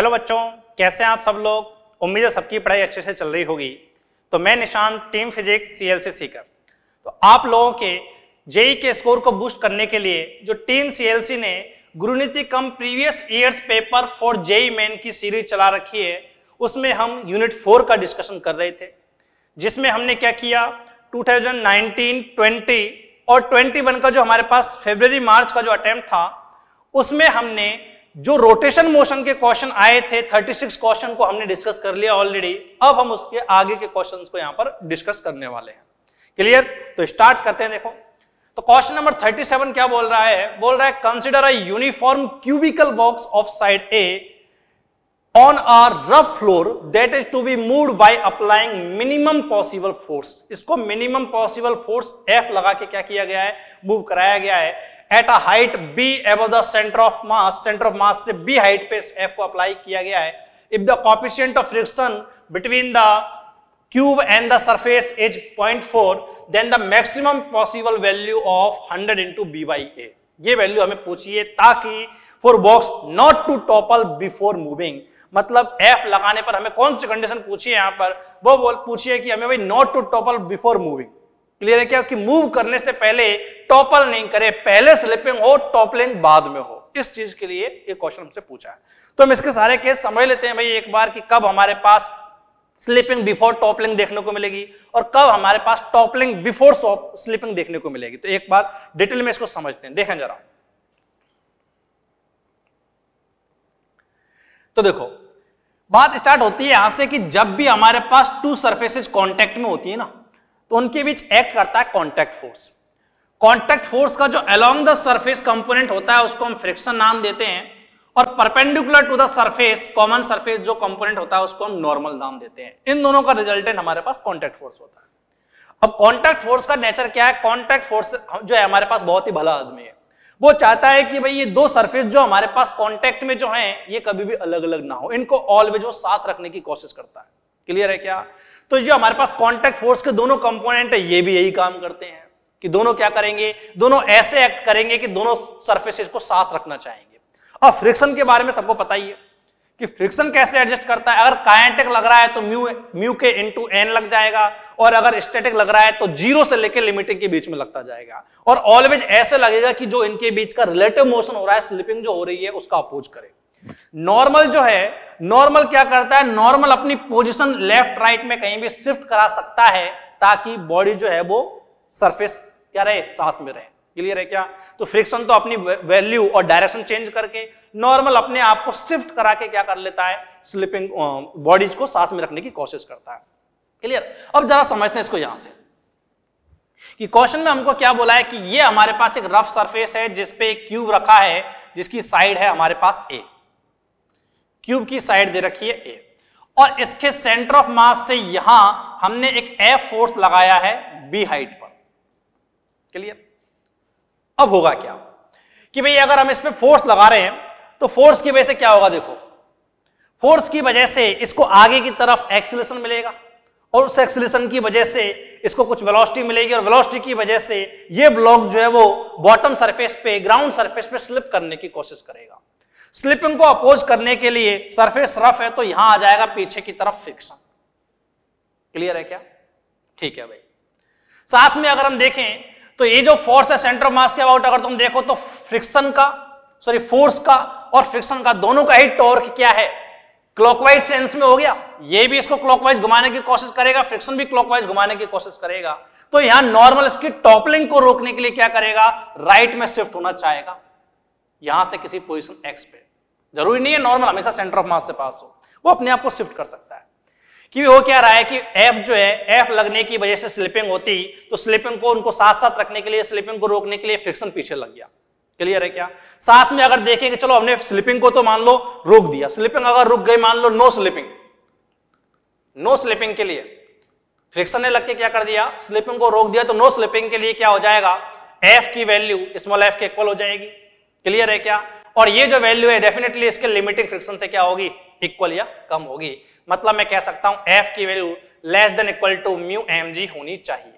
Hello बच्चों कैसे हैं आप सब लोग उम्मीद है सबकी पढ़ाई अच्छे से चल रही होगी तो मैं Nishan team physics C L seeker तो आप लोगों के जेई के स्कोर को बूस्ट करने के लिए जो टीम सी ने गुरुनीति cum previous years paper for JEE main की सीरीज चला रखी है उसमें हम यूनिट फोर का डिस्कशन कर रहे थे जिसमें हमने क्या किया 2019, 20 और 21 का जो हमारे पास फेबर मार्च का जो अटैम्प्ट था उसमें हमने जो रोटेशन मोशन के क्वेश्चन आए थे 36 क्वेश्चन को हमने डिस्कस कर लिया ऑलरेडी अब हम उसके आगे के क्वेश्चंस को यहां पर डिस्कस करने वाले हैं क्लियर तो स्टार्ट करते हैं देखो तो क्वेश्चन नंबर 37 क्या बोल रहा है बोल रहा है consider a uniform cubical box of side A on a rough floor that is to be move by applying minimum possible force इसको मिनिमम पॉसिबल फोर्स एफ लगा के क्या किया गया है मूव कराया गया है at a height B above the centre of mass centre of mass से बी हाइट पे एफ को अप्लाई किया गया है if the coefficient of friction between the and the the is point four then the maximum possible value of hundred into B by A ये value हमें पूछिए ताकि for box not to topple before moving मतलब F लगाने पर हमें कौन सी condition पूछिए यहां पर वो पूछिए कि हमें भाई not to topple before moving clear है क्या कि मूव करने से पहले टॉपल नहीं करे पहले स्लिपिंग हो टॉपलिंग बाद में हो इस चीज के लिए ये क्वेश्चन हमसे पूछा है तो हम इसके सारे केस समझ लेते हैं भाई एक बार कि कब हमारे पास स्लिपिंग बिफोर टॉपलिंग देखने को मिलेगी और कब हमारे पास टॉपलिंग बिफोर स्लिपिंग देखने को मिलेगी तो एक बार डिटेल में इसको समझते हैं देखें जरा तो देखो बात स्टार्ट होती है यहां से कि जब भी हमारे पास टू सर्फेसिस कॉन्टेक्ट में होती है ना तो उनके बीच एक्ट करता है कॉन्टैक्ट फोर्स कॉन्टैक्ट फोर्स का जो अलोंग द सर्फेस कंपोनेंट होता है उसको हम फ्रिक्शन नाम देते हैं और perpendicular to the surface common surface जो कॉम्पोनेंट होता है उसको हम नॉर्मल नाम देते हैं इन दोनों का रिजल्टेंट हमारे पास कॉन्टैक्ट फोर्स होता है अब कॉन्टैक्ट फोर्स का नेचर क्या है कॉन्टैक्ट फोर्स जो है हमारे पास बहुत ही भला आदमी है वो चाहता है कि भाई ये दो सरफेस जो हमारे पास कॉन्टैक्ट में जो हैं ये कभी भी अलग अलग ना हो इनको ऑलवेज वो साथ रखने की कोशिश करता है क्लियर है क्या तो जो हमारे पास कॉन्टेक्ट फोर्स के दोनों कंपोनेंट है ये भी यही काम करते हैं कि दोनों क्या करेंगे दोनों ऐसे एक्ट करेंगे कि दोनों सर्फेसिस को साथ रखना चाहेंगे और फ्रिक्शन के बारे में सबको पता ही है कि फ्रिक्शन कैसे एडजस्ट करता है अगर काइनेटिक लग रहा है तो म्यू म्यू के इंटू एन लग जाएगा और अगर स्टैटिक लग रहा है तो जीरो से लेकर लिमिटिंग के बीच में लगता जाएगा और ऑलवेज ऐसे लगेगा कि जो इनके बीच का रिलेटिव मोशन हो रहा है स्लिपिंग जो हो रही है उसका अपोज करेगा नॉर्मल जो है नॉर्मल क्या करता है नॉर्मल अपनी पोजिशन लेफ्ट राइट में कहीं भी शिफ्ट करा सकता है ताकि बॉडी जो है वो सरफेस क्या रहे साथ में रहे क्लियर है क्या तो फ्रिक्शन तो अपनी वैल्यू और डायरेक्शन चेंज करके नॉर्मल अपने आप को शिफ्ट करा के क्या कर लेता है स्लिपिंग बॉडीज को साथ में रखने की कोशिश करता है क्लियर अब जरा समझते हैं इसको यहां से कि क्वेश्चन में हमको क्या बोला है कि ये हमारे पास एक रफ सरफेस है जिसपे एक क्यूब रखा है जिसकी साइड है हमारे पास ए क्यूब की साइड दे रखी है ए और इसके सेंटर ऑफ मास से यहां हमने एक ए फोर्स लगाया है बी हाइट पर क्लियर अब होगा क्या कि भाई अगर हम इसमें फोर्स लगा रहे हैं तो फोर्स की वजह से क्या होगा देखो फोर्स की वजह से इसको आगे की तरफ एक्सिलेशन मिलेगा और उस एक्सिलेशन की वजह से इसको कुछ वेलोसिटी मिलेगी और वेलोसिटी की वजह से ये ब्लॉक जो है वो बॉटम सरफेस पे ग्राउंड सरफेस पे स्लिप करने की कोशिश करेगा स्लिपिंग को अपोज करने के लिए सरफेस रफ है तो यहां आ जाएगा पीछे की तरफ फिक्शन क्लियर है क्या ठीक है भाई साथ में अगर हम देखें तो ये जो फोर्स है सेंटर ऑफ मास के अबाउट अगर तुम देखो तो फ्रिक्शन का सॉरी फोर्स का और फ्रिक्शन का दोनों का ही टॉर्क क्या है क्लॉकवाइज सेंस में हो गया ये भी इसको क्लॉकवाइज घुमाने की कोशिश करेगा फ्रिक्शन भी क्लॉकवाइज घुमाने की कोशिश करेगा तो यहां नॉर्मल इसकी टॉपलिंग को रोकने के लिए क्या करेगा राइट में शिफ्ट होना चाहेगा यहां से किसी पोजिशन एक्स पे जरूरी नहीं है नॉर्मल हमेशा सेंटर ऑफ मास से पास हो वो अपने आप को शिफ्ट कर सकता है कि वो क्या रहा है कि एफ जो है एफ लगने की वजह से स्लिपिंग होती तो स्लिपिंग को उनको साथ साथ रखने के लिए स्लिपिंग को रोकने के लिए फ्रिक्शन पीछे लग गया क्लियर है क्या साथ में अगर देखेंगे चलो हमने स्लिपिंग को तो मान लो रोक दिया स्लिपिंग अगर रुक गई मान लो नो स्लिपिंग नो स्लिपिंग के लिए फ्रिक्शन ने लग के क्या कर दिया स्लिपिंग को रोक दिया तो नो स्लिपिंग के लिए क्या हो जाएगा एफ की वैल्यू स्मॉल एफ के इक्वल हो जाएगी क्लियर है क्या और ये जो वैल्यू है डेफिनेटली इसके लिमिटिंग फ्रिक्शन से क्या होगी इक्वल या कम होगी मतलब मैं कह सकता हूं एफ की value less than equal to mu M g होनी चाहिए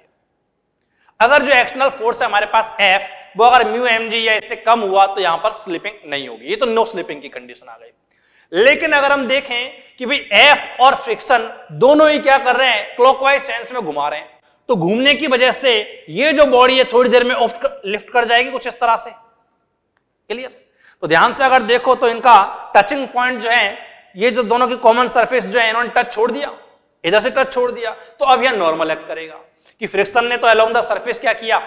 अगर जो एक्सटर्नल फोर्स है हमारे पास एफ वो अगर म्यू एम जी या इससे कम हुआ तो यहां पर स्लिपिंग नहीं होगी ये तो नो स्लिपिंग की कंडीशन आ गई लेकिन अगर हम देखें कि भाई एफ और फ्रिक्शन दोनों ही क्या कर रहे हैं क्लॉकवाइज सेंस में घुमा रहे हैं तो घूमने की वजह से ये जो बॉडी है थोड़ी देर में लिफ्ट कर जाएगी कुछ इस तरह से क्लियर तो ध्यान से अगर देखो तो इनका टचिंग पॉइंट जो है ये जो दोनों की कॉमन सरफेस जो है इन्होंने टच छोड़ दिया इधर से टच छोड़ दिया तो अब यह नॉर्मल एक्ट करेगा कि फ्रिक्शन ने तो अलोंग द सरफेस क्या किया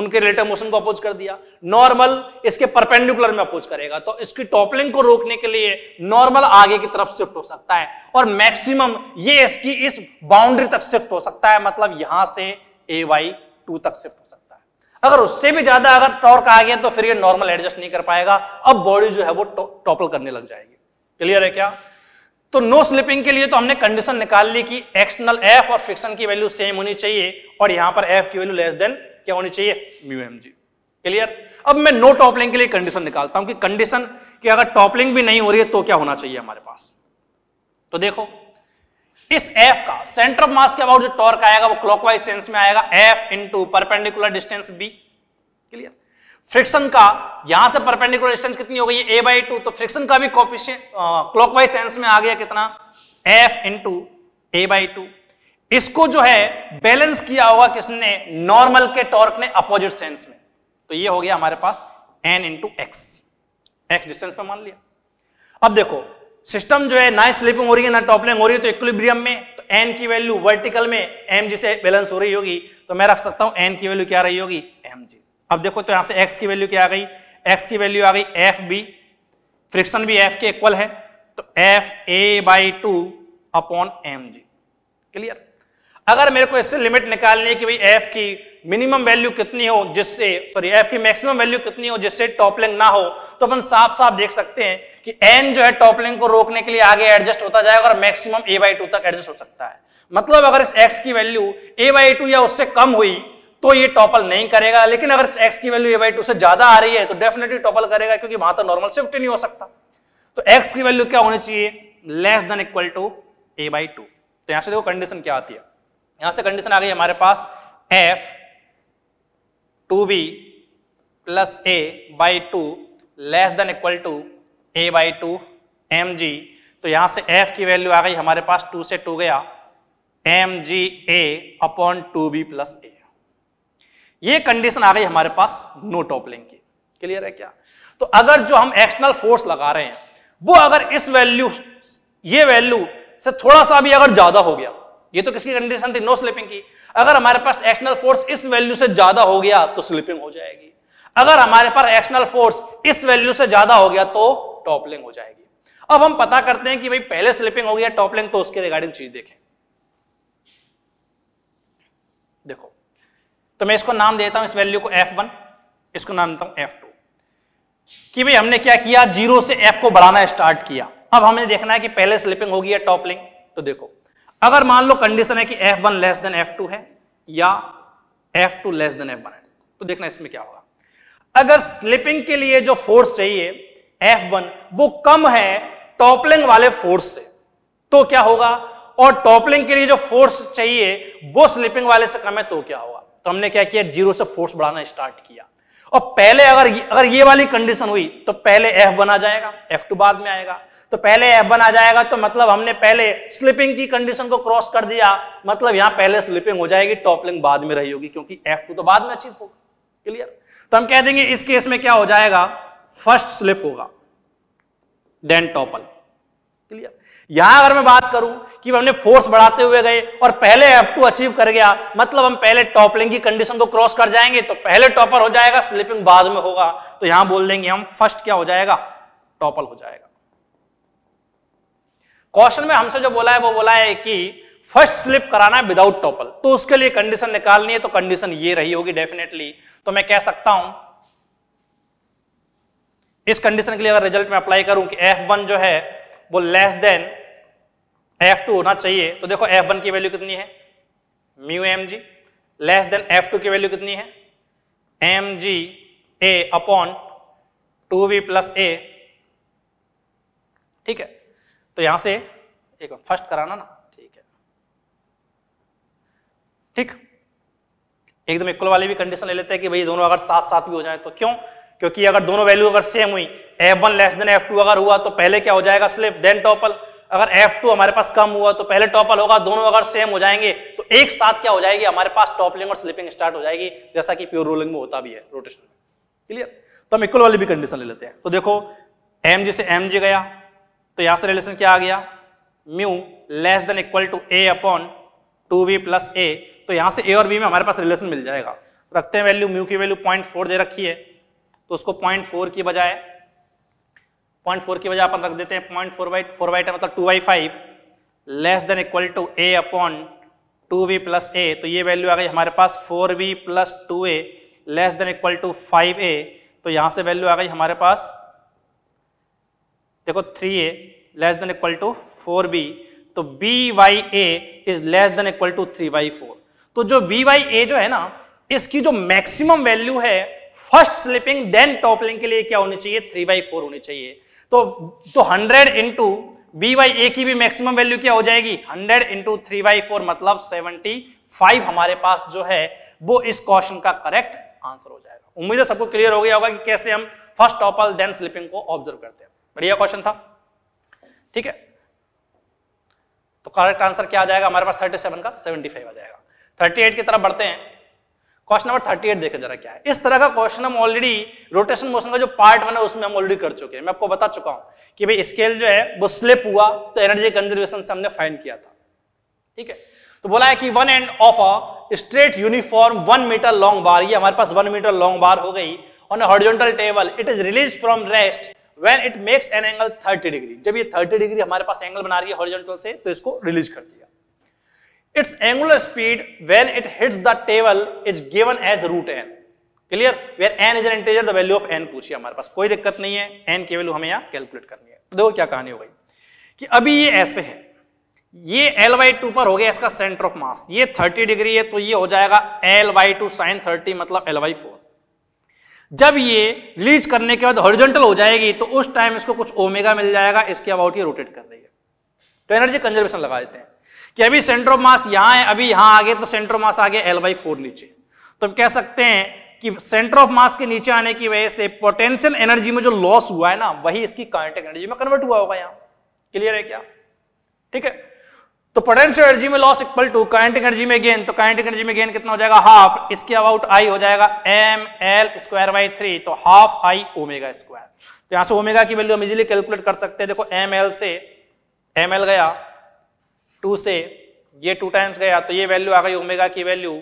उनके रिलेटिव मोशन को अपोज कर दिया नॉर्मल इसके परपेंडिकुलर में अपोज करेगा तो इसकी टॉपलिंग को रोकने के लिए नॉर्मल आगे की तरफ शिफ्ट हो सकता है और मैक्सिमम ये इसकी इस बाउंड्री तक शिफ्ट हो सकता है मतलब यहां से ए वाई टू तक शिफ्ट अगर उससे भी ज्यादा अगर टॉर्क आ गया तो फिर ये नॉर्मल एडजस्ट नहीं कर पाएगा अब बॉडी जो है वो टॉपल करने लग जाएगी क्लियर है क्या तो नो स्लिपिंग के लिए तो हमने कंडीशन निकाल ली कि एक्सटर्नल एफ और फ्रिक्शन की वैल्यू सेम होनी चाहिए और यहां पर एफ की वैल्यू लेस देन क्या होनी चाहिए म्यू एम जी क्लियर अब मैं नो टॉपलिंग के लिए कंडीशन निकालता हूं कि कंडीशन कि अगर टॉपलिंग भी नहीं हो रही है तो क्या होना चाहिए हमारे पास तो देखो इस एफ का सेंटर ऑफ मास के अबाउट जो टॉर्क आएगा वो क्लॉकवाइज सेंस में आएगा F into perpendicular distance b clear friction का यहां से परपेंडिकुलर डिस्टेंस कितनी हो गई ए बाई टू तो फ्रिक्शन का भी क्लॉकवाइज सेंस में आ गया कितना F into a by two इसको जो है बैलेंस किया होगा किसने नॉर्मल के टॉर्क ने अपोजिट सेंस में तो ये हो गया हमारे पास N into x x distance पर मान लिया अब देखो सिस्टम जो है ना स्लिपिंग हो रही है ना टॉपलिंग हो रही है तो इक्विलिब्रियम में तो एन की वैल्यू वर्टिकल में एम जी से बैलेंस हो रही होगी तो मैं रख सकता हूं एन की वैल्यू क्या रही होगी एम जी अब देखो तो यहां से एक्स की वैल्यू क्या आ गई एक्स की वैल्यू आ गई एफ बी फ्रिक्शन भी एफ के इक्वल है तो F a by two upon m g clear अगर मेरे को इससे लिमिट निकालनी है कि भाई एफ की मिनिमम वैल्यू कितनी हो जिससे सॉरी एफ की मैक्सिमम वैल्यू कितनी हो जिससे टॉप टॉपलिंग ना हो तो अपन साफ साफ देख सकते हैं कि एन जो है टॉप टॉपलिंग को रोकने के लिए आगे एडजस्ट होता जाएगा और मैक्सिमम ए बाई टू तक एडजस्ट हो सकता है मतलब अगर इस एक्स की वैल्यू ए बाई टू या उससे कम हुई तो ये टॉपल नहीं करेगा लेकिन अगर इस एक्स की वैल्यू ए बाई टू से ज्यादा आ रही है तो डेफिनेटली टॉपल करेगा क्योंकि वहां तो नॉर्मल शिफ्ट नहीं हो सकता तो एक्स की वैल्यू क्या होनी चाहिए less than equal to a by two तो यहां से देखो कंडीशन क्या आती है यहां से कंडीशन आ गई हमारे पास F two b plus a by two less than equal to a by two M g तो यहाँ से एफ की वैल्यू आ गई हमारे पास टू से टू गया M g a upon two b plus a ये कंडीशन आ गई हमारे पास नो टॉपलिंग की क्लियर है क्या तो अगर जो हम एक्सटर्नल फोर्स लगा रहे हैं वो अगर इस वैल्यू ये वैल्यू से थोड़ा सा भी अगर ज्यादा हो गया ये तो किसकी कंडीशन थी नो स्लिपिंग की अगर हमारे पास एक्सटर्नल फोर्स इस वैल्यू से ज्यादा हो गया तो स्लिपिंग हो जाएगी अगर हमारे पास एक्सटर्नल फोर्स इस वैल्यू से ज्यादा हो गया तो टॉपलिंग हो जाएगी अब हम पता करते हैं कि भाई पहले स्लिपिंग हो गया टॉपलिंग तो उसके रिगार्डिंग चीज देखें देखो तो मैं इसको नाम देता हूं इस वैल्यू को F1 इसको नाम देता हूं F2 कि भाई हमने क्या किया जीरो से F को बढ़ाना स्टार्ट किया अब हमें देखना है कि पहले स्लिपिंग होगी या टॉपलिंग तो देखो अगर मान लो कंडीशन है कि F one less than F two है या F two less than F one है तो देखना इसमें क्या होगा अगर स्लिपिंग के लिए जो फोर्स चाहिए एफ वन वो कम है टॉपलिंग वाले फोर्स से तो क्या होगा और टॉपलिंग के लिए जो फोर्स चाहिए वो स्लिपिंग वाले से कम है तो क्या होगा तो हमने क्या किया जीरो से फोर्स बढ़ाना स्टार्ट किया और पहले अगर अगर ये वाली कंडीशन हुई तो पहले एफ वन आ जाएगा एफ टू बाद में आएगा तो पहले F1 आ जाएगा तो मतलब हमने पहले स्लिपिंग की कंडीशन को क्रॉस कर दिया मतलब यहां पहले स्लिपिंग हो जाएगी टॉपलिंग बाद में रही होगी क्योंकि F2 तो बाद में अचीव होगा क्लियर तो हम कह देंगे इस केस में क्या हो जाएगा फर्स्ट स्लिप होगा देन टॉपल क्लियर यहां अगर मैं बात करूं कि हमने फोर्स बढ़ाते हुए गए और पहले टू अचीव कर गया मतलब हम पहले टॉपलिंग की कंडीशन को क्रॉस कर जाएंगे तो पहले टॉपर हो जाएगा स्लिपिंग बाद में होगा तो यहां बोल देंगे हम फर्स्ट क्या हो जाएगा टॉपल हो जाएगा क्वेश्चन में हमसे जो बोला है वो बोला है कि फर्स्ट स्लिप कराना है विदाउट टॉपल तो उसके लिए कंडीशन निकालनी है तो कंडीशन ये रही होगी डेफिनेटली तो मैं कह सकता हूं इस कंडीशन के लिए अगर रिजल्ट में अप्लाई करूं कि F1 जो है वो लेस देन F2 होना चाहिए तो देखो F1 की वैल्यू कितनी है mu M g less than F2 की वैल्यू कितनी है M g a upon two b plus a ठीक है तो यहां से एक फर्स्ट कराना ना ठीक है ठीक एकदम इक्वल वाली भी कंडीशन ले लेते हैं कि भाई दोनों अगर साथ साथ भी हो जाए तो क्यों क्योंकि अगर दोनों वैल्यू अगर सेम हुई F1 one less then to अगर हुआ तो पहले क्या हो जाएगा स्लिप देन टॉपल अगर F2 हमारे पास कम हुआ तो पहले टॉपल होगा दोनों अगर सेम हो जाएंगे तो एक साथ क्या हो जाएगी हमारे पास टॉपलिंग और स्लिपिंग स्टार्ट हो जाएगी जैसा कि प्योर रोलिंग में होता भी है रोटेशन में क्लियर तो हम इक्वल वाली भी कंडीशन ले लेते हैं तो देखो एम जी से एम जी गया तो यहां से रिलेशन क्या आ गया mu less than equal to a upon two b plus a तो यहां से ए और बी में हमारे पास रिलेशन मिल जाएगा रखते हैं वैल्यू म्यू की वैल्यू पॉइंट फोर दे रखी है तो उसको पॉइंट फोर की बजाय पॉइंट फोर की बजाय अपन रख देते हैं point four by four by ten मतलब two by five less than equal to a upon two b plus a तो ये वैल्यू आ गई हमारे पास four b plus two a less than equal to five a तो यहाँ से वैल्यू आ गई हमारे पास देखो three a less than equal to four b तो b by a is less than equal to three by four तो जो बी वाई ए जो है ना इसकी जो मैक्सिमम वैल्यू है फर्स्ट स्लिपिंग देन टॉपलिंग के लिए क्या होनी चाहिए थ्री बाई फोर होनी चाहिए तो तो hundred into b by a की भी मैक्सिमम वैल्यू क्या हो जाएगी hundred into three by four मतलब सेवेंटी फाइव हमारे पास जो है वो इस क्वेश्चन का करेक्ट आंसर हो जाएगा उम्मीद है सबको क्लियर हो गया होगा कि कैसे हम फर्स्ट टॉपल देन स्लिपिंग को ऑब्जर्व करते हैं बढ़िया क्वेश्चन था ठीक है तो करेक्ट आंसर क्या आ जाएगा हमारे पास थर्टी सेवन का फाइव आ जाएगा एट की तरफ बढ़ते हैं क्वेश्चन नंबर एट देखें जरा क्या है इस तरह का क्वेश्चन हम ऑलरेडी रोटेशन मोशन का जो पार्ट बना उसमें हम ऑलरेडी कर चुके हैं मैं आपको बता चुका हूं कि भाई स्केल जो है वो स्लिप हुआ तो एनर्जी कंजर्वेशन से हमने फाइंड किया था ठीक है तो बोला है कि one end of a straight uniform one metre long bar ये हमारे पास वन मीटर लॉन्ग बार हो गई on horizontal table it is release from rest when it makes an angle 30 degree जब ये 30 डिग्री हमारे पास एंगल बना रही है से तो इसको रिलीज कर दिया its angular speed when it hits the table is given as root n clear where n is an integer the of n पूछिए हमारे पास कोई दिक्कत नहीं है एन की वैल्यू हमें यहाँ कैलकुलेट करनी है तो देखो क्या कहानी हो गई कि अभी ये ऐसे है ये एल वाई टू पर हो गया इसका सेंटर ऑफ मास ये 30 डिग्री है तो ये हो जाएगा l by two sine thirty मतलब एल वाई फोर जब ये लीज करने के बाद हॉरिजॉन्टल हो जाएगी तो उस टाइम इसको कुछ ओमेगा मिल जाएगा इसके अबाउट ये रोटेट कर रही है तो एनर्जी कंजर्वेशन लगा देते हैं कि अभी सेंटर ऑफ मास यहां है अभी यहां आगे तो सेंटर ऑफ मास आगे एल बाई फोर नीचे तो हम कह सकते हैं कि सेंटर ऑफ मास के नीचे आने की वजह से पोटेंशियल एनर्जी में जो लॉस हुआ है ना वही इसकी काइनेटिक एनर्जी में कन्वर्ट हुआ होगा यहां क्लियर है क्या ठीक है तो पोटेंशियल एनर्जी में loss equal to current energy में गेन तो करंट एनर्जी में गेन कितना हो जाएगा हाफ इसके अबाउट आई हो जाएगा M L square by three तो हाफ आई ओमेगा स्क्वायर तो यहां से ओमेगा की वैल्यू हम इजिली कैलकुलेट कर सकते हैं देखो एम एल से एम एल गया टू से ये टू टाइम्स गया तो ये वैल्यू आ गई ओमेगा की value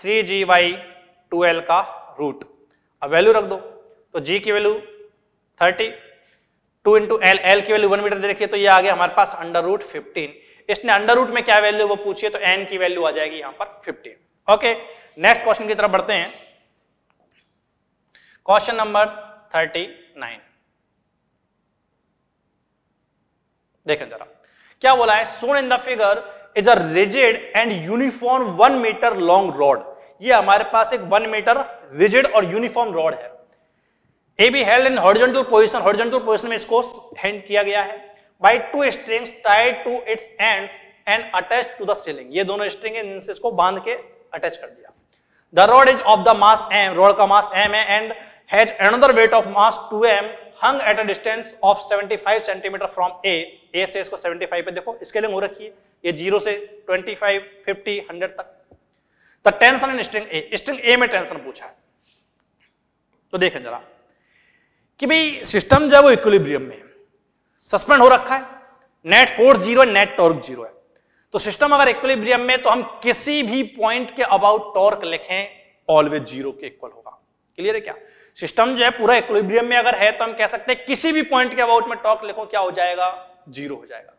three G by two L का रूट अब वैल्यू रख दो तो जी की value thirty two into L L की वैल्यू वन मीटर दे रखिए तो ये आ गया हमारे पास अंडर रूट फिफ्टीन इसने अंडर रूट में क्या वैल्यू वो पूछिए तो एन की वैल्यू आ जाएगी यहां पर फिफ्टी ओके नेक्स्ट क्वेश्चन की तरफ बढ़ते हैं क्वेश्चन नंबर थर्टी नाइन देखें जरा क्या बोला है shown in the figure is a rigid and uniform one metre long rod ये हमारे पास एक वन मीटर रिजिड और यूनिफॉर्म रॉड है A B held in horizontal position horizontal position में इसको हैंड किया गया है by two strings tied to its ends and attached to the ceiling ये दोनों स्ट्रिंग इनसे बांध के अटैच कर दिया the rod is of the mass m rod का मास एम है and has another weight of mass 2m hung at a distance of 75 centimetre from a a से इसको 75 पे देखो स्केलिंग हो रखी है ये 0 से 25 50 100 तक the tension in string a string a में टेंशन पूछा है तो देखें जरा कि भाई सिस्टम जो है वो इक्विलिब्रियम में सस्पेंड हो रखा है नेट फोर्स जीरो है नेट टॉर्क जीरो है तो सिस्टम अगर इक्विलिब्रियम में तो हम किसी भी पॉइंट के अबाउट टॉर्क लिखें ऑलवेज जीरो के इक्वल होगा क्लियर है क्या सिस्टम जो है पूरा इक्विलिब्रियम में अगर है तो हम कह सकते हैं किसी भी पॉइंट के अबाउट में टॉर्क लिखो क्या हो जाएगा जीरो हो जाएगा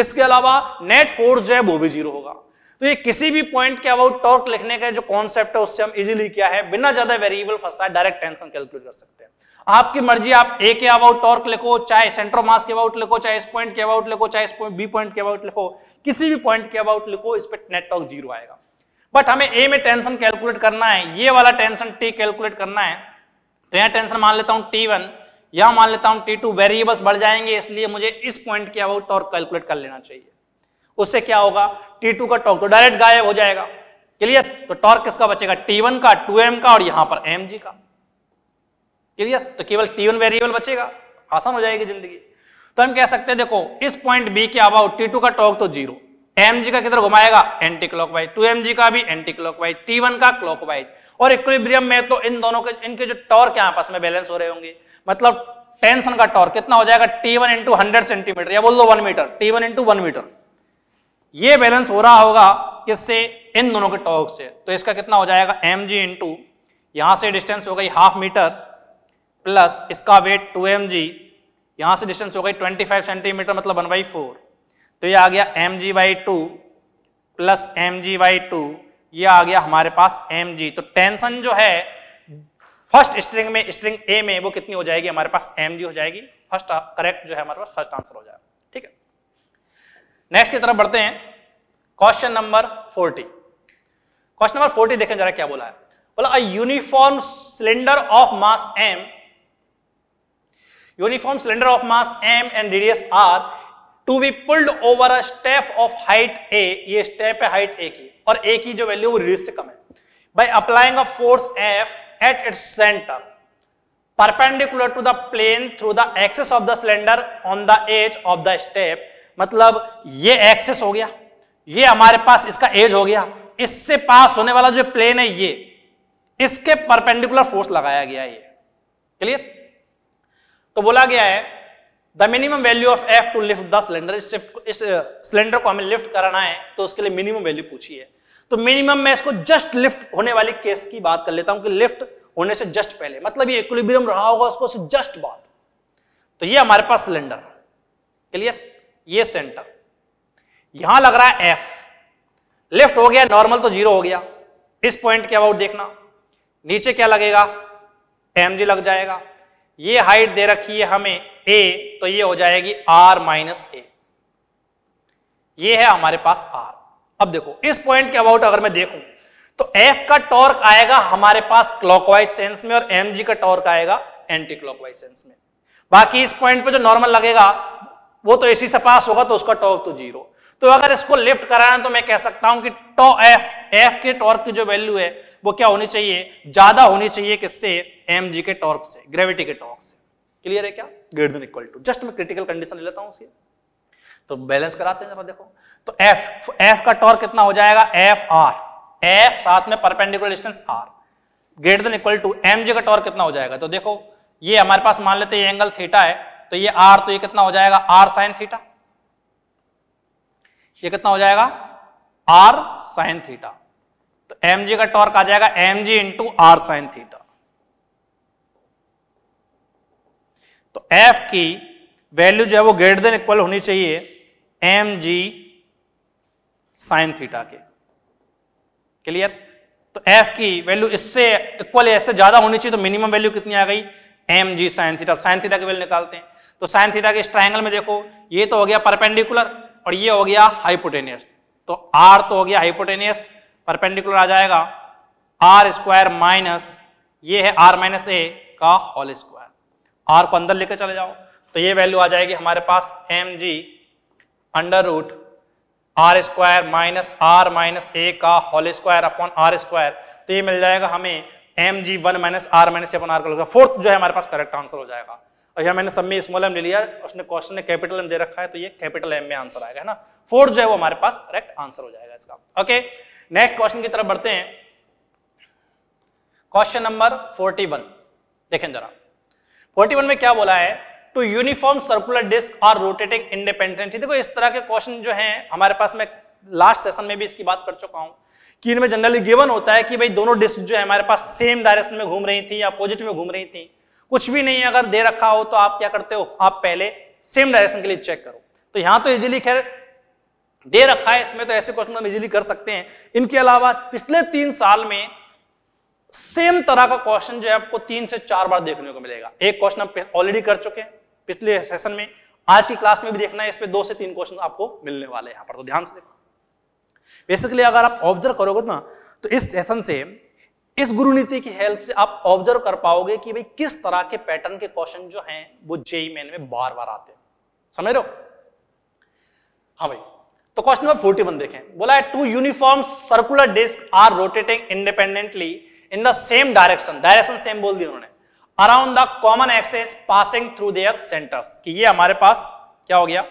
इसके अलावा नेट फोर्स जो है वो भी जीरो होगा तो ये किसी भी पॉइंट के अबाउट टॉर्क लिखने का जो कॉन्सेप्ट है उससे हम इजीली क्या है बिना ज्यादा वेरिएबल फंसा डायरेक्ट टेंशन कैलकुलेट कर सकते हैं आपकी मर्जी आप ए के अबाउट टॉर्क लिखो चाहे सेंट्रो मास के अबाउट लिखो चाहे इस पॉइंट के अबाउट लिखो चाहे इस पॉइंट बी पॉइंट के अबाउट लिखो किसी भी पॉइंट के अबाउट लिखो इस पर नेटवर्क जीरो आएगा बट हमें ए में टेंशन कैलकुलेट करना है ये वाला टेंशन टी कैलकुलेट करना है तो यहाँ टेंशन मान लेता हूँ टी वन या मान लेता हूँ टी टू वेरिएबल्स बढ़ जाएंगे इसलिए मुझे इस पॉइंट के अबाउट टॉर्क कैलकुलेट कर लेना चाहिए उससे क्या होगा टी टू का टॉर्क तो डायरेक्ट गायब हो जाएगा क्लियर तो टॉर्क किसका बचेगा टी वन का टू एम का और यहां पर एम जी का क्लियर तो केवल टी वन वेरिएबल बचेगा आसान हो जाएगी जिंदगी तो हम कह सकते हैं देखो इस पॉइंट बी के अबाउ टी टू का टॉक तो जीरो एम जी का किधर घुमाएगा anticlockwise two M G का भी anticlockwise T one का क्लॉक वाइज और इक्विब्रियम में तो इन दोनों के इनके जो टॉर्क है आपस में बैलेंस हो रहे होंगे मतलब टेंशन का टॉर्क कितना हो जाएगा T one into hundred centimetre या बोल दो one metre T one into one metre ये बैलेंस हो रहा होगा किससे इन दोनों के टॉर्क से तो इसका कितना हो जाएगा एम जी इंटू यहां से डिस्टेंस हो गई हाफ मीटर प्लस इसका वेट टू एम जी यहाँ से डिस्टेंस हो गई 25 सेंटीमीटर मतलब वन बाई फोर तो ये आ गया M G by two plus M G by two ये आ गया हमारे पास एम जी तो टेंशन जो है फर्स्ट स्ट्रिंग में स्ट्रिंग ए में वो कितनी हो जाएगी हमारे पास एम जी हो जाएगी फर्स्ट करेक्ट uh, जो है हमारे पास फर्स्ट आंसर हो जाएगा ठीक है नेक्स्ट की तरफ बढ़ते हैं question number forty question number forty देखें जरा क्या बोला है बोला a uniform cylinder of mass m Uniform cylinder of mass m and radius r to be pulled over a step of height a ये स्टेप है हाइट ए की और ए की जो वैल्यू वो रेडियस से कम है by applying a force F at its centre perpendicular to the plane through the axis of the cylinder on the edge of the step मतलब ये एक्सेस हो गया ये हमारे पास इसका एज हो गया इससे पास होने वाला जो प्लेन है ये इसके परपेंडिकुलर फोर्स लगाया गया ये क्लियर तो बोला गया है the minimum value of F to lift the cylinder इस शिफ्ट इस सिलेंडर को हमें लिफ्ट कराना है तो उसके लिए मिनिमम वैल्यू पूछी है तो मिनिमम मैं इसको जस्ट लिफ्ट होने वाली केस की बात कर लेता हूं कि लिफ्ट होने से जस्ट पहले मतलब ये इक्विलिब्रियम रहा होगा उसको से जस्ट बाद तो ये हमारे पास सिलेंडर क्लियर ये सेंटर यहां लग रहा है एफ लिफ्ट हो गया नॉर्मल तो जीरो हो गया इस पॉइंट के अबाउट देखना नीचे क्या लगेगा एम लग जाएगा ये हाइट दे रखी है हमें ए तो ये हो जाएगी आर माइनस ए ये है हमारे पास आर अब देखो इस पॉइंट के अबाउट अगर मैं देखूं तो एफ का टॉर्क आएगा हमारे पास क्लॉकवाइज सेंस में और एम जी का टॉर्क आएगा एंटी क्लॉकवाइज सेंस में बाकी इस पॉइंट पे जो नॉर्मल लगेगा वो तो एसी से पास होगा तो उसका टॉर्क तो जीरो तो अगर इसको लिफ्ट कराना तो मैं कह सकता हूं कि टो एफ एफ के टॉर्क की जो वैल्यू है वो क्या होनी चाहिए ज्यादा होनी चाहिए किससे एम जी के टॉर्क से ग्रेविटी के टॉर्क से क्लियर है क्या greater than equal to just मैं क्रिटिकल कंडीशन ले लेता हूं उसे तो बैलेंस कराते हैं जरा देखो तो एफ एफ का टॉर्क कितना हो जाएगा एफ आर एफ साथ में perpendicular distance r greater than equal to M G का टॉर्क कितना हो जाएगा तो देखो ये हमारे पास मान लेते हैं एंगल थीटा है तो ये आर तो ये कितना हो जाएगा आर साइन थीटा ये कितना हो जाएगा आर साइन थीटा तो एम जी का टॉर्क आ जाएगा M g into r sine theta तो एफ की वैल्यू जो है वो ग्रेटर देन इक्वल होनी चाहिए एम जी साइन थीटा के क्लियर तो एफ की वैल्यू इससे इक्वल इससे ज्यादा होनी चाहिए तो मिनिमम वैल्यू कितनी आ गई एम जी साइन थीटा साइन थीटा की वैल्यू निकालते हैं तो साइन थीटा के इस ट्राइंगल में देखो ये तो हो गया परपेंडिकुलर और ये हो गया हाइपोटेनियस तो आर तो हो गया हाइपोटेनियस परपेंडिकुलर आ जाएगा आर स्क्वायर माइनस ये है आर माइनस ए का होल स्क्वायर आर को अंदर लेकर चले जाओ तो ये वैल्यू आ जाएगी हमारे पास M G under root R square minus R minus A का whole square upon R square तो ये मिल जाएगा हमें M G one minus R minus upon R का फोर्थ जो है हमारे पास करेक्ट आंसर हो जाएगा और यह मैंने सब में स्मॉल एम ले लिया उसने क्वेश्चन ने कैपिटल एम दे रखा है तो ये कैपिटल एम में आंसर आएगा है ना फोर्थ जो है वो हमारे पास करेक्ट आंसर हो जाएगा इसका ओके नेक्स्ट क्वेश्चन की तरफ बढ़ते हैं क्वेश्चन नंबर 41 देखें जरा 41 में क्या बोला है टू यूनिफॉर्म सर्कुलर डिस्क और रोटेटिंग इंडिपेंडेंटली देखो इस तरह के क्वेश्चन जो हैं हमारे पास मैं लास्ट सेशन में भी इसकी बात कर चुका हूं कि इनमें जनरली गिवन होता है कि भाई दोनों डिस्क जो है हमारे पास सेम डायरेक्शन में घूम रही थी या अपोजिट में घूम रही थी कुछ भी नहीं अगर दे रखा हो तो आप क्या करते हो आप पहले सेम डायरेक्शन के लिए चेक करो तो यहां तो इजिली खैर दे रखा है इसमें तो ऐसे क्वेश्चन हम इजीली कर सकते हैं इनके अलावा पिछले तीन साल में सेम तरह का क्वेश्चन जो है आपको तीन से चार बार देखने को मिलेगा एक क्वेश्चन हम ऑलरेडी कर चुके हैं पिछले सेशन में आज की क्लास में भी देखना है इसमें दो से तीन क्वेश्चन आपको मिलने वाले हैं पर तो ध्यान से देखो बेसिकली अगर आप ऑब्जर्व करोगे ना तो इस सेशन से इस गुरु नीति की हेल्प से आप ऑब्जर्व कर पाओगे कि भाई किस तरह के पैटर्न के क्वेश्चन जो हैं वो जेई मेन e में बार बार आते हैं समझ रहे हो हाँ भाई तो क्वेश्चन नंबर फोर्टी वन देखें बोला है two uniform circular disc are rotating independently in the same direction direction same बोल दिया उन्होंने around the common axis passing through their centres कि ये हमारे पास क्या हो गया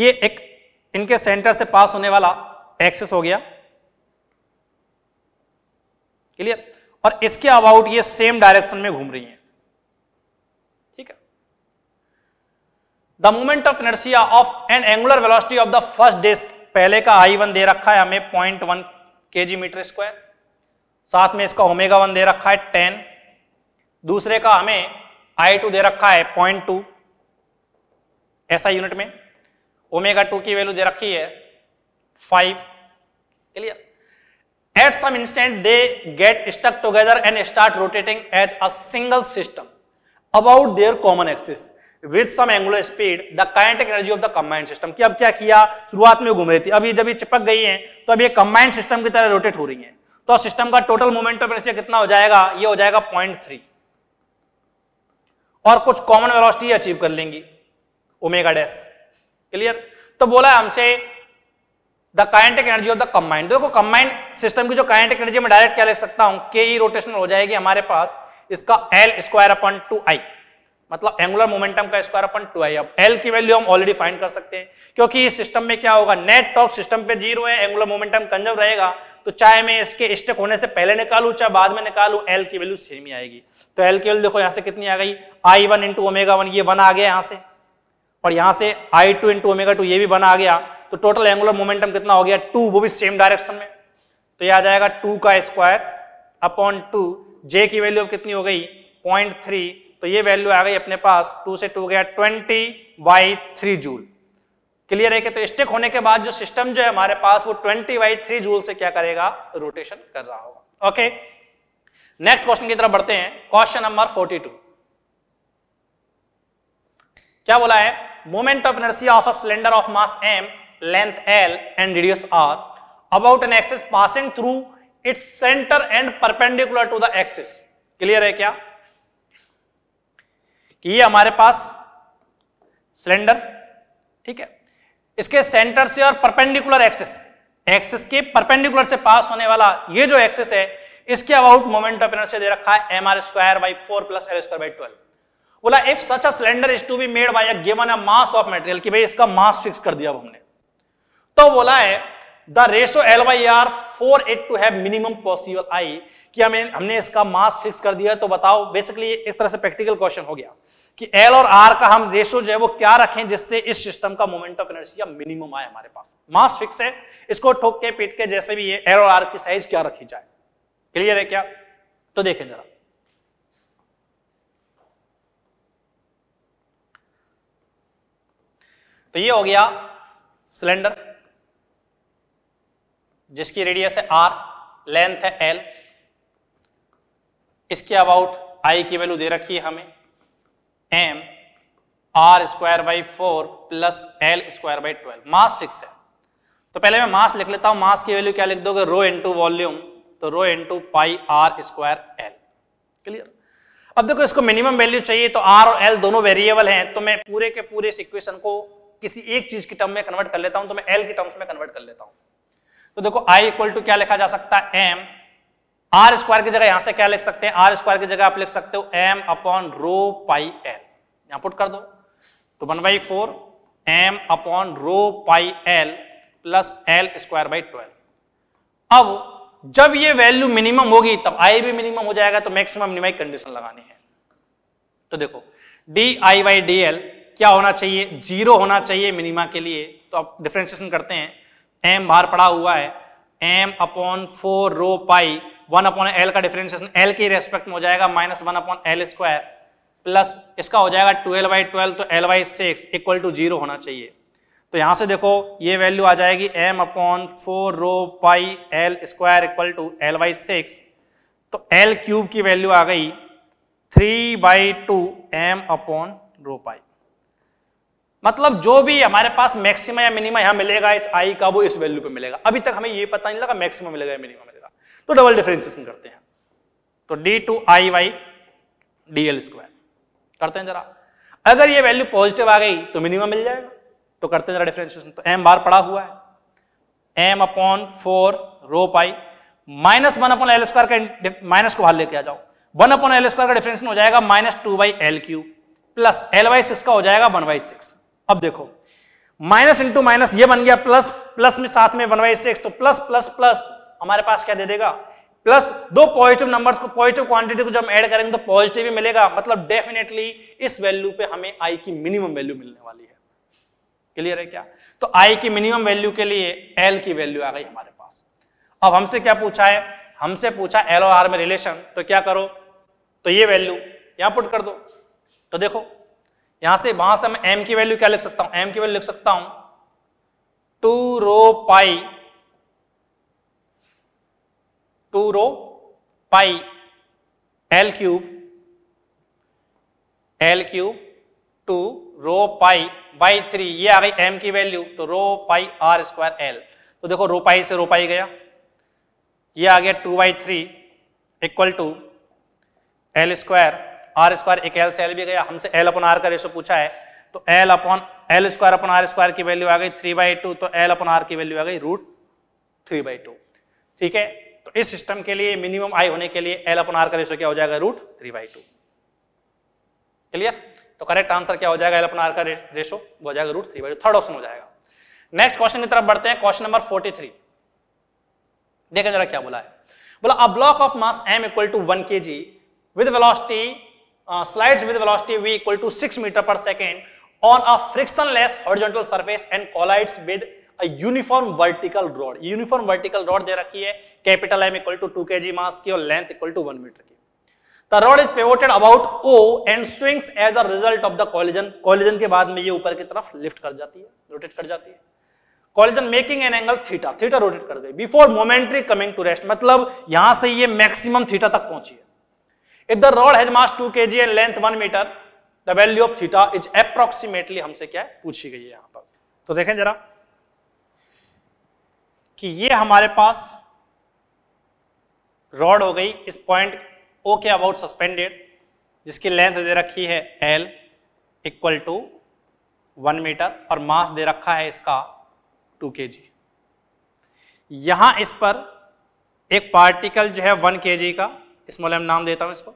ये एक इनके सेंटर से पास होने वाला एक्सेस हो गया क्लियर और इसके अबाउट ये सेम डायरेक्शन में घूम रही है the movement of inertia of an angular velocity of the first disc पहले का आई वन दे रखा है हमें point one K G metre square साथ में इसका ओमेगा वन दे रखा है टेन दूसरे का हमें आई टू दे रखा है पॉइंट टू ऐसा यूनिट में ओमेगा टू की वैल्यू दे रखी है five clear at some instant they get stuck together and start rotating as a single system about their common axis with some angular speed the kinetic energy of the combined system कि अब क्या किया शुरुआत में घूम रही थी अभी जब ये चिपक गई है तो अब ये कंबाइंड सिस्टम की तरह रोटेट हो रही है तो सिस्टम का टोटल मोमेंट ऑफ एनर्जी कितना हो जाएगा ये हो जाएगा पॉइंट थ्री और कुछ कॉमन वेलोसिटी अचीव कर लेंगी ओमेगा डैश क्लियर तो बोला हमसे the kinetic energy of the combined देखो कंबाइंड सिस्टम की जो काइनेटिक एनर्जी मैं डायरेक्ट क्या लिख सकता हूं के ई रोटेशनल हो जाएगी हमारे पास इसका L square upon two I मतलब एंगुलर मोमेंटम का स्क्वायर अपन टू आई अब एल की वैल्यू हम ऑलरेडी फाइंड कर सकते हैं क्योंकि इस सिस्टम में क्या होगा नेट टॉप सिस्टम पे जीरो है एंगुलर मोमेंटम कंजर्व रहेगा तो चाहे मैं इसके स्टेक होने से पहले निकालू चाहे बाद में निकालू एल की वैल्यू सेम ही आएगी तो एल की वैल्यू देखो यहाँ से कितनी आ गई I one into omega one ये वन आ गया यहाँ से और यहाँ से I two into omega two ये भी वन आ गया तो टोटल एंगुलर मोमेंटम कितना हो गया टू वो भी सेम डायरेक्शन में तो ये आ जाएगा टू का स्क्वायर अपॉन टू जे की वैल्यू अब कितनी हो गई पॉइंट थ्री तो ये वैल्यू आ गई अपने पास टू से टू गया twenty by three joule clear है कि तो स्टेक होने के बाद जो सिस्टम जो है हमारे पास वो ट्वेंटी बाई थ्री जूल से क्या करेगा रोटेशन कर रहा होगा ओके नेक्स्ट क्वेश्चन की तरफ बढ़ते हैं क्वेश्चन नंबर फोर्टी टू क्या बोला है moment of inertia of a cylinder of mass M length L and radius R about an axis passing through its centre and perpendicular to the axis clear है क्या ये e हमारे पास cylinder ठीक है इसके सेंटर से और परपेंडिकुलर एक्सेस एक्सेस के परपेंडिकुलर से पास होने वाला ये जो एक्सेस है इसके अबाउट मोमेंट ऑफ एनर्जी दे रखा है M R square by four plus L square by twelve बोला if such a cylinder is to be made by a given a mass of material कि भाई इसका मास फिक्स कर दिया हमने तो बोला है the ratio L by R for it to have minimum possible I कि हमें हमने इसका मास फिक्स कर दिया तो बताओ बेसिकली इस तरह से प्रैक्टिकल क्वेश्चन हो गया कि एल और आर का हम रेशो जो है वो क्या रखें जिससे इस सिस्टम का मोमेंट ऑफ इनर्शिया मिनिमम आए हमारे पास मास फिक्स है इसको ठोक के पीट के जैसे भी ये एल और आर की साइज क्या रखी जाए क्लियर है क्या तो देखें जरा तो ये हो गया सिलेंडर जिसकी रेडियस है आर लेंथ है एल इसके अबाउट आई की वैल्यू दे रखी है हमें M R square by four plus L square by twelve mass fix है तो पहले मैं मास लिख लेता हूं मास की वैल्यू क्या लिख दोगे रो इंटू वॉल्यूम तो rho into pi R square L clear अब देखो इसको मिनिमम वैल्यू चाहिए तो आर और एल दोनों वेरिएबल हैं तो मैं पूरे के पूरे इस इक्वेशन को किसी एक चीज की टर्म में कन्वर्ट कर लेता हूं तो मैं एल की टर्म्स में कन्वर्ट कर लेता हूं तो देखो आई इक्वल टू क्या लिखा जा सकता है एम आर स्क्वायर की जगह यहां से क्या लिख सकते हैं आर स्क्वायर की जगह आप लिख सकते हो M upon rho pi L यहां पुट कर दो तो one by four M upon rho pi L plus L square by twelve अब जब ये वैल्यू मिनिमम होगी तब आई भी मिनिमम हो जाएगा तो मैक्सिमम मिनिमाई कंडीशन लगानी है तो देखो D I by D L क्या होना चाहिए जीरो होना चाहिए मिनिमा के लिए तो आप डिफ्रेंशिएशन करते हैं एम बाहर पड़ा हुआ है M upon four rho pi one upon L का डिफरेंशिएशन एल के रेस्पेक्ट में हो जाएगा minus one upon L square plus इसका हो जाएगा ट्वेल्व बाई ट्वेल्व तो L by six equal to zero होना चाहिए तो यहाँ से देखो ये वैल्यू आ जाएगी M upon four rho pi L square equal to L by six तो एल क्यूब की वैल्यू आ गई three by two M upon rho pi मतलब जो भी हमारे पास मैक्सिमा या मिनिमा यहां मिलेगा इस आई का वो इस वैल्यू पे मिलेगा अभी तक हमें ये पता नहीं लगा मैक्सिमा मिलेगा या मिनिमा तो डबल डिफरेंशिएशन करते हैं तो D two I by D L square करते हैं जरा अगर ये वैल्यू पॉजिटिव आ गई तो मिनिमम मिल जाएगा तो करते हैं जरा डिफरेंशिएशन तो एम बार पड़ा हुआ है M upon four rho pi minus one upon L square का माइनस को बाहर लेके आ जाओ वन अपॉन एल स्क्वायर का डिफरेंशिएशन हो जाएगा minus two by L cube plus L by six का हो जाएगा वन बाई सिक्स अब देखो माइनस इंटू माइनस ये बन गया प्लस प्लस में साथ में वन बाई सिक्स तो प्लस प्लस प्लस हमारे पास क्या दे देगा प्लस दो पॉजिटिव नंबर्स को पॉजिटिव क्वांटिटी को जब ऐड करेंगे तो पॉजिटिव ही मिलेगा मतलब डेफिनेटली इस वैल्यू पे हमें आई की मिनिमम वैल्यू मिलने वाली है क्लियर है क्या तो आई की मिनिमम वैल्यू के लिए एल की वैल्यू आ गई हमारे पास अब हमसे क्या पूछा है हमसे पूछा एल और आर में रिलेशन तो क्या करो तो ये वैल्यू यहां पुट कर दो तो देखो यहां से वहां से मैं एम की वैल्यू क्या लिख सकता हूं एम की वैल्यू लिख सकता हूं two rho pi two rho pi L cube L cube two rho pi by three ये आ गई एम की वैल्यू तो rho pi R square L तो देखो रो पाई से रो पाई गया ये आ गया two by three equal to L square R square एक एल से एल भी गया हमसे एल अपन आर का रेशो पूछा है तो L upon L square upon R square की वैल्यू आ गई थ्री बाई टू तो एल अपन आर की वैल्यू आ गई रूट थ्री बाई टू ठीक है तो इस सिस्टम के लिए मिनिमम आई होने के लिए एल अपन आर का रेशियो क्या हो जाएगा root three by two clear तो करेक्ट आंसर क्या हो जाएगा एल अपन आर का रेशो वो हो जाएगा root three by two third option हो जाएगा नेक्स्ट क्वेश्चन की तरफ बढ़ते हैं क्वेश्चन नंबर फोर्टी थ्री देखें जरा क्या बोला है बोला a block of mass M equal to one K G with velocity slides with velocity V equal to six metre पर second on a frictionless horizontal surface and collides with uniform vertical rod uniform vertical rod दे रखी है capital M equal to two K G mass की और length equal to one metre की the rod is pivoted about O and swings as a result of the collision collision के बाद में ये ऊपर की तरफ लिफ्ट कर जाती है रोटेट कर जाती है collision making an angle theta theta rotate कर गई before momentary coming to rest मतलब यहां से ये मैक्सिमम थीटा तक पहुंची है if the rod has mass two K G and length one metre the value of theta is approximately हमसे क्या है पूछी गई है यहां पर तो देखें जरा कि ये हमारे पास रॉड हो गई इस पॉइंट ओ के अबाउट सस्पेंडेड जिसकी लेंथ दे रखी है L equal to one metre और मास दे रखा है इसका टू के जी यहां इस पर एक पार्टिकल जो है वन के जी का इस एम नाम देता हूं इसको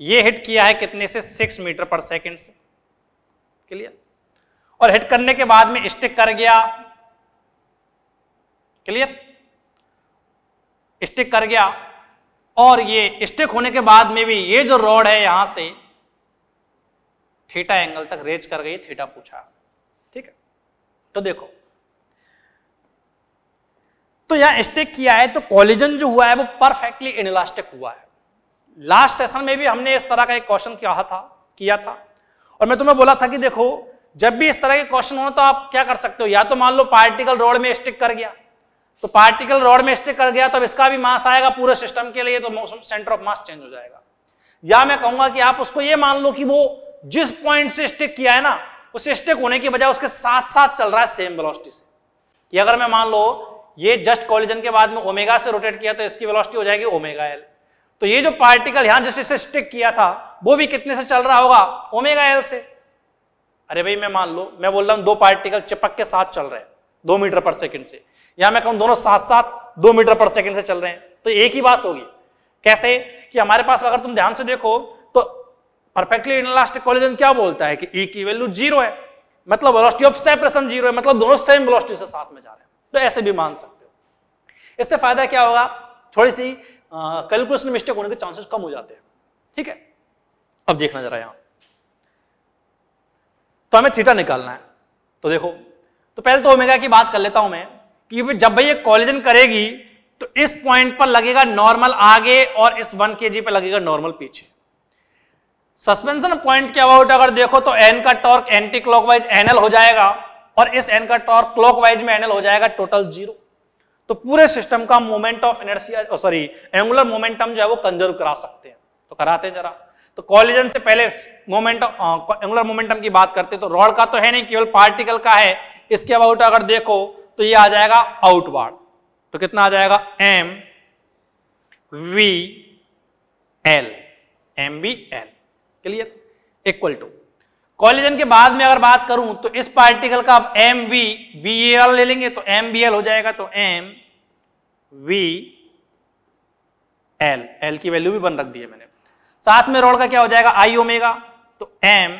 ये हिट किया है कितने से सिक्स मीटर पर सेकेंड से क्लियर और हिट करने के बाद में स्टिक कर गया क्लियर स्टिक कर गया और ये स्टिक होने के बाद में भी ये जो रॉड है यहां से थीटा एंगल तक रेज कर गई थीटा पूछा ठीक है तो देखो तो यहां स्टेक किया है तो कॉलिजन जो हुआ है वो परफेक्टली इनलास्टिक हुआ है लास्ट सेशन में भी हमने इस तरह का एक क्वेश्चन किया था किया था और मैं तुम्हें बोला था कि देखो जब भी इस तरह के क्वेश्चन हो तो आप क्या कर सकते हो या तो मान लो पार्टिकल रोड में स्टिक कर गया तो पार्टिकल रॉड में स्टिक कर गया तो इसका भी मास आएगा पूरे सिस्टम के लिए तो सेंटर ऑफ मास चेंज हो जाएगा या मैं कहूंगा कि आप उसको ये मान लो कि वो जिस पॉइंट से स्टिक किया है ना उस स्टिक होने की बजाय उसके साथ साथ चल रहा है सेम वेलोसिटी से कि अगर मैं मान लो ये जस्ट कॉलिजन के बाद में ओमेगा से रोटेट किया तो इसकी वेलोसिटी हो जाएगी ओमेगा एल तो ये जो पार्टिकल यहां जिस इसे स्टिक किया था वो भी कितने से चल रहा होगा ओमेगा एल से अरे भाई मैं मान लो मैं बोल रहा हूं दो पार्टिकल चिपक के साथ चल रहे हैं दो मीटर पर सेकंड से या मैं कहूं दोनों साथ साथ दो मीटर पर सेकंड से चल रहे हैं तो एक ही बात होगी कैसे कि हमारे पास अगर तुम ध्यान से देखो तो परफेक्टली इनलास्टिक कॉलेजन क्या बोलता है कि ई e की वैल्यू जीरो है मतलब वेलोसिटी ऑफ सेपरेशन जीरो है मतलब दोनों सेम वेलोसिटी से साथ में जा रहे हैं तो ऐसे भी मान सकते हो इससे फायदा क्या होगा थोड़ी सी कैलकुलेशन मिस्टेक होने के चांसेस कम हो जाते हैं ठीक है अब देखना जरा यहां तो हमें थीटा निकालना है तो देखो तो पहले तो ओमेगा की बात कर लेता हूं मैं कि जब भाई ये कॉलेजन करेगी तो इस पॉइंट पर लगेगा नॉर्मल आगे और इस वन के पर लगेगा नॉर्मल पीछे सस्पेंशन पॉइंट के अबाउट अगर देखो तो एन का टॉर्क एंटी क्लॉकवाइज एनएल हो जाएगा और इस एन का टॉर्क क्लॉकवाइज में एनएल हो जाएगा टोटल जीरो तो पूरे सिस्टम का moment of energy sorry angular momentum जो है वो कंजर्व करा सकते हैं तो कराते हैं जरा तो कॉलिजन से पहले मोमेंट एंगुलर मोमेंटम की बात करते हैं तो रॉड का तो है नहीं केवल पार्टिकल का है इसके अबाउट अगर देखो तो ये आ जाएगा आउटवार्ड तो कितना आ जाएगा M V L M V L clear equal to collision के बाद में अगर बात करूं तो इस पार्टिकल का एम वी वी एल ले लेंगे तो एम बी एल हो जाएगा तो एम वी एल एल की वैल्यू भी बन रख दी है मैंने साथ में रोड का क्या हो जाएगा आई ओमेगा तो M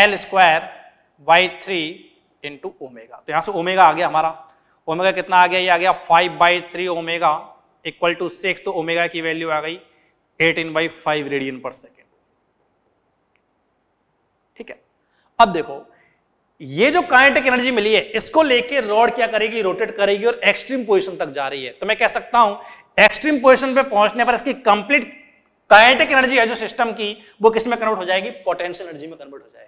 L square by three into omega तो यहां से ओमेगा आ गया हमारा ओमेगा कितना आ गया ये आ गया five by three omega equal to six तो ओमेगा की वैल्यू आ गई एटीन बाई फाइव रेडियन पर सेकेंड ठीक है अब देखो ये जो काइनेटिक एनर्जी मिली है इसको लेके रॉड क्या करेगी रोटेट करेगी और एक्सट्रीम पोजीशन तक जा रही है तो मैं कह सकता हूं एक्सट्रीम पोजीशन पे पहुंचने पर इसकी कंप्लीट काइनेटिक एनर्जी है जो सिस्टम की वो किसमें कन्वर्ट हो जाएगी पोटेंशियल एनर्जी में कन्वर्ट हो जाएगी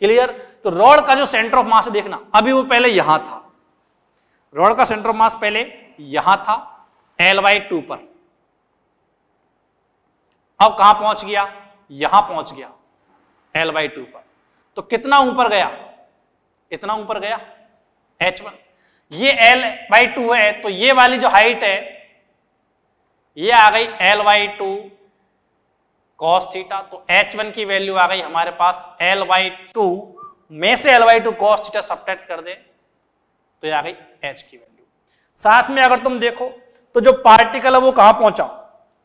क्लियर तो रॉड का जो सेंटर ऑफ मास देखना अभी वो पहले यहां था रॉड का सेंटर ऑफ मास पहले यहां था एल वाई टू पर अब कहां पहुंच गया यहां पहुंच गया एल वाई टू पर तो कितना ऊपर गया इतना ऊपर गया एच वन ये एल वाई टू है तो ये वाली जो हाइट है ये आ गई L by two cos theta तो एच वन की वैल्यू आ गई हमारे पास एल वाई टू में से L by two cos theta subtract कर दे तो ये आ गई एच की वैल्यू साथ में अगर तुम देखो तो जो पार्टिकल है वो कहां पहुंचा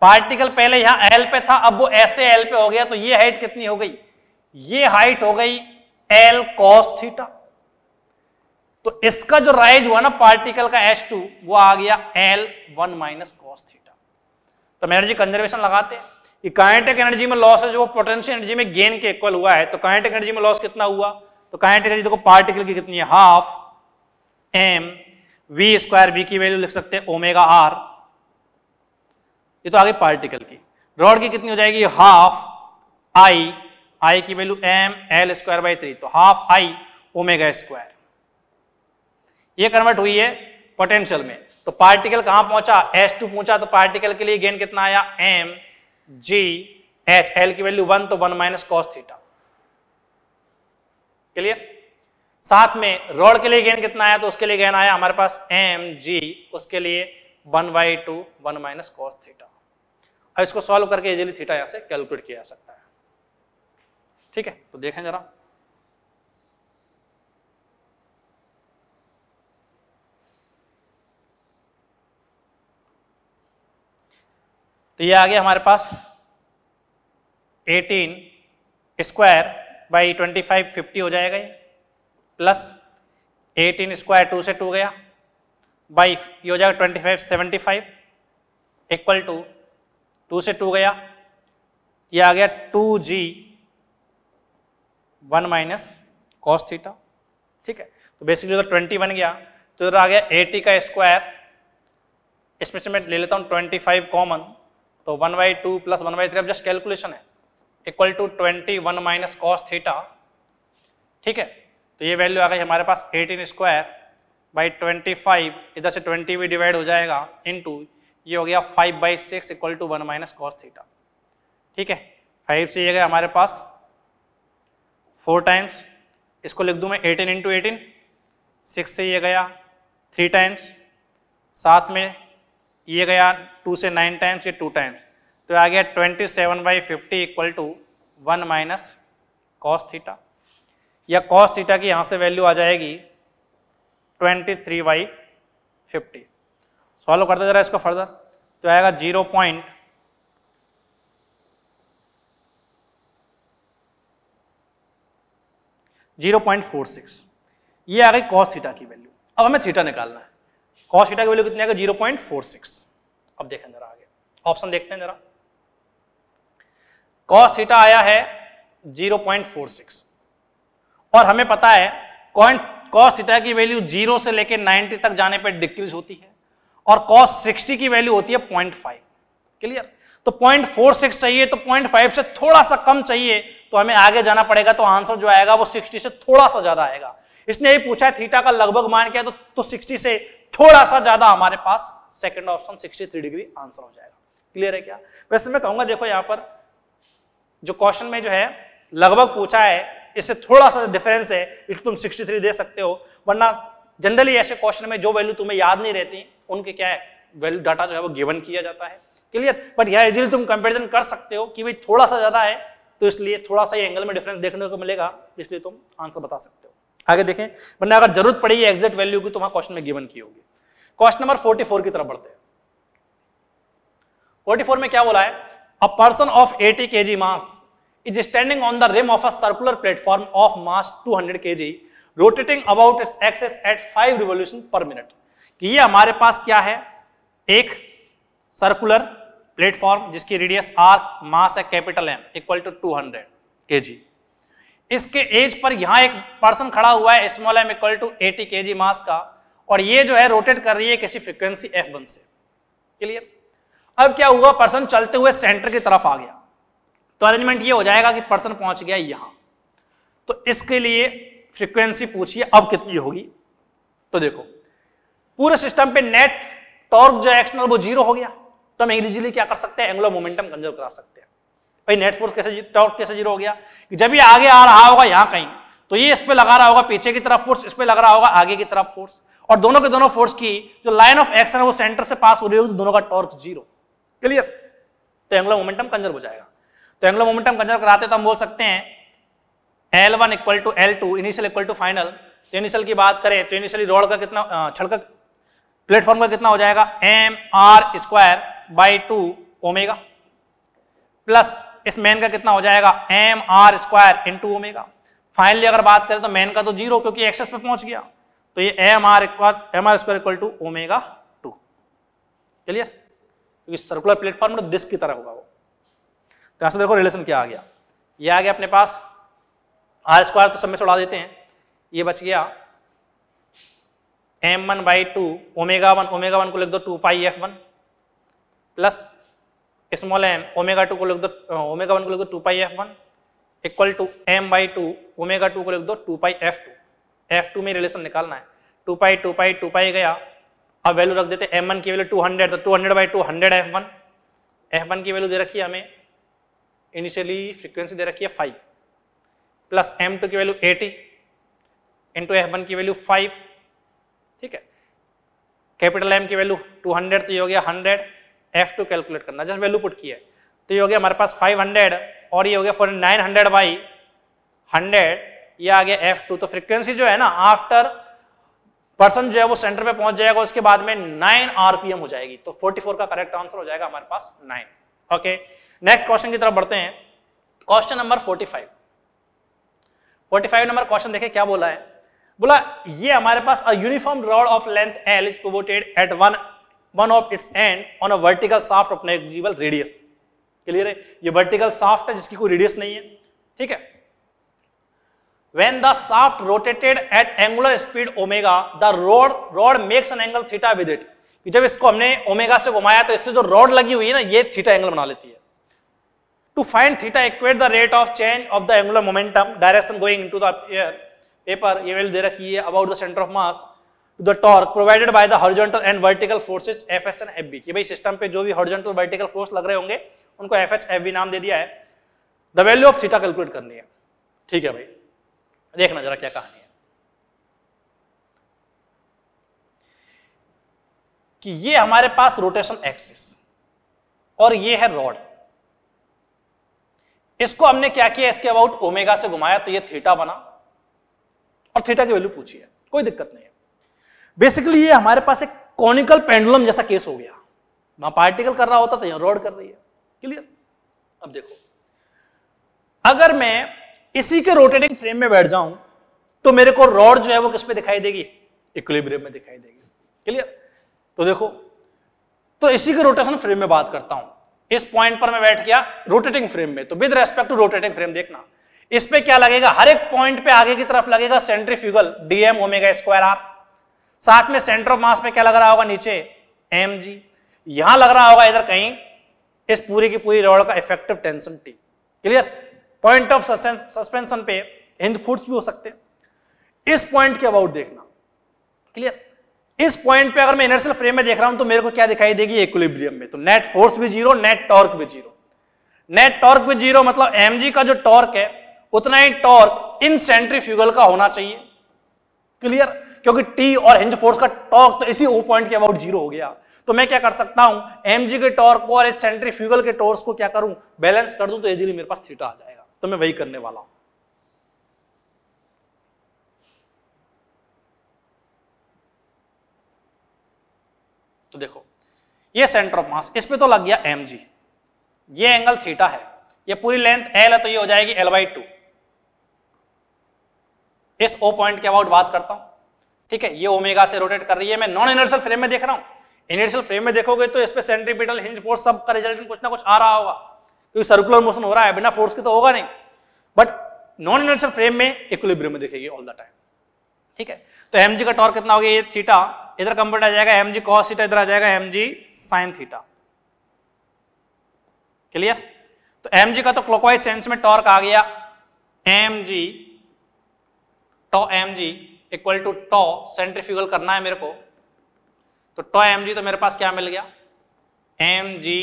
पार्टिकल पहले यहां एल पे था अब वो ऐसे एल पे हो गया तो ये हाइट कितनी हो गई ये हाइट हो गई एल कॉस थीटा तो इसका जो राइज हुआ ना पार्टिकल का एच टू वो आ गया L one minus cos theta तो एनर्जी कंजर्वेशन लगाते हैं कि काइनेटिक एनर्जी में लॉस है जो पोटेंशियल एनर्जी में गेन के इक्वल हुआ है तो काइनेटिक एनर्जी में लॉस कितना हुआ तो काइनेटिक एनर्जी देखो पार्टिकल की कितनी है half M V square V की वैल्यू लिख सकते हैं ओमेगा आर ये तो आगे पार्टिकल की रॉड की कितनी हो जाएगी हाफ आई आई की value M L square by three तो हाफ आई ओमेगा स्क्वायर ये कन्वर्ट हुई है पोटेंशियल में तो पार्टिकल कहां पहुंचा एस टू पहुंचा तो पार्टिकल के लिए गेन कितना आया एम जी एच एल की वैल्यू वन तो one minus cos theta clear साथ में रोड के लिए गेन कितना आया तो उसके लिए गेन आया हमारे पास एम जी उसके लिए one by two one minus cos theta अब इसको सॉल्व करके इजिली थीटा यहां से कैलकुलेट किया जा सकता है ठीक है तो देखें जरा तो ये आ गया हमारे पास 18 स्क्वायर बाई 25 50 हो जाएगा ये प्लस 18 स्क्वायर टू से टू गया बाई ये हो जाएगा 25 75 इक्वल टू टू से टू गया ये आ गया two G one minus cos theta ठीक है तो बेसिकली उधर 20 बन गया तो इधर आ गया 80 का स्क्वायर इसमें से मैं ले लेता हूँ 25 कॉमन तो one by two plus one by three अब जस्ट कैलकुलेशन है equal to twenty one minus cos theta ठीक है तो ये वैल्यू आ गई हमारे पास eighteen square by twenty five इधर से ट्वेंटी भी डिवाइड हो जाएगा इन टू ये हो गया five by six equal to one minus cos theta ठीक है फाइव से ये गया हमारे पास फोर टाइम्स इसको लिख दूँ मैं एटीन इंटू एटीन सिक्स से ये गया थ्री टाइम्स साथ में ये गया टू से नाइन टाइम्स ये टू टाइम्स तो आ गया twenty seven by fifty equal to one minus cos theta या कॉस थीटा की यहाँ से वैल्यू आ जाएगी twenty three by fifty solve करते जरा इसको फर्दर तो आएगा zero point zero point four six ये आ गई कॉस थीटा की वैल्यू अब हमें थीटा निकालना है कॉस थीटा की वैल्यू कितनी आएगा जीरो पॉइंट फोर सिक्स अब देखें जरा आगे ऑप्शन देखते हैं जरा कॉस थीटा आया है जीरो पॉइंट फोर सिक्स और हमें पता है कॉइंट कॉस थीटा की वैल्यू जीरो से लेकर नाइन्टी तक जाने पर डिक्रीज होती है और कॉस सिक्सटी की वैल्यू होती है पॉइंट फाइव क्लियर तो पॉइंट फोर सिक्स चाहिए तो पॉइंट फाइव से थोड़ा सा कम चाहिए तो हमें आगे जाना पड़ेगा तो आंसर जो आएगा वो सिक्सटी से थोड़ा सा ज्यादा आएगा इसने यही पूछा है थीटा का लगभग मान क्या है तो, तो 60 से थोड़ा सा ज्यादा हमारे पास सेकंड ऑप्शन 63 डिग्री आंसर हो जाएगा क्लियर है क्या वैसे मैं कहूंगा देखो यहां पर जो क्वेश्चन में जो है लगभग पूछा है इससे थोड़ा सा डिफरेंस है इसको तुम 63 दे सकते हो वरना जनरली ऐसे क्वेश्चन में जो वैल्यू तुम्हें याद नहीं रहती उनके क्या है वैल्यू डाटा जो है वो गिवन किया जाता है क्लियर बट यह इजिली तुम कंपेरिजन कर सकते हो कि भाई थोड़ा सा ज्यादा है तो इसलिए थोड़ा सा ये एंगल में डिफरेंस देखने को मिलेगा इसलिए तुम आंसर बता सकते हो आगे देखें वरना अगर जरूरत पड़ेगी एग्जैक्ट वैल्यू की तो वहां क्वेश्चन में गिवन की होगी क्वेश्चन नंबर 44 की तरफ बढ़ते हैं 44 में क्या बोला है a person of 80 KG mass is standing on the rim of a circular platform of mass 200 KG rotating about its axis at 5 revolution per minute कि ये हमारे पास क्या है एक सर्कुलर प्लेटफॉर्म जिसकी रेडियस आर मास है capital M equal to 200 KG इसके एज पर यहां एक पर्सन खड़ा हुआ है small M equal to eighty के मास का और ये जो है रोटेट कर रही है किसी फ्रिक्वेंसी एफ वन से क्लियर अब क्या हुआ पर्सन चलते हुए सेंटर की तरफ आ गया तो अरेंजमेंट ये हो जाएगा कि पर्सन पहुंच गया यहां तो इसके लिए फ्रिक्वेंसी पूछिए अब कितनी होगी तो देखो पूरे सिस्टम पे नेट टॉर्क जो एक्शनल वो जीरो हो गया तो हम इजीली क्या कर सकते हैं एंगुलर मोमेंटम कंजर्व करा सकते हैं भाई नेट फोर्स कैसे टॉर्क कैसे जीरो हो गया कि जब ये आगे आ रहा होगा यहाँ कहीं तो ये इस पर लगा रहा होगा पीछे की तरफ फोर्स इस पर लग रहा होगा आगे की तरफ फोर्स और दोनों के दोनों फोर्स की जो लाइन ऑफ एक्शन है वो सेंटर से पास हो रही होगी तो दोनों का टॉर्क जीरो क्लियर तो एंगुलर मोमेंटम कंजर्व हो जाएगा तो एंगुलर मोमेंटम कंजर्व कराते तो हम बोल सकते हैं L one equal to L two initial equal to final तो इनिशियल की बात करें तो इनिशियली रोड का कितना छड़ का प्लेटफॉर्म का कितना हो जाएगा M R square by two omega plus इस मैन का कितना हो जाएगा M R square into omega finally अगर बात करें तो मैन का तो जीरो क्योंकि एक्सेस पे पहुंच गया तो ये M R M R square equal to omega two clear क्योंकि सर्कुलर प्लेटफॉर्म तो डिस्क की तरह होगा वो तो यहां से देखो रिलेशन क्या आ गया ये आ गया अपने पास आर स्क्वायर तो सब में से उड़ा देते हैं ये बच गया M one by two omega one omega one को लिख दो two pi F one plus small M omega two को लिख दो ओमेगा वन को लिख दो two pi F one equal to M by two omega two को लिख दो two pi F two F two में रिलेशन निकालना है two pi two pi two pi गया अब वैल्यू रख देते एम वन की वैल्यू टू हंड्रेड तो two hundred by two hundred F one F one की वैल्यू दे रखी है हमें इनिशियली फ्रिक्वेंसी दे रखी है फाइव प्लस एम टू की value eighty into F one की वैल्यू फाइव ठीक है कैपिटल एम की वैल्यू टू हंड्रेड तो ये हो गया हंड्रेड एफ टू कैलकुलेट करना जस्ट वैल्यू पुट किया तो ये हो गया हमारे पास 500 और ये हो गया four nine hundred by hundred ये आ गया एफ टू तो फ्रिक्वेंसी जो है ना आफ्टर पर्सन जो है वो सेंटर पे पहुंच जाएगा उसके बाद में नाइन आरपीएम हो जाएगी तो 44 का करेक्ट आंसर हो जाएगा हमारे पास नाइन ओके नेक्स्ट क्वेश्चन की तरफ बढ़ते हैं क्वेश्चन नंबर 45 45 नंबर क्वेश्चन देखे क्या बोला है बोला ये हमारे पास a uniform rod of length L is pivoted at one one of its end on a vertical shaft of negligible radius clear है ये वर्टिकल साफ्ट है जिसकी कोई रेडियस नहीं है ठीक है when the shaft rotated at angular speed omega the rod rod makes an angle theta with it कि जब इसको हमने ओमेगा से घुमाया तो इससे जो रॉड लगी हुई है ना ये थीटा एंगल बना लेती है To find theta, equate the rate of change of the angular momentum direction going into the air paper. ये वेल दे रखी है about the centre of mass the torque provided by the horizontal and vertical forces F S and F B की भाई system पे जो भी हॉरिजॉन्टल वर्टिकल फोर्स लग रहे होंगे उनको एफ एच एफ बी नाम दे दिया है the value of theta calculate करनी है ठीक है भाई देखना जरा क्या कहानी है कि ये हमारे पास रोटेशन एक्सिस और ये है रॉड इसको हमने क्या किया इसके अबाउट ओमेगा से घुमाया तो ये थीटा बना और थीटा की वैल्यू पूछी है कोई दिक्कत नहीं है बेसिकली ये हमारे पास एक कॉनिकल पेंडुलम जैसा केस हो गया वहां पार्टिकल कर रहा होता तो यहां रॉड कर रही है क्लियर अब देखो अगर मैं इसी के रोटेटिंग फ्रेम में बैठ जाऊं तो मेरे को रॉड जो है वो किस पे दिखाई देगी इक्विलिब्रियम में दिखाई देगी क्लियर तो देखो तो इसी के रोटेशन फ्रेम में बात करता हूं इस पॉइंट पर मैं बैठ गया रोटेटिंग फ्रेम में तो with respect to rotating frame देखना इस पे क्या लगेगा हर एक पॉइंट पे आगे की तरफ लगेगा centrifugal DM omega square R साथ में सेंटर ऑफ मास में क्या लग रहा होगा नीचे एम जी यहां लग रहा होगा इधर कहीं इस पूरी की पूरी रॉड का effective tension T clear point of suspension पे हिंद फूड्स भी हो सकते हैं इस पॉइंट के अबाउट देखना क्लियर इस पॉइंट पे अगर मैं इनर्शियल फ्रेम में देख रहा हूं तो मेरे को क्या दिखाई देगी इक्विलिब्रियम में तो नेट फोर्स भी जीरो नेट टॉर्क भी जीरो नेट टॉर्क भी जीरो मतलब एम का जो टॉर्क है उतना ही टॉर्क इन सेंट्रीफ्यूगल का होना चाहिए क्लियर क्योंकि टी और हिंज फोर्स का टॉर्क तो इसी ओ पॉइंट के अबाउट जीरो हो गया तो मैं क्या कर सकता हूं एम के टॉर्क को और इस सेंट्रीफ्यूगल के टॉर्स को क्या करूं बैलेंस कर दूं तो इजीली मेरे पास थीटा आ जाएगा तो मैं वही करने वाला हूं तो देखो ये सेंटर ऑफ मास इस पे तो लग गया एम ये एंगल थीटा है ये पूरी लेंथ एल है तो ये हो जाएगी एल बाई टू इस ओ पॉइंट के अबाउट बात करता हूं ठीक है ये ओमेगा से रोटेट कर रही है मैं नॉन इनर्शियल फ्रेम में देख रहा हूँ इनर्शियल फ्रेम में देखोगे तो इस पर सेंट्रीपिटल हिंज फोर्स सब का रिजल्ट कुछ ना कुछ आ रहा होगा क्योंकि सर्कुलर मोशन हो रहा है बिना फोर्स के तो होगा नहीं बट नॉन इनर्शियल फ्रेम में इक्विलिब्रियम में देखेगी ऑल द टाइम ठीक है तो एम का टॉर्क कितना हो गया ये थीटा इधर कंपर्ट आ जाएगा एम जी कॉस थीटा इधर आ जाएगा M G sine theta clear तो एम जी का तो क्लॉकवाइज सेंस में टॉर्क आ गया M G tau M G equal to tau centrifugal करना है मेरे को तो टॉ एम जी तो मेरे पास क्या मिल गया M G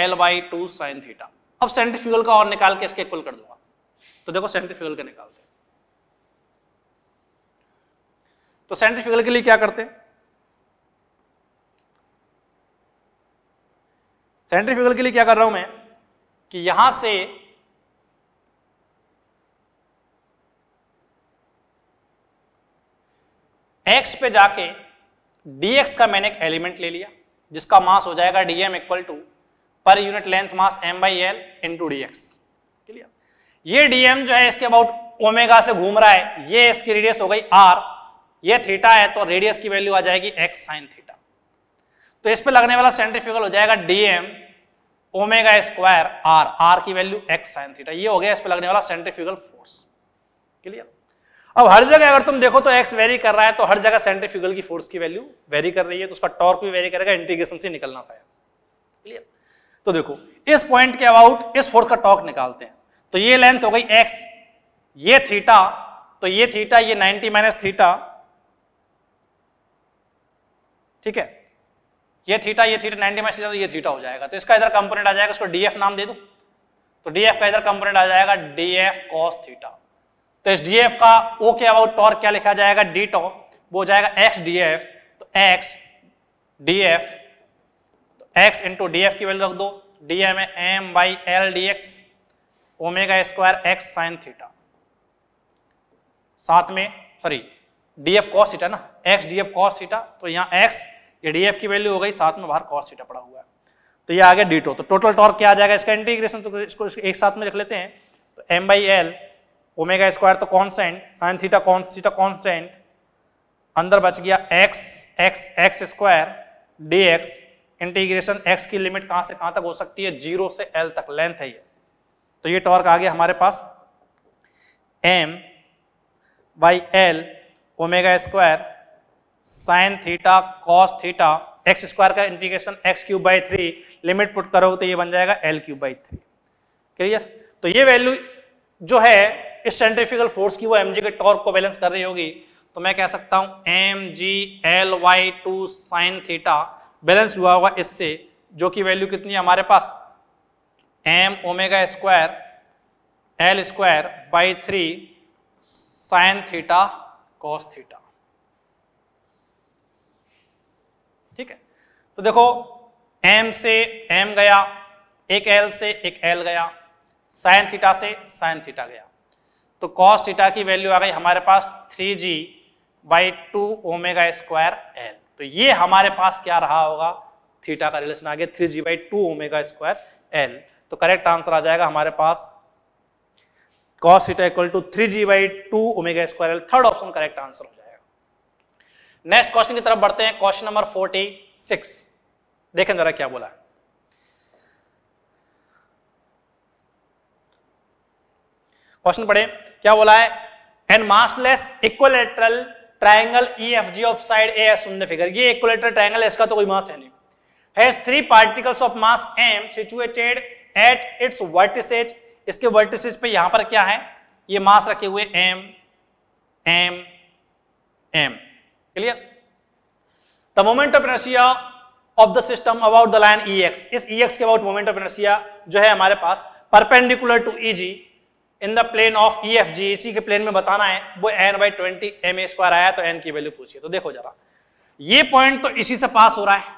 L by two sine theta अब सेंट्रीफ्यूगल का और निकाल के इसके इक्वल कर दूंगा तो देखो सेंट्रीफ्यूगल का निकालते हैं तो सेंट्रीफ्यूगल के लिए क्या करते हैं सेंट्रीफ्यूगल के लिए क्या कर रहा हूं मैं कि यहां से एक्स पे जाके डीएक्स का मैंने एक एलिमेंट ले लिया जिसका मास हो जाएगा DM equal to per unit length mass M by L into D clear ये dm जो है इसके अबाउट ओमेगा से घूम रहा है ये इसकी रेडियस हो गई आर ये थीटा है तो रेडियस की वैल्यू आ जाएगी एक्स साइन थीटा तो इस पे लगने वाला सेंट्रीफ्यूगल हो जाएगा DM omega square R R की वैल्यू एक्स साइन थीटा ये हो गया इस पे लगने वाला सेंट्रीफ्यूगल फोर्स क्लियर अब हर जगह अगर तुम देखो तो एक्स वेरी कर रहा है तो हर जगह सेंट्रीफ्यूगल की फोर्स की वैल्यू वेरी कर रही है तो उसका टॉर्क भी वेरी करेगा इंटीग्रेशन से निकलना पाया क्लियर तो देखो इस पॉइंट के अबाउट इस फोर्स का टॉर्क निकालते हैं तो ये लेंथ हो गई एक्स ये थीटा तो ये थीटा ये 90 माइनस थीटा ठीक है ये थीटा ये थीटा 90 माइनस थीटा तो ये थीटा हो जाएगा तो इसका इधर कंपोनेंट आ जाएगा उसको डीएफ नाम दे दो तो डीएफ का इधर कंपोनेंट आ जाएगा डीएफ कॉस थीटा तो एस डी एफ का ओ के अबाउट टॉर्क क्या लिखा जाएगा डी टॉ वो हो जाएगा एक्स डी एफ तो एक्स डी एफ तो एक्स इंटू डी एफ की वैल्यू रख दो D M M by L D X omega square X sine theta साथ में sorry D F cos theta ना x D F cos theta तो यहाँ एक्स ये डी एफ की वैल्यू हो गई साथ में बाहर कॉस सीटा पड़ा हुआ है तो ये आ गया डी टो तो टोटल टॉर्क क्या आ जाएगा इसका इंटीग्रेशन तो इसको एक साथ में रख लेते हैं तो M by L omega square तो constant sine theta cos theta constant अंदर बच गया X X X square D X integration X की लिमिट कहां से कहां तक हो सकती है जीरो से एल तक लेंथ है ये तो ये टॉर्क आ गया हमारे पास M by L omega square sine theta cos theta X square का integration X cube by three limit put करोगे तो ये बन जाएगा L cube by three clear तो ये वैल्यू जो है इस सेंट्रिफिकल फोर्स की वो एम के टॉर्क को बैलेंस कर रही होगी तो मैं कह सकता हूँ M G L by two sine theta balance हुआ होगा इससे जो कि वैल्यू कितनी है हमारे पास M omega square L square by three sine theta cos theta ठीक है तो देखो एम से एम गया एक एल से एक एल गया साइन थीटा से साइन थीटा गया तो कॉस थीटा की वैल्यू आ गई हमारे पास three G by two omega square L तो ये हमारे पास क्या रहा होगा थीटा का रिलेशन आ गया three G by two omega square L तो करेक्ट आंसर आ जाएगा हमारे पास cos theta equal to three G by two omega square L third option correct answer हो जाएगा नेक्स्ट क्वेश्चन की तरफ बढ़ते हैं क्वेश्चन नंबर फोर्टी सिक्स देखें जरा क्या बोला है क्वेश्चन पढ़े क्या बोला है an massless equilateral triangle E F G of side A is shown in figure ये इक्वलेटरल ट्राइंगल है इसका तो कोई मास है नहीं has three particles of mass M situated at its vertices इसके वर्टिसेज पे यहां पर क्या है ये मास रखे हुए M M M clear the moment of inertia of the system about the line E X इस ई e एक्स के अबाउट मोमेंट ऑफ इनर्शिया जो है हमारे पास perpendicular to E G in the plane of E F G इसी के plane में बताना है वो N by twenty M A square आया तो एन की वैल्यू पूछिए तो देखो जरा ये पॉइंट तो इसी से पास हो रहा है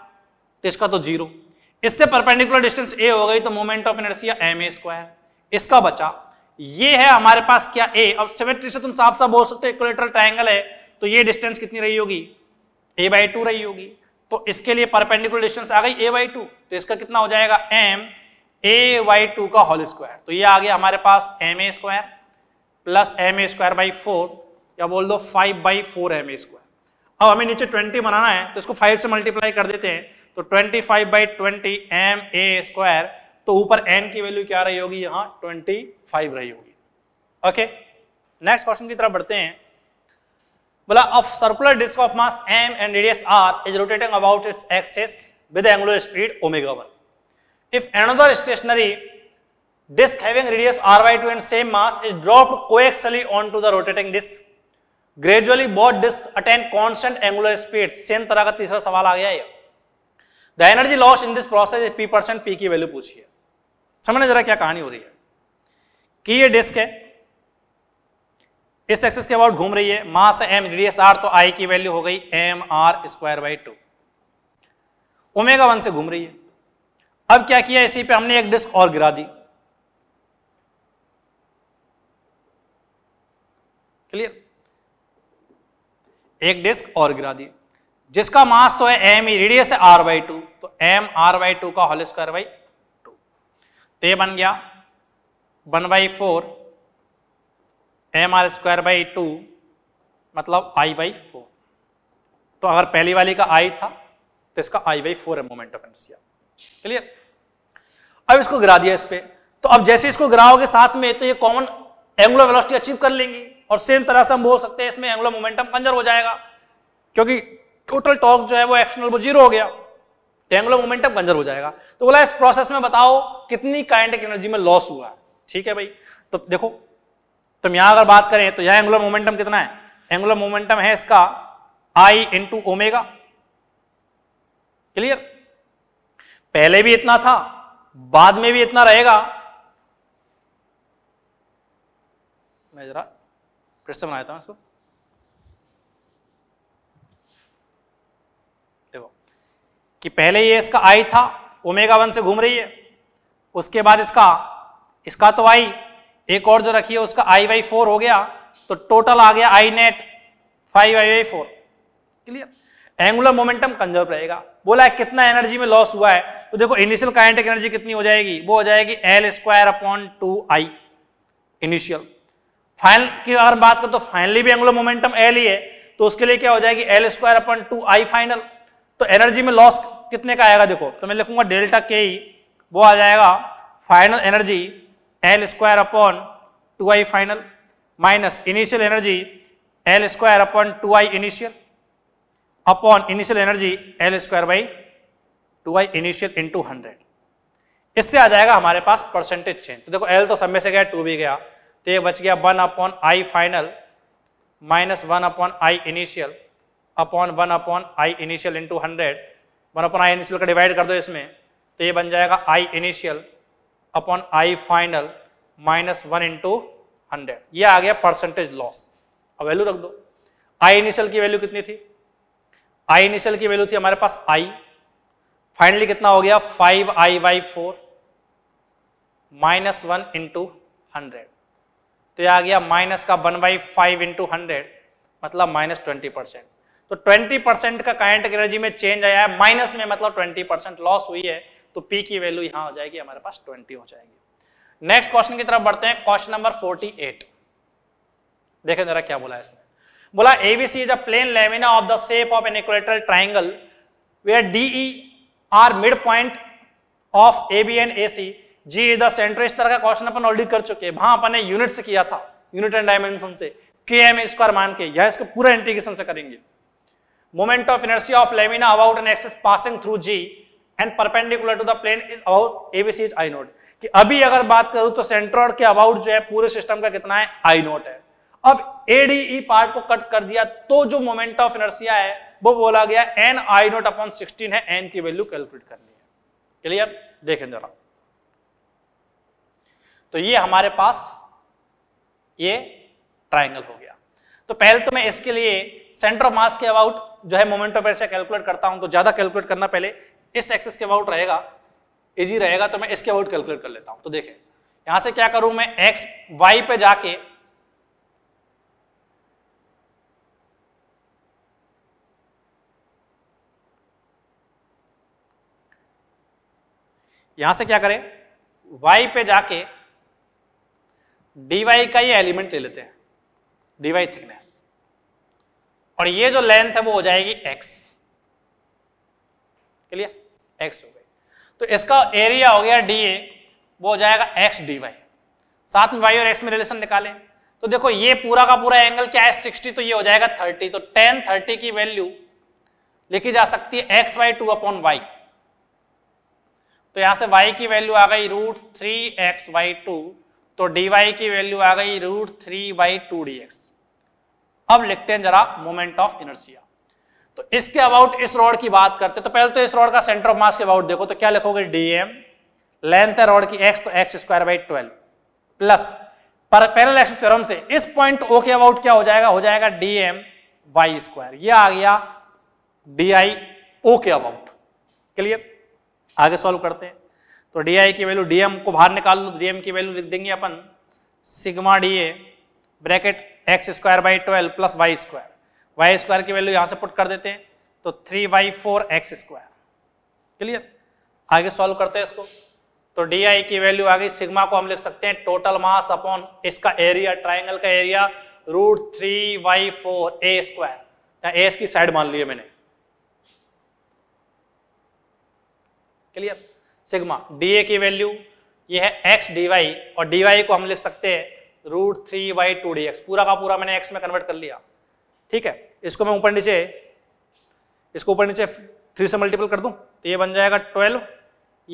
तो इसका तो जीरो इससे परपेंडिकुलर डिस्टेंस ए हो गई तो moment of inertia M A square इसका बचा ये है हमारे पास क्या ए अब सिमेट्री से तुम साफ साफ बोल सकते हो इक्वलेटरल ट्राइंगल है तो ये डिस्टेंस कितनी रही होगी ए बाई टू रही होगी तो इसके लिए परपेंडिकुलर डिस्टेंस आ गई ए बाई टू तो इसका कितना हो जाएगा एम ए वाई टू का होल स्क्वायर तो ये आ गया हमारे पास M A square plus M A square by four या बोल दो five by four M A square अब हमें नीचे ट्वेंटी बनाना है तो इसको फाइव से मल्टीप्लाई कर देते हैं तो twenty five by twenty M A square तो ऊपर एन की वैल्यू क्या रही होगी यहाँ ट्वेंटी फाइव रही होगी ओके नेक्स्ट क्वेश्चन की तरफ बढ़ते हैं बोला of circular disc of mass M and radius R is rotating about its axis with angular speed omega one if another stationary disk having radius ry2 and same mass is dropped coaxially onto the rotating disk gradually both disks attain constant angular speed same तरह का तीसरा सवाल आ गया ये the energy loss in this process is P percent P की value पूछिए समझना जरा क्या कहानी हो रही है कि ये डिस्क है इस एक्सिस के अबाउट घूम रही है मास एम रेडियस आर तो आई की वैल्यू हो गई M R square by two omega one से घूम रही है अब क्या किया इसी पे हमने एक डिस्क और गिरा दी क्लियर एक डिस्क और गिरा दी जिसका मास तो है एम ई रेडियस है आर बाई टू तो एम आर बाई टू का होल स्क्वायर बाई टू तो ये बन गया one by four M R square by two मतलब आई बाई फोर तो अगर पहली वाली का आई था तो इसका आई बाई फोर है मोमेंट ऑफ एनसिया क्लियर अब इसको गिरा दिया इस पर तो अब जैसे इसको गिराओगे साथ में तो ये कॉमन एंगुलर वेलोसिटी अचीव कर लेंगी और सेम तरह से हम बोल सकते हैं इसमें एंगुलर मोमेंटम कंजर हो जाएगा क्योंकि टोटल टॉर्क जो है वो एक्सटर्नल वो जीरो हो गया तो एंगुलर मोमेंटम कंजर हो जाएगा तो बोला इस प्रोसेस में बताओ कितनी काइनेटिक एनर्जी में लॉस हुआ है ठीक है भाई तो देखो तुम यहां अगर बात करें तो यह एंगुलर मोमेंटम कितना है एंगुलर मोमेंटम है इसका आई इंटू ओमेगा क्लियर पहले भी इतना था बाद में भी इतना रहेगा मैं जरा प्रश्न बनाता हूं इसको देखो कि पहले ये इसका आई था ओमेगा वन से घूम रही है उसके बाद इसका इसका तो आई एक और जो रखी है उसका आई वाई फोर हो गया तो टोटल आ गया I net five I Y four clear angular momentum conserve रहेगा बोला है कितना एनर्जी में लॉस हुआ है तो देखो इनिशियल काइनेटिक एनर्जी कितनी हो जाएगी वो हो जाएगी L square upon two I initial final की अगर बात करें तो फाइनली भी एंगुलर मोमेंटम एल ही है तो उसके लिए क्या हो जाएगी L square upon two I final तो एनर्जी में लॉस कितने का आएगा देखो तो मैं लिखूंगा डेल्टा के ही वो आ जाएगा final energy L square upon two I final minus initial energy L square upon two I initial upon initial energy L square by two I initial into hundred इससे आ जाएगा हमारे पास परसेंटेज चेंज तो देखो एल तो सब में से गया टू भी गया तो ये बच गया one upon I final minus one upon I initial upon one upon I initial into hundred one upon I initial का डिवाइड कर दो इसमें तो ये बन जाएगा I initial upon I final minus one into hundred ये आ गया परसेंटेज लॉस अब वैल्यू रख दो आई इनिशियल की वैल्यू कितनी थी आई इनिशियल की वैल्यू थी हमारे पास आई फाइनली कितना हो गया five I by four minus one into hundred तो यह आ गया माइनस का one by five into hundred मतलब माइनस ट्वेंटी परसेंट तो ट्वेंटी परसेंट का काइनेटिक एनर्जी में चेंज आया है माइनस में मतलब ट्वेंटी परसेंट लॉस हुई है तो पी की वैल्यू यहां हो जाएगी हमारे पास ट्वेंटी हो जाएगी नेक्स्ट क्वेश्चन की तरफ बढ़ते हैं क्वेश्चन नंबर फोर्टी एट देखें जरा क्या बोला है इसमें बोला ABC is a plane lamina of the shape of an equilateral triangle where DE are midpoint of A B and A C G is the centre इस तरह का क्वेश्चन अपन ऑलरेडी कर चुके हैं वहां अपने यूनिट से किया था यूनिट एंड डायमेंशन से के एम स्क्वायर मान के यह इसको पूरा इंटीग्रेशन से करेंगे moment of inertia of lamina about an axis passing through G and perpendicular to the plane is about A B C is I naught कि अभी अगर बात करूं तो सेंट्रॉइड के अबाउट जो है पूरे सिस्टम का कितना है आई नोट है अब एडीई पार्ट e को कट कर दिया तो जो मोमेंट ऑफ इनर्सिया है वो बोला गया N I naught upon sixteen है एन की वैल्यू कैलकुलेट करनी है क्लियर देखें जरा तो ये हमारे पास ये ट्राइंगल हो गया तो पहले तो मैं इसके लिए सेंटर ऑफ मास के अबाउट जो है मोमेंट ऑफ इनर्शिया कैलकुलेट करता हूं तो ज्यादा कैलकुलेट करना पहले इस एक्सिस के अबाउट रहेगा इजी रहेगा तो मैं इसके अबाउट कैलकुलेट कर लेता हूं तो देखें यहां से क्या करूं मैं एक्स वाई पे जाके यहां से क्या करें y पे जाके dy का ये एलिमेंट ले लेते हैं dy थिकनेस और ये जो लेंथ है वो हो जाएगी x क्लियर x हो गई तो इसका एरिया हो गया dA वो हो जाएगा x dy साथ में y और x में रिलेशन निकालें तो देखो ये पूरा का पूरा एंगल क्या है 60 तो ये हो जाएगा 30 तो 10 30 की वैल्यू लिखी जा सकती है X Y two upon Y तो यहाँ से y की वैल्यू आ गई root three X Y two तो डी की वैल्यू आ गई root three by two D अब लिखते हैं जरा मोमेंट ऑफ इनर्सिया तो इसके अबाउट इस रोड की बात करते तो पहले तो इस रोड का सेंटर ऑफ मास के अबाउट देखो तो क्या लिखोगे डीएम लेंथ है रोड की एक्स तो X square by twelve plus पर पैरल एक्स थ्योरम से इस पॉइंट ओ के अबाउट क्या हो जाएगा हो जाएगा डीएम वाई स्क्वायर ये आ गया डी आई ओ के अबाउट क्लियर आगे सॉल्व करते हैं तो डी आई की वैल्यू डी एम को बाहर निकाल लो डी एम की वैल्यू लिख देंगे अपन sigma D A bracket X square by twelve plus Y square Y square की वैल्यू यहाँ से पुट कर देते हैं तो three by four X square clear आगे सॉल्व करते हैं इसको तो डी आई की वैल्यू आ गई सिग्मा को हम लिख सकते हैं टोटल मास अपॉन इसका एरिया ट्राइंगल का area root three by four A square S की साइड मान ली मैंने क्लियर सिग्मा डी की वैल्यू ये है एक्स डी वाई और डी वाई को हम लिख सकते हैं root three by two D X पूरा का पूरा मैंने एक्स में कन्वर्ट कर लिया ठीक है इसको मैं ऊपर नीचे इसको ऊपर नीचे थ्री से मल्टीपल कर दूं तो ये बन जाएगा ट्वेल्व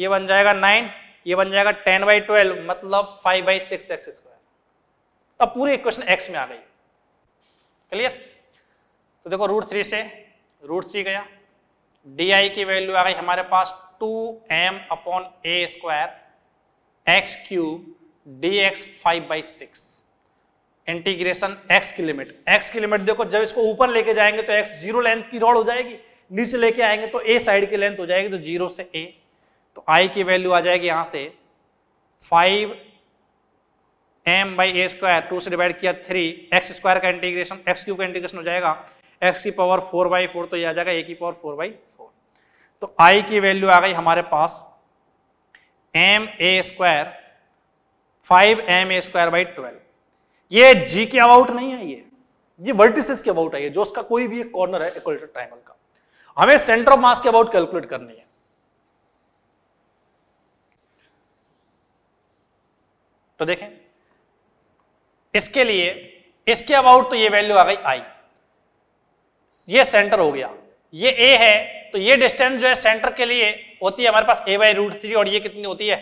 ये बन जाएगा नाइन ये बन जाएगा टेन बाई ट्वेल्व मतलब five by six X square अब पूरी इक्वेशन एक्स में आ गई क्लियर तो देखो रूट थ्री से रूट थ्री गया डी आई की वैल्यू आ गई हमारे पास two M upon A square X cube D X five by six integration X की लिमिट एक्स की लिमिट देखो जब इसको ऊपर लेके जाएंगे तो एक्स जीरो लेंथ की रॉड हो जाएगी नीचे लेके आएंगे तो ए साइड की लेंथ हो जाएगी तो जीरो से ए तो आई की वैल्यू आ जाएगी यहां से five M by A square two से डिवाइड किया थ्री एक्स स्क्वायर का इंटीग्रेशन एक्स क्यूब का इंटीग्रेशन हो जाएगा एक्स की पावर फोर बाई फोर तो यह आ जाएगा ए की पावर फोर बाई फोर तो आई की वैल्यू आ गई हमारे पास M A square five M A square by twelve ये जी के अबाउट नहीं है ये ये वर्टिसेस के अबाउट है जो उसका कोई भी एक कॉर्नर है इक्वलेटर ट्राइंगल का हमें सेंटर ऑफ मास के अबाउट कैलकुलेट करनी है तो देखें इसके लिए इसके अबाउट तो ये वैल्यू आ गई आई ये सेंटर हो गया ये ए है तो ये डिस्टेंस जो है सेंटर के लिए होती है हमारे पास ए बाई रूट थ्री और ये कितनी होती है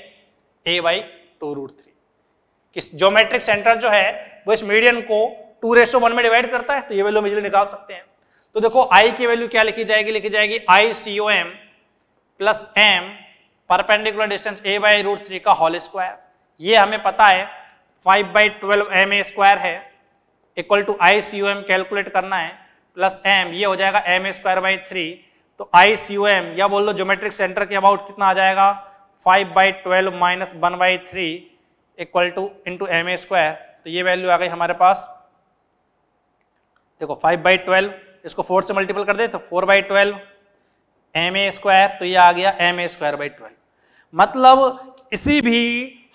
A by two root three किस जोमेट्रिक सेंटर जो है वो इस मीडियन को टू रेशो वन में डिवाइड करता है तो ये वैल्यू इजिली निकाल सकते हैं तो देखो आई की वैल्यू क्या लिखी जाएगी लिखी जाएगी I C O M plus M perpendicular distance A by root three का होल स्क्वायर ये हमें पता है five by twelve M A square है equal to I C O M calculate करना है प्लस एम ये हो जाएगा M A square by three तो आईसीओएम या बोल लो ज्योमेट्रिक सेंटर के अबाउट कितना आ जाएगा five by twelve minus one by three equal to into M A square तो ये वैल्यू आ गई हमारे पास देखो फाइव बाई ट्वेल्व इसको फोर से मल्टीपल कर दे तो four by twelve M A square तो ये आ गया M A square by twelve मतलब इसी भी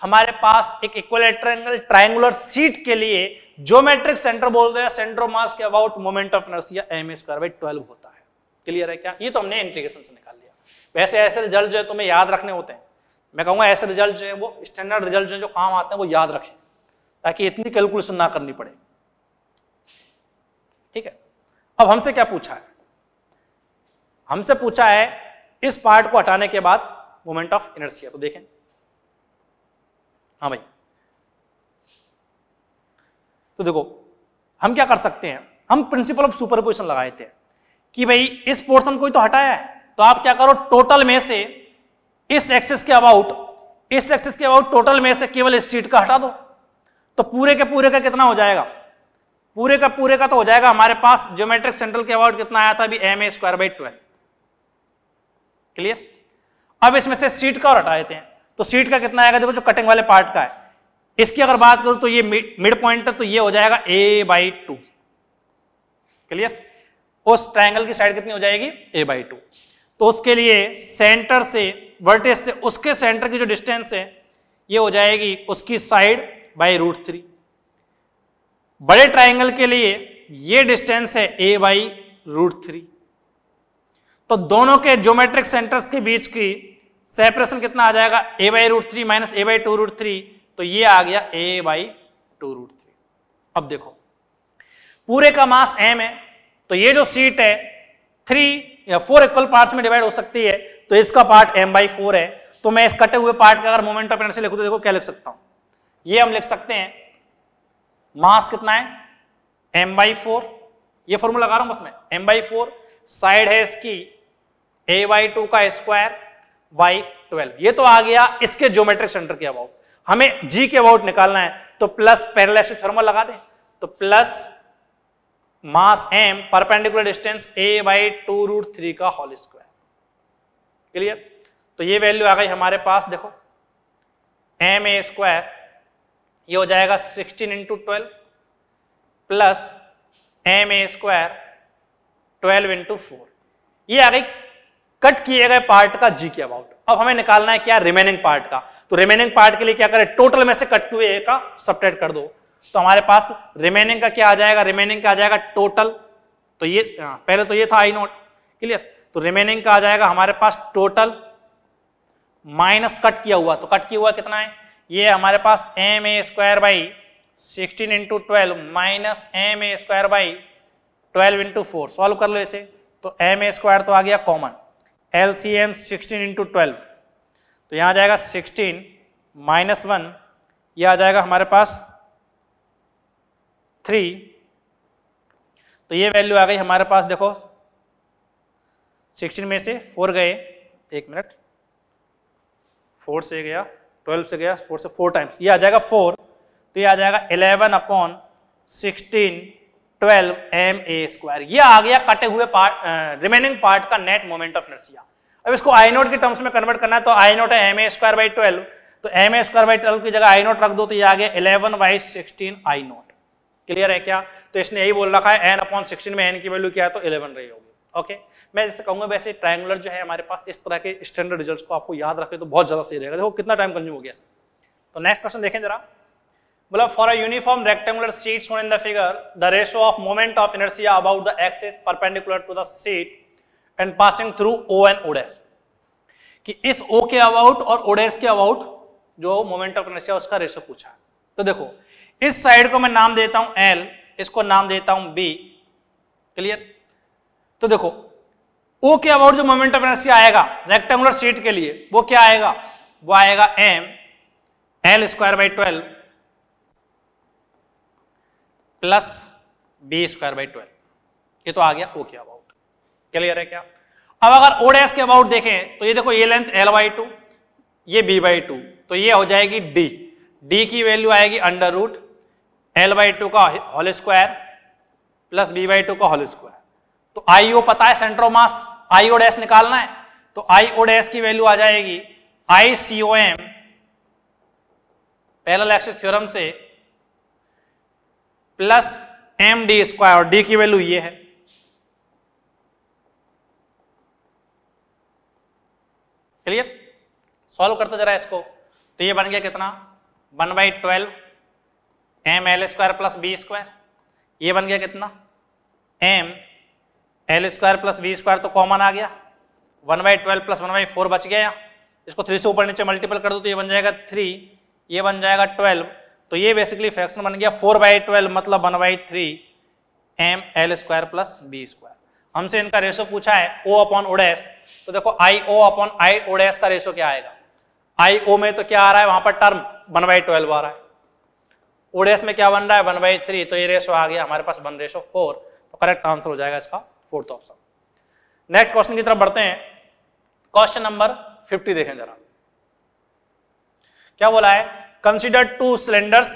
हमारे पास एक इक्वलेट्रेंगल ट्राइंगुलर सीट के लिए ज्योमेट्रिक सेंटर बोल दो सेंट्रोमास के about moment of inertia M A square by twelve होता है क्लियर है क्या ये तो हमने इंटीग्रेशन से निकाल लिया वैसे ऐसे रिजल्ट जो है तुम्हें याद रखने होते हैं मैं कहूँगा ऐसे रिजल्ट जो है वो स्टैंडर्ड रिजल्ट जो है जो काम आते हैं वो याद रखें ताकि इतनी कैलकुलेशन ना करनी पड़े ठीक है अब हमसे क्या पूछा है हमसे पूछा है इस पार्ट को हटाने के बाद मोमेंट ऑफ इनर्सिया तो देखें हाँ भाई तो देखो हम क्या कर सकते हैं हम प्रिंसिपल ऑफ सुपरपोजिशन लगाए थे कि भाई इस पोर्शन को ही तो हटाया है तो आप क्या करो टोटल में से इस एक्सिस के अबाउट इस एक्सिस के अबाउट टोटल में से केवल इस सीट का हटा दो तो पूरे के पूरे का कितना हो जाएगा पूरे का पूरे का तो हो जाएगा हमारे पास ज्योमेट्रिक सेंट्रल के अबाउट कितना आया था M A square by twelve clear अब इसमें से सीट का और हटा देते हैं तो सीट का कितना आएगा देखो जो कटिंग वाले पार्ट का है इसकी अगर बात करूं तो ये मिड पॉइंट है तो ये हो जाएगा ए बाई टू क्लियर उस ट्राइंगल की साइड कितनी हो जाएगी ए बाई टू तो उसके लिए सेंटर से वर्टेस से उसके सेंटर की जो डिस्टेंस है ये हो जाएगी उसकी साइड बाई रूट थ्री बड़े ट्राइंगल के लिए ये डिस्टेंस है ए बाई रूट थ्री तो दोनों के ज्योमेट्रिक सेंटर्स के बीच की सेपरेशन कितना आ जाएगा A by root three minus A by two root three तो ये आ गया A by two root three अब देखो पूरे का मास एम है तो ये जो सीट है थ्री या फोर इक्वल पार्ट्स में डिवाइड हो सकती है तो इसका पार्ट एम बाई फोर है तो मैं इस कटे हुए पार्ट का अगर मोमेंट ऑफ एनर्जी लिखू तो देखो क्या लिख सकता हूं ये हम लिख सकते हैं मास कितना है एम बाई फोर ये फॉर्मूला लगा रहा हूं बस मैं एम बाई फोर साइड है इसकी ए बाई टू का स्क्वायर बाई ट्वेल्व ये तो आ गया इसके ज्योमेट्रिक सेंटर के अबाउट हमें जी के अबाउट निकालना है तो प्लस पैरलैक्स थर्मल लगा दें तो plus mass M perpendicular distance A by two root three का होल स्क्वायर क्लियर तो ये वैल्यू आ गई हमारे पास देखो एम ए स्क्वायर ये हो जाएगा sixteen into twelve plus M A square twelve into four ये आ गई कट किए गए पार्ट का जी के अबाउट अब हमें निकालना है क्या रिमेनिंग पार्ट का तो रिमेनिंग पार्ट के लिए क्या करें टोटल में से कट किए का सपरेट कर दो तो हमारे पास रिमेनिंग का क्या आ जाएगा रिमेनिंग का आ जाएगा टोटल तो ये हाँ, पहले तो ये था आई नोट क्लियर तो रिमेनिंग का आ जाएगा हमारे पास टोटल माइनस कट किया हुआ तो कट किया हुआ कितना है ये हमारे पास M A square by sixteen into twelve minus M A square by twelve into four solve कर लो इसे तो एम ए स्क्वायर तो आ गया common L C M sixteen into twelve तो यहाँ आ जाएगा सिक्सटीन माइनस वन ये आ जाएगा हमारे पास थ्री तो ये वैल्यू आ गई हमारे पास देखो सिक्सटीन में से फोर गए एक मिनट फोर से गया ट्वेल्व से गया फोर से फोर टाइम्स ये आ जाएगा फोर तो ये आ जाएगा eleven upon sixteen twelve M A square ये आ गया कटे हुए पार्ट रिमेनिंग पार्ट का नेट मोमेंट ऑफ नर्सिया अब इसको आई नोट के टर्म्स में कन्वर्ट करना है तो आई नोट है M A square by twelve तो M A square by twelve की जगह आई नोट रख दो तो ये आ गया eleven by sixteen I naught clear है क्या तो इसने यही बोल रखा है एन अपॉन सिक्सटीन में एन की वैल्यू क्या है तो इलेवन रही होगी ओके मैं जैसे कहूंगा वैसे ट्राइंगुलर जो है हमारे पास इस तरह के स्टैंडर्ड रिजल्ट्स को आपको याद रखे तो बहुत ज्यादा सही रहेगा देखो कितना टाइम कंज्यूम हो गया तो नेक्स्ट क्वेश्चन देखें जरा बोला for a uniform rectangular sheet shown in the figure the ratio of moment of inertia about the axis perpendicular to the sheet and passing through O and O dash कि इस ओ के about और ओडेस के about जो moment of inertia उसका ratio पूछा तो देखो इस साइड को मैं नाम देता हूं एल इसको नाम देता हूं बी क्लियर तो देखो ओ के अबाउट जो मोमेंट ऑफ इनर्शिया आएगा रेक्टेंगुलर शीट के लिए वो क्या आएगा वो आएगा M L square by twelve plus B square by twelve ये तो आ गया ओ के अबाउट क्लियर है क्या अब अगर ओडेस के अबाउट देखें तो ये देखो ये लेंथ एल बाई टू ये बी बाई टू तो ये हो जाएगी डी डी की वैल्यू आएगी under root L by two का whole square plus B by two का होल स्क्वायर तो आईओ पता है सेंट्रो मास आई आईओ डैश निकालना है तो आईओ डैश की वैल्यू आ जाएगी I C O M parallel axis theorem से प्लस एम डी स्क्वायर और डी की वैल्यू ये है क्लियर सॉल्व करते जरा इसको तो ये बन गया कितना one by twelve M L square plus B square ये बन गया कितना M L square plus B square तो कॉमन आ गया one by twelve plus one by four बच गया इसको थ्री से ऊपर नीचे मल्टीपल कर दो तो ये बन जाएगा थ्री ये बन जाएगा ट्वेल्व तो ये बेसिकली फ्रैक्शन बन गया फोर बाई ट्वेल्व मतलब one by three M L square plus B square हमसे इनका रेशो पूछा है ओ अपॉन ओडेस तो देखो आई ओ अपॉन आई ओडेस का रेशो क्या आएगा आई ओ में तो क्या आ रहा है वहां पर टर्म वन बाई ट्वेल्व आ रहा है ओडेस में क्या बन रहा है वन बाई थ्री तो ये रेशो आ गया हमारे पास वन रेशो फोर तो करेक्ट आंसर हो जाएगा इसका फोर्थ ऑप्शन नेक्स्ट क्वेश्चन की तरफ बढ़ते हैं क्वेश्चन नंबर फिफ्टी देखें जरा क्या बोला है consider two cylinders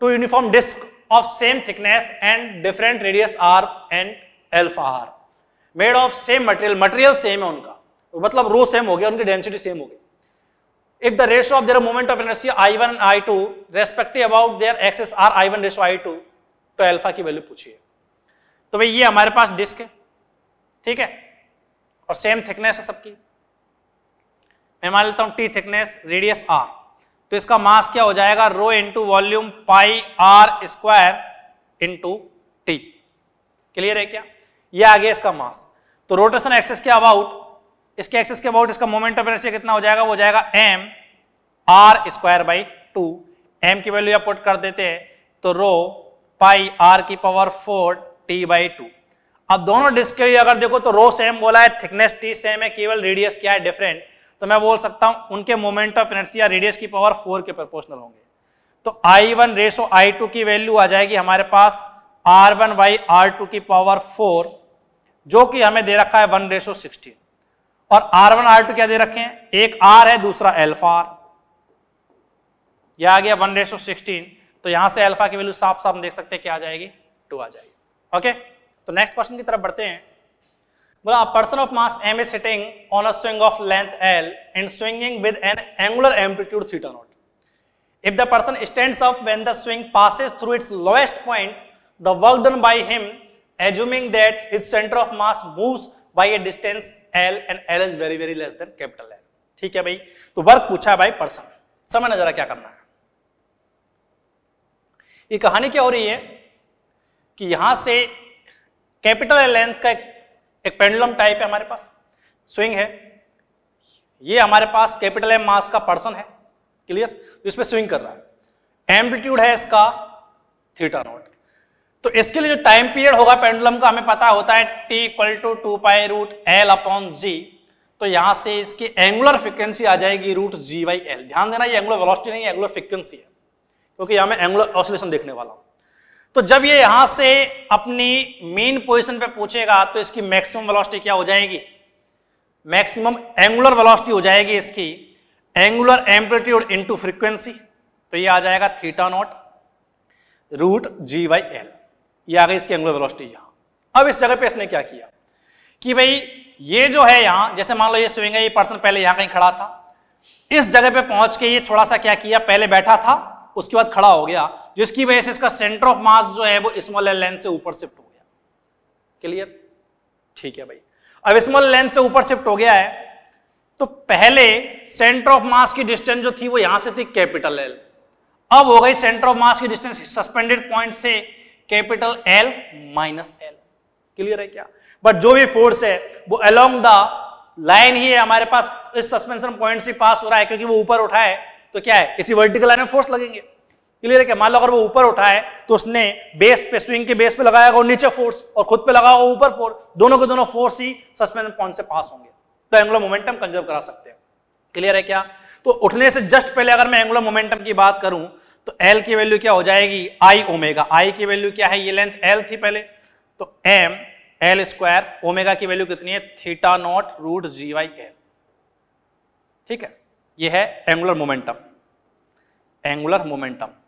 two uniform disc of same thickness and different radius R and alpha R made of same material material same है उनका मतलब रो सेम हो गया उनकी डेंसिटी सेम हो गई if the ratio of their moment of inertia i1 and i2 respective about their axis are i1 ratio i2 तो alpha की वैल्यू पूछिए तो भाई ये हमारे पास डिस्क है ठीक है और सेम थिकनेस है सबकी मैं मान लेता हूं टी थिकनेस रेडियस आर तो इसका मास क्या हो जाएगा rho into volume pi R square into T clear है क्या ये आ गया इसका मास तो रोटेशन एक्सेस क्या अबाउट इसके एक्सेस के अबाउट इसका मोमेंट ऑफ इनर्शिया कितना हो जाएगा वो जाएगा M R square by two M की वैल्यू आप पुट कर देते हैं तो रो पाई आर की power four T by two अब दोनों डिस्क के लिए अगर देखो तो रो सेम बोला है थिकनेस टी सेम है केवल रेडियस क्या है डिफरेंट तो मैं बोल सकता हूं उनके मोमेंट ऑफ इनर्सिया रेडियस की पावर फोर के प्रपोर्शनल होंगे तो I one ratio I two की वैल्यू आ जाएगी हमारे पास R one by R two की पावर फोर जो कि हमें दे रखा है वन रेशो सिक्सटीन और आर वन आर टू क्या दे रखे हैं एक आर है दूसरा एल्फा आर यह आ गया वन रेशो सिक्सटीन तो यहां से अल्फा की वैल्यू साफ साफ देख सकते हैं क्या आ जाएगी टू आ जाएगी ओके तो नेक्स्ट क्वेश्चन की तरफ बढ़ते हैं बोला person of mass M is sitting on a swing of length L and swinging with an angular amplitude theta naught if the person stands up when the swing passes through its lowest point the work done by him assuming that his centre of mass moves by a distance L and L is very very less than capital L ठीक है भाई तो work पूछा by person समझना जरा क्या करना है ये कहानी क्या हो रही है कि यहां से कैपिटल एल लेंथ का एक, एक पेंडुलम टाइप है हमारे पास स्विंग है ये हमारे पास कैपिटल एम मास का पर्सन है क्लियर तो इसमें स्विंग कर रहा है एम्पलीट्यूड है इसका थीटा नोट तो इसके लिए जो टाइम पीरियड होगा पेंडुलम का हमें पता होता है T equal to two pi root L upon G तो यहां से इसकी एंगुलर फ्रिक्वेंसी आ जाएगी रूट जी बाई एल ध्यान देना ये एंगुलर वेलोसिटी नहीं है एंगुलर फ्रिक्वेंसी है क्योंकि यहां मैं एंगुलर ऑसिलेशन देखने वाला हूं तो जब ये यहां से अपनी मेन पोजिशन पे पूछेगा तो इसकी मैक्सिमम वेलोसिटी क्या हो जाएगी मैक्सिमम एंगुलर वेलोसिटी हो जाएगी इसकी एंगुलर एम्पलीट्यूड इनटू फ्रीक्वेंसी तो ये आ जाएगा theta naught root G by L ये आ गई इसकी एंगुलर वेलोसिटी यहाँ अब इस जगह पे इसने क्या किया कि भाई ये जो है यहाँ जैसे मान लो ये स्विंग है ये पर्सन पहले यहाँ कहीं खड़ा था इस जगह पे पहुंच के ये थोड़ा सा क्या किया पहले बैठा था उसके बाद खड़ा हो गया जिसकी वजह से इसका सेंटर ऑफ मास जो है वो स्मॉल एल लेंथ से ऊपर शिफ्ट हो गया क्लियर ठीक है भाई अब स्मॉल लेंथ से ऊपर शिफ्ट हो गया है तो पहले सेंटर ऑफ मास की डिस्टेंस जो थी वो यहां से थी कैपिटल एल अब हो गई सेंटर ऑफ मास की डिस्टेंस सस्पेंडेड पॉइंट से capital L minus L clear है क्या बट जो भी फोर्स है वो अलोंग द लाइन ही है हमारे पास इस सस्पेंशन पॉइंट से पास हो रहा है क्योंकि वो ऊपर उठा है तो क्या है इसी वर्टिकल लाइन में फोर्स लगेंगे क्लियर है क्या मान लो अगर वो ऊपर उठा है तो उसने बेस पे स्विंग के बेस पे लगाया होगा नीचे फोर्स और खुद पे लगा होगा ऊपर फोर्स दोनों के दोनों फोर्स ही सस्पेंशन पॉइंट से पास होंगे तो एंगुलर मोमेंटम कंजर्व करा सकते हैं क्लियर है क्या तो उठने से जस्ट पहले अगर मैं एंगुलर मोमेंटम की बात करूं तो एल की वैल्यू क्या हो जाएगी आई ओमेगा आई की वैल्यू क्या है ये लेंथ एल थी पहले तो एम एल स्क्वायर ओमेगा की वैल्यू कितनी है theta naught root G by L ठीक है ये है angular momentum angular momentum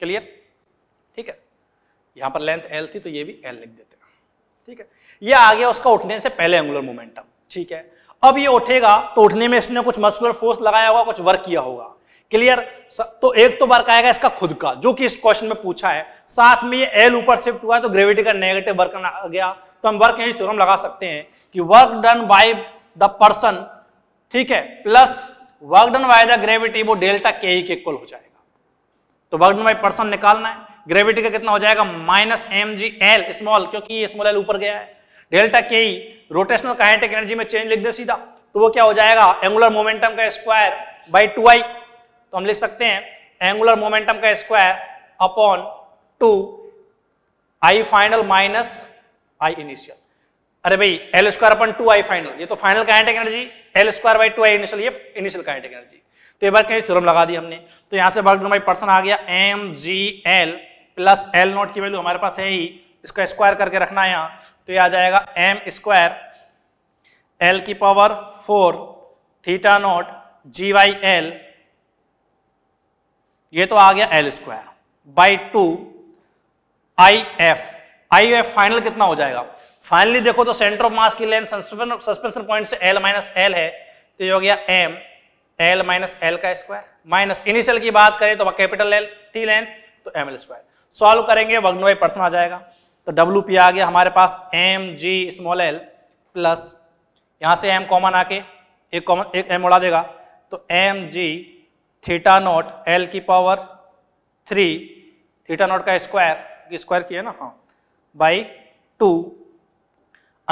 clear ठीक है यहां पर लेंथ एल थी तो ये भी एल लिख देते हैं ठीक है ये आ गया उसका उठने से पहले एंगुलर मोमेंटम ठीक है अब ये उठेगा तो उठने में इसने कुछ मस्कुलर फोर्स लगाया होगा कुछ वर्क किया होगा क्लियर तो एक तो वर्क आएगा इसका खुद का जो कि इस क्वेश्चन में पूछा है साथ में ये एल ऊपर शिफ्ट हुआ है तो ग्रेविटी का नेगेटिव वर्क आ गया तो हम वर्क यही थ्योरम लगा सकते हैं कि work done by the person ठीक है plus work done by the gravity वो डेल्टा e के ही के इक्वल हो जाएगा तो वर्क डन बाय पर्सन निकालना है ग्रेविटी का कितना हो जाएगा minus M G L small क्योंकि स्मॉल एल ऊपर गया है डेल्टा के ही रोटेशनल काइनेटिक एनर्जी में चेंज लिख दे सीधा तो वो क्या हो जाएगा एंगुलर मोमेंटम का स्क्वायर बाई टू आई तो हम लिख सकते हैं एंगुलर मोमेंटम का square upon two I final minus I initial अरे भाई L square upon two I final ये तो final kinetic energy L square by two I initial ये इनिशियल काइनेटिक एनर्जी तो एक बार कहीं थ्योरम लगा दी हमने तो यहां से वर्क बाई पर्सन आ गया M G L plus L naught की वैल्यू हमारे पास है ही इसका स्क्वायर करके रखना है यहाँ तो ये आ जाएगा एम स्क्वायर एल की power four theta naught G by L ये तो आ गया L square by two I F I F final कितना हो जाएगा फाइनली देखो तो सेंटर ऑफ मास की लेंथ सस्पेंशन पॉइंट से एल माइनस एल है तो ये हो गया एम एल माइनस एल का स्क्वायर माइनस इनिशियल की बात करें तो कैपिटल एल थी लेंथ तो एम एल स्क्वायर सॉल्व करेंगे वग्न बाई पर्सन आ जाएगा तो डब्ल्यू पी आ गया हमारे पास M G small L plus यहां से एम कॉमन आके एक कॉमन एक एम उड़ा देगा तो M G theta naught L की पावर थ्री थीटा नॉट का स्क्वायर स्क्वायर किया ना हाँ बाई टू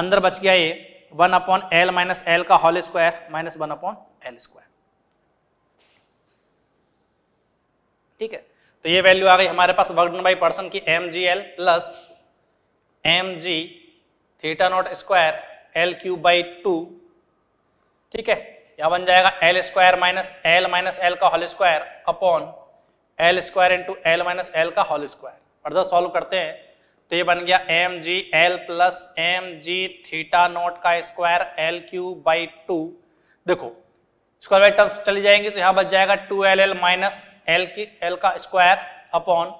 अंदर बच गया ये one upon L minus L का whole square minus one upon L square ठीक है तो ये वैल्यू आ गई हमारे पास वर्क डन बाई पर्सन की M G L plus M G theta naught square L cube by two ठीक है क्या बन जाएगा L square minus L minus L का whole square upon L square into L minus L का whole square further solve करते हैं तो ये बन गया M G L plus M G theta naught का square L cube by two देखो स्क्वायर बाई टर्म्स चली जाएंगी तो यहाँ बच जाएगा two L L minus L की एल का स्क्वायर अपॉन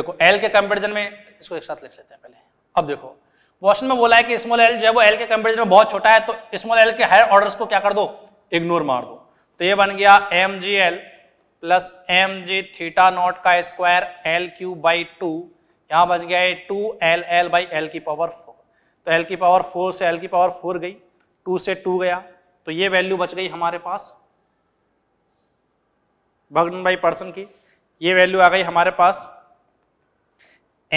देखो एल के कंपेरिजन में इसको एक साथ लिख लेते हैं पहले अब देखो क्वेश्चन में बोला है कि स्मॉल एल जो है वो एल के कंपेरिजन में बहुत छोटा है तो स्मॉल एल के हायर ऑर्डर्स को क्या कर दो इग्नोर मार दो तो ये बन गया M G L plus M G theta naught का square L cube by two यहाँ बन गया है two L L by L की पावर फोर तो एल की पावर फोर से एल की पावर फोर गई टू से टू गया तो ये वैल्यू बच गई हमारे पास भगन बाई पर्सन की ये वैल्यू आ गई हमारे पास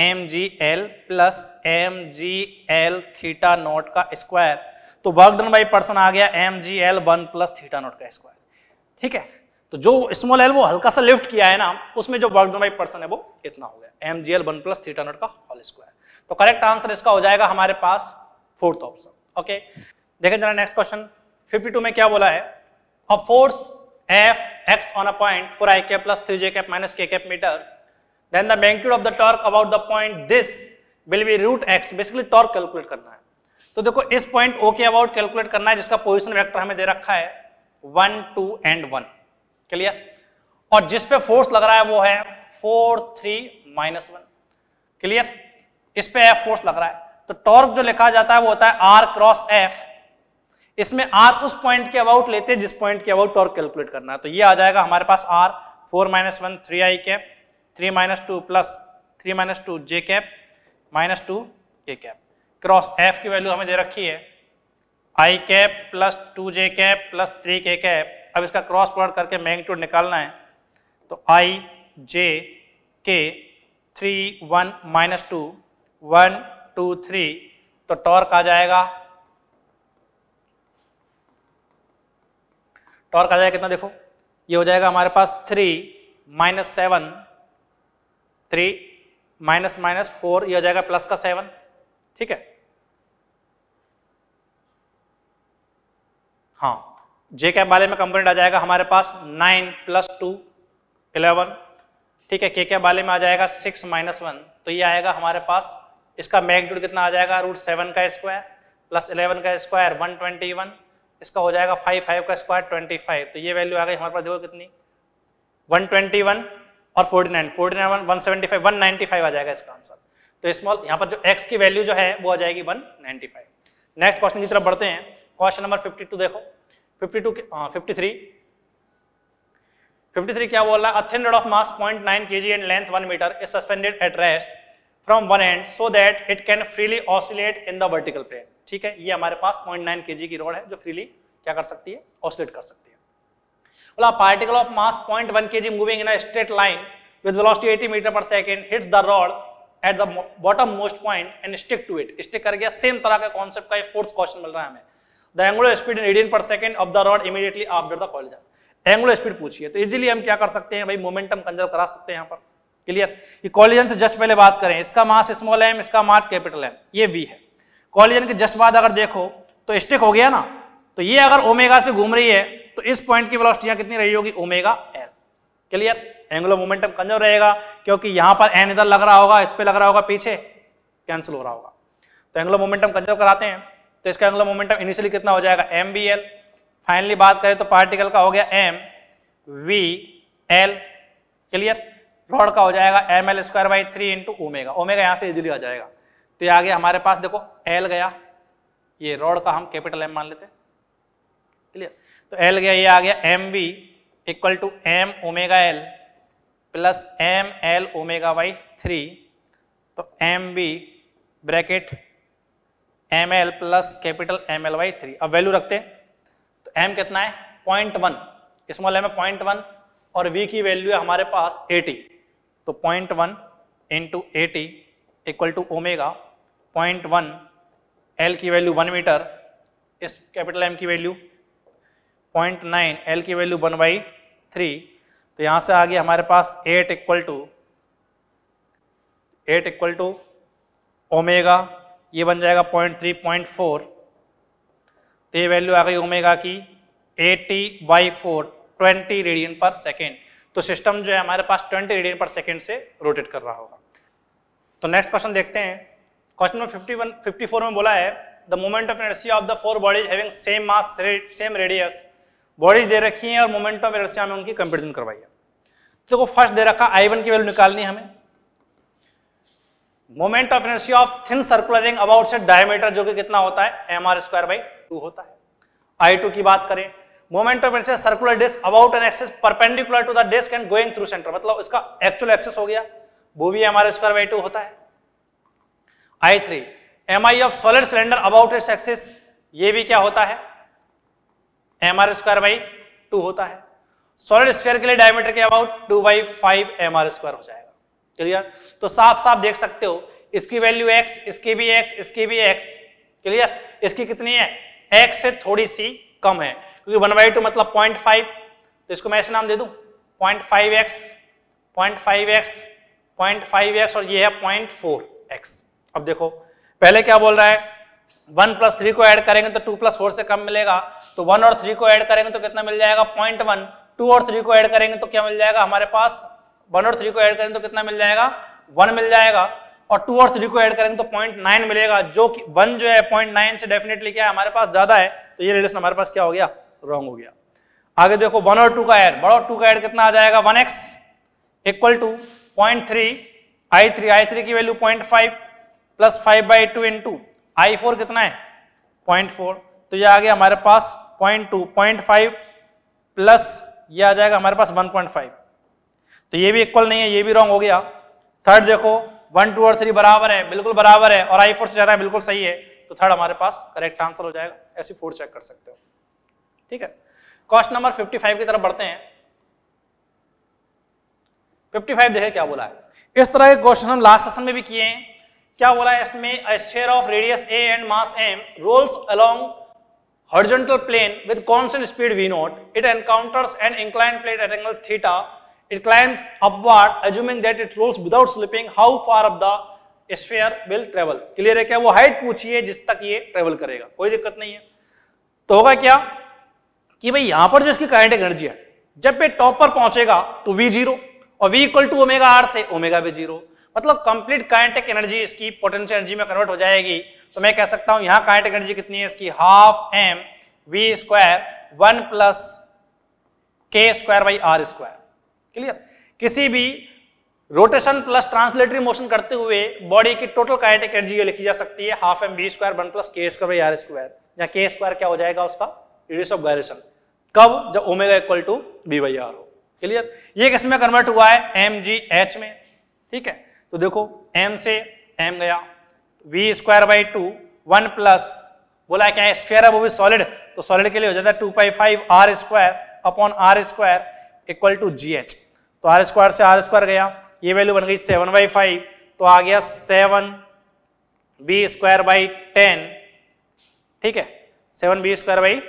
M G L plus M G L theta naught का स्क्वायर तो वर्क डन बाई पर्सन आ गया M G L one plus theta naught का स्क्वायर ठीक है तो जो स्मॉल एल वो हल्का सा लिफ्ट किया है ना उसमें जो वर्क डन बाई पर्सन है वो इतना हो गया M G L one plus theta naught का होल स्क्वायर तो करेक्ट आंसर इसका हो जाएगा हमारे पास फोर्थ ऑप्शन ओके देखें जरा नेक्स्ट क्वेश्चन 52 में क्या बोला है force F X on a point four I cap plus three J cap minus K cap metre then the magnitude of the torque about the point this will be root x basically torque calculate करना है तो dekho is point o ke about calculate karna hai jiska position vector hame de rakha hai 1 2 and 1 clear aur jis pe force lag raha hai wo hai 4 3 minus 1 clear इस पे F force लग रहा है तो torque जो लिखा जाता है वो होता है आर क्रॉस एफ इसमें आर उस पॉइंट के अबाउट लेते हैं जिस पॉइंट के अबाउट टॉर्क कैलकुलेट करना है तो ये आ जाएगा हमारे पास R four minus one three I cap three minus two plus three minus two J cap minus two K cap cross F की वैल्यू हमें दे रखी है I cap plus two J cap plus three K cap अब इसका cross product करके magnitude निकालना है तो I J K three one minus two one two three तो टॉर्क आ जाएगा टॉर्क आ जाएगा कितना देखो ये हो जाएगा हमारे पास three minus seven three minus minus four ये हो जाएगा प्लस का सेवन ठीक है हाँ जे कैप वाले में कंपोनेंट आ जाएगा हमारे पास नाइन प्लस टू इलेवन ठीक है के कैप वाले में आ जाएगा सिक्स माइनस वन तो ये आएगा हमारे पास इसका मैग्नीट्यूड कितना आ जाएगा रूट सेवन का स्क्वायर प्लस इलेवन का स्क्वायर वन ट्वेंटी वन इसका हो जाएगा फाइव फाइव का स्क्वायर ट्वेंटी फाइव तो ये वैल्यू आ गई हमारे पास देखो कितनी वन ट्वेंटी वन और 49 49 175 195 आ जाएगा इसका आंसर तो स्मॉल यहाँ पर जो x की वैल्यू जो है वो आ जाएगी 195 नेक्स्ट क्वेश्चन की तरफ बढ़ते हैं क्वेश्चन नंबर 52 देखो 52 आ, 53 क्या बोला a thin rod of mass 0.9 kg and length 1 metre is suspended at rest from one end so that it can freely oscillate in the vertical plane ठीक है ये हमारे पास पॉइंट नाइन की रोड है जो फ्रीली क्या कर सकती है ऑसिलेट कर सकती है बोला particle of mass 0.1 kg moving in a straight line with velocity 80 metre per second hits the rod at the bottom most point and stick to it stick कर गया सेम तरह का कॉन्सेप्ट का फोर्थ क्वेश्चन मिल रहा है हमें the angular speed in radian per second of the rod immediately after the collision angular speed पूछिए तो इजीली हम क्या कर सकते हैं भाई मोमेंटम कंजर्व करा सकते हैं यहाँ पर क्लियर ये कॉलिजन से जस्ट पहले बात करें इसका मास स्मॉल एम इसका मास कैपिटल एम ये वी है कॉलिजन के जस्ट बाद अगर देखो तो स्टिक हो गया ना तो ये अगर ओमेगा से घूम रही है तो इस पॉइंट की वेलोसिटी यहां कितनी रही होगी omega L clear angular momentum conserve रहेगा क्योंकि यहां पर एन इधर लग रहा होगा इस पर लग रहा होगा पीछे कैंसिल हो रहा होगा तो एंगुलर मोमेंटम कंजर्व कराते हैं तो इसका एंगुलर मोमेंटम इनिशियली कितना हो जाएगा एम बी एल फाइनली बात करें तो पार्टिकल का हो गया M V L clear rod का हो जाएगा M L square by three into omega omega यहां से इजिली आ जाएगा तो ये आ गया हमारे पास देखो एल गया ये रॉड का हम कैपिटल एम मान लेते हैं तो एल गया ये आ गया M B equal to M omega L plus M L omega Y three तो M B bracket M L plus capital M L Y three अब वैल्यू रखते तो एम कितना है पॉइंट वन स्मॉल एम है पॉइंट वन और V की value है हमारे पास एटी तो point one into eighty equal to omega point one L की वैल्यू वन मीटर इस कैपिटल एम की वैल्यू पॉइंट नाइन एल की वैल्यू वन बाई थ्री तो यहाँ से आ गया हमारे पास eight equal to eight equal to omega ये बन जाएगा पॉइंट थ्री पॉइंट फोर तो ये वैल्यू आ गई ओमेगा की eighty by four twenty radian पर सेकेंड तो सिस्टम जो है हमारे पास ट्वेंटी रेडियन पर सेकेंड से रोटेट कर रहा होगा तो नेक्स्ट क्वेश्चन देखते हैं question number fifty one fifty four में बोला है the moment of energy of the four bodies having same mass same radius bodies दे रखी है और मोमेंटम एनर्जी में उनकी कंपेरिजन करवाई है तो देखो फर्स्ट दे रखा आई वन की वैल्यू निकालनी है हमें moment of energy of thin circular ring about से डायमीटर जो कि कितना होता है M R square by two होता है आई टू की बात करें moment of energy circular disc about an axis perpendicular to the disc and going through centre मतलब इसका एक्चुअल एक्सेस हो गया वो भी M R square by two होता है I three M I of solid cylinder about its axis ये भी क्या होता है M R square by two होता है सॉलिड स्क्वायर के लिए डायमीटर के about two by five M R square हो जाएगा क्लियर तो साफ साफ देख सकते हो इसकी वैल्यू एक्स इसकी भी एक्स इसकी भी एक्स क्लियर इसकी कितनी है एक्स से थोड़ी सी कम है क्योंकि वन बाई टू मतलब पॉइंट फाइव तो इसको मैं ऐसे नाम दे दू point five X point five X point five X और ये है पॉइंट फोर एक्स अब देखो पहले क्या बोल रहा है वन प्लस थ्री को ऐड करेंगे तो टू प्लस फोर से कम मिलेगा तो वन और थ्री को ऐड करेंगे तो कितना मिल जाएगा पॉइंट वन टू और थ्री को ऐड करेंगे तो क्या मिल जाएगा हमारे पास वन और थ्री को ऐड करेंगे तो कितना मिल जाएगा वन मिल जाएगा और टू और थ्री को ऐड करेंगे तो पॉइंट नाइन मिलेगा जो कि वन जो है पॉइंट नाइन से डेफिनेटली क्या है हमारे पास ज्यादा है तो ये रिलेशन हमारे पास क्या हो गया रॉन्ग हो गया आगे देखो वन और टू का एड बड़ा टू का एड कितना आ जाएगा one X equal to point three I three I three की value point five plus five by two into I four कितना है पॉइंट फोर तो ये आ गया हमारे पास point two point five plus ये आ जाएगा हमारे पास वन पॉइंट फाइव तो ये भी इक्वल नहीं है ये भी रॉन्ग हो गया थर्ड देखो वन टू और थ्री बराबर है बिल्कुल बराबर है और आई फोर से ज़्यादा है बिल्कुल सही है तो थर्ड हमारे पास करेक्ट आंसर हो जाएगा ऐसी फोर चेक कर सकते हो ठीक है क्वेश्चन नंबर फिफ्टी फाइव की तरफ बढ़ते हैं फिफ्टी फाइव देखे क्या बोला है इस तरह के क्वेश्चन हम लास्ट सेशन में भी किए हैं क्या बोला है इसमें sphere of radius A and mass M rolls along horizontal plane with constant speed V naught it encounters an incline plate at angle theta it climbs upward assuming that it rolls without slipping how far up the sphere will travel clear है क्या वो height पूछिए जिस तक ये travel करेगा कोई दिक्कत नहीं है तो होगा क्या कि भाई यहां पर जो इसकी करंट एनर्जी है जब पे टॉप पर पहुंचेगा तो वी जीरो और V equal to omega R से ओमेगा भी जीरो मतलब कंप्लीट काइनेटिक एनर्जी इसकी पोटेंशियल एनर्जी में कन्वर्ट हो जाएगी तो मैं कह सकता हूं यहाँ काइनेटिक एनर्जी कितनी है इसकी half M V square one plus K square by R square clear किसी भी रोटेशन प्लस ट्रांसलेटरी मोशन करते हुए बॉडी की टोटल काइनेटिक एनर्जी ये लिखी जा सकती है half M V square one plus K square by R square या के स्क्वायर क्या हो जाएगा उसका रेडियस ऑफ गायरेशन कब जब omega equal to B by R हो क्लियर ये किसमें कन्वर्ट हुआ है एम जी एच में ठीक है तो देखो एम से एम गया V square by two one plus बोला क्या है स्फेयर है वो भी सॉलिड तो सॉलिड के लिए हो जाता है two pi five R square upon R square equal to G H तो आर स्क्वायर से आर स्क्वायर गया ये वैल्यू बन गई सेवन बाई फाइव तो आ गया seven B square by ten ठीक है seven B square by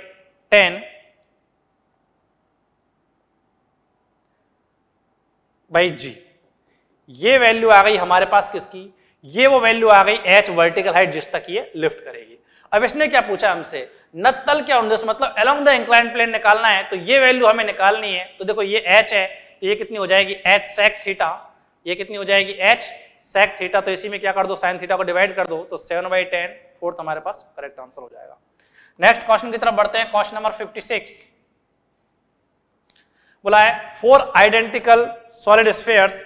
ten by G ये वैल्यू आ गई हमारे पास किसकी ये वो वैल्यू आ गई एच वर्टिकल हाइट जिस तक ये लिफ्ट करेगी अब इसने क्या पूछा हमसे नत्तल तल क्या उन्देश मतलब अलोंग द इंक्लाइन प्लेन निकालना है तो ये वैल्यू हमें निकालनी है तो देखो ये एच है तो ये कितनी हो जाएगी एच सेक थीटा ये कितनी हो जाएगी एच सेक थीटा तो इसी में क्या कर दो साइन थीटा को डिवाइड कर दो तो सेवन बाई टेन फोर्थ हमारे पास करेक्ट आंसर हो जाएगा नेक्स्ट क्वेश्चन की तरफ बढ़ते हैं क्वेश्चन नंबर फिफ्टी सिक्स बोला है four identical solid spheres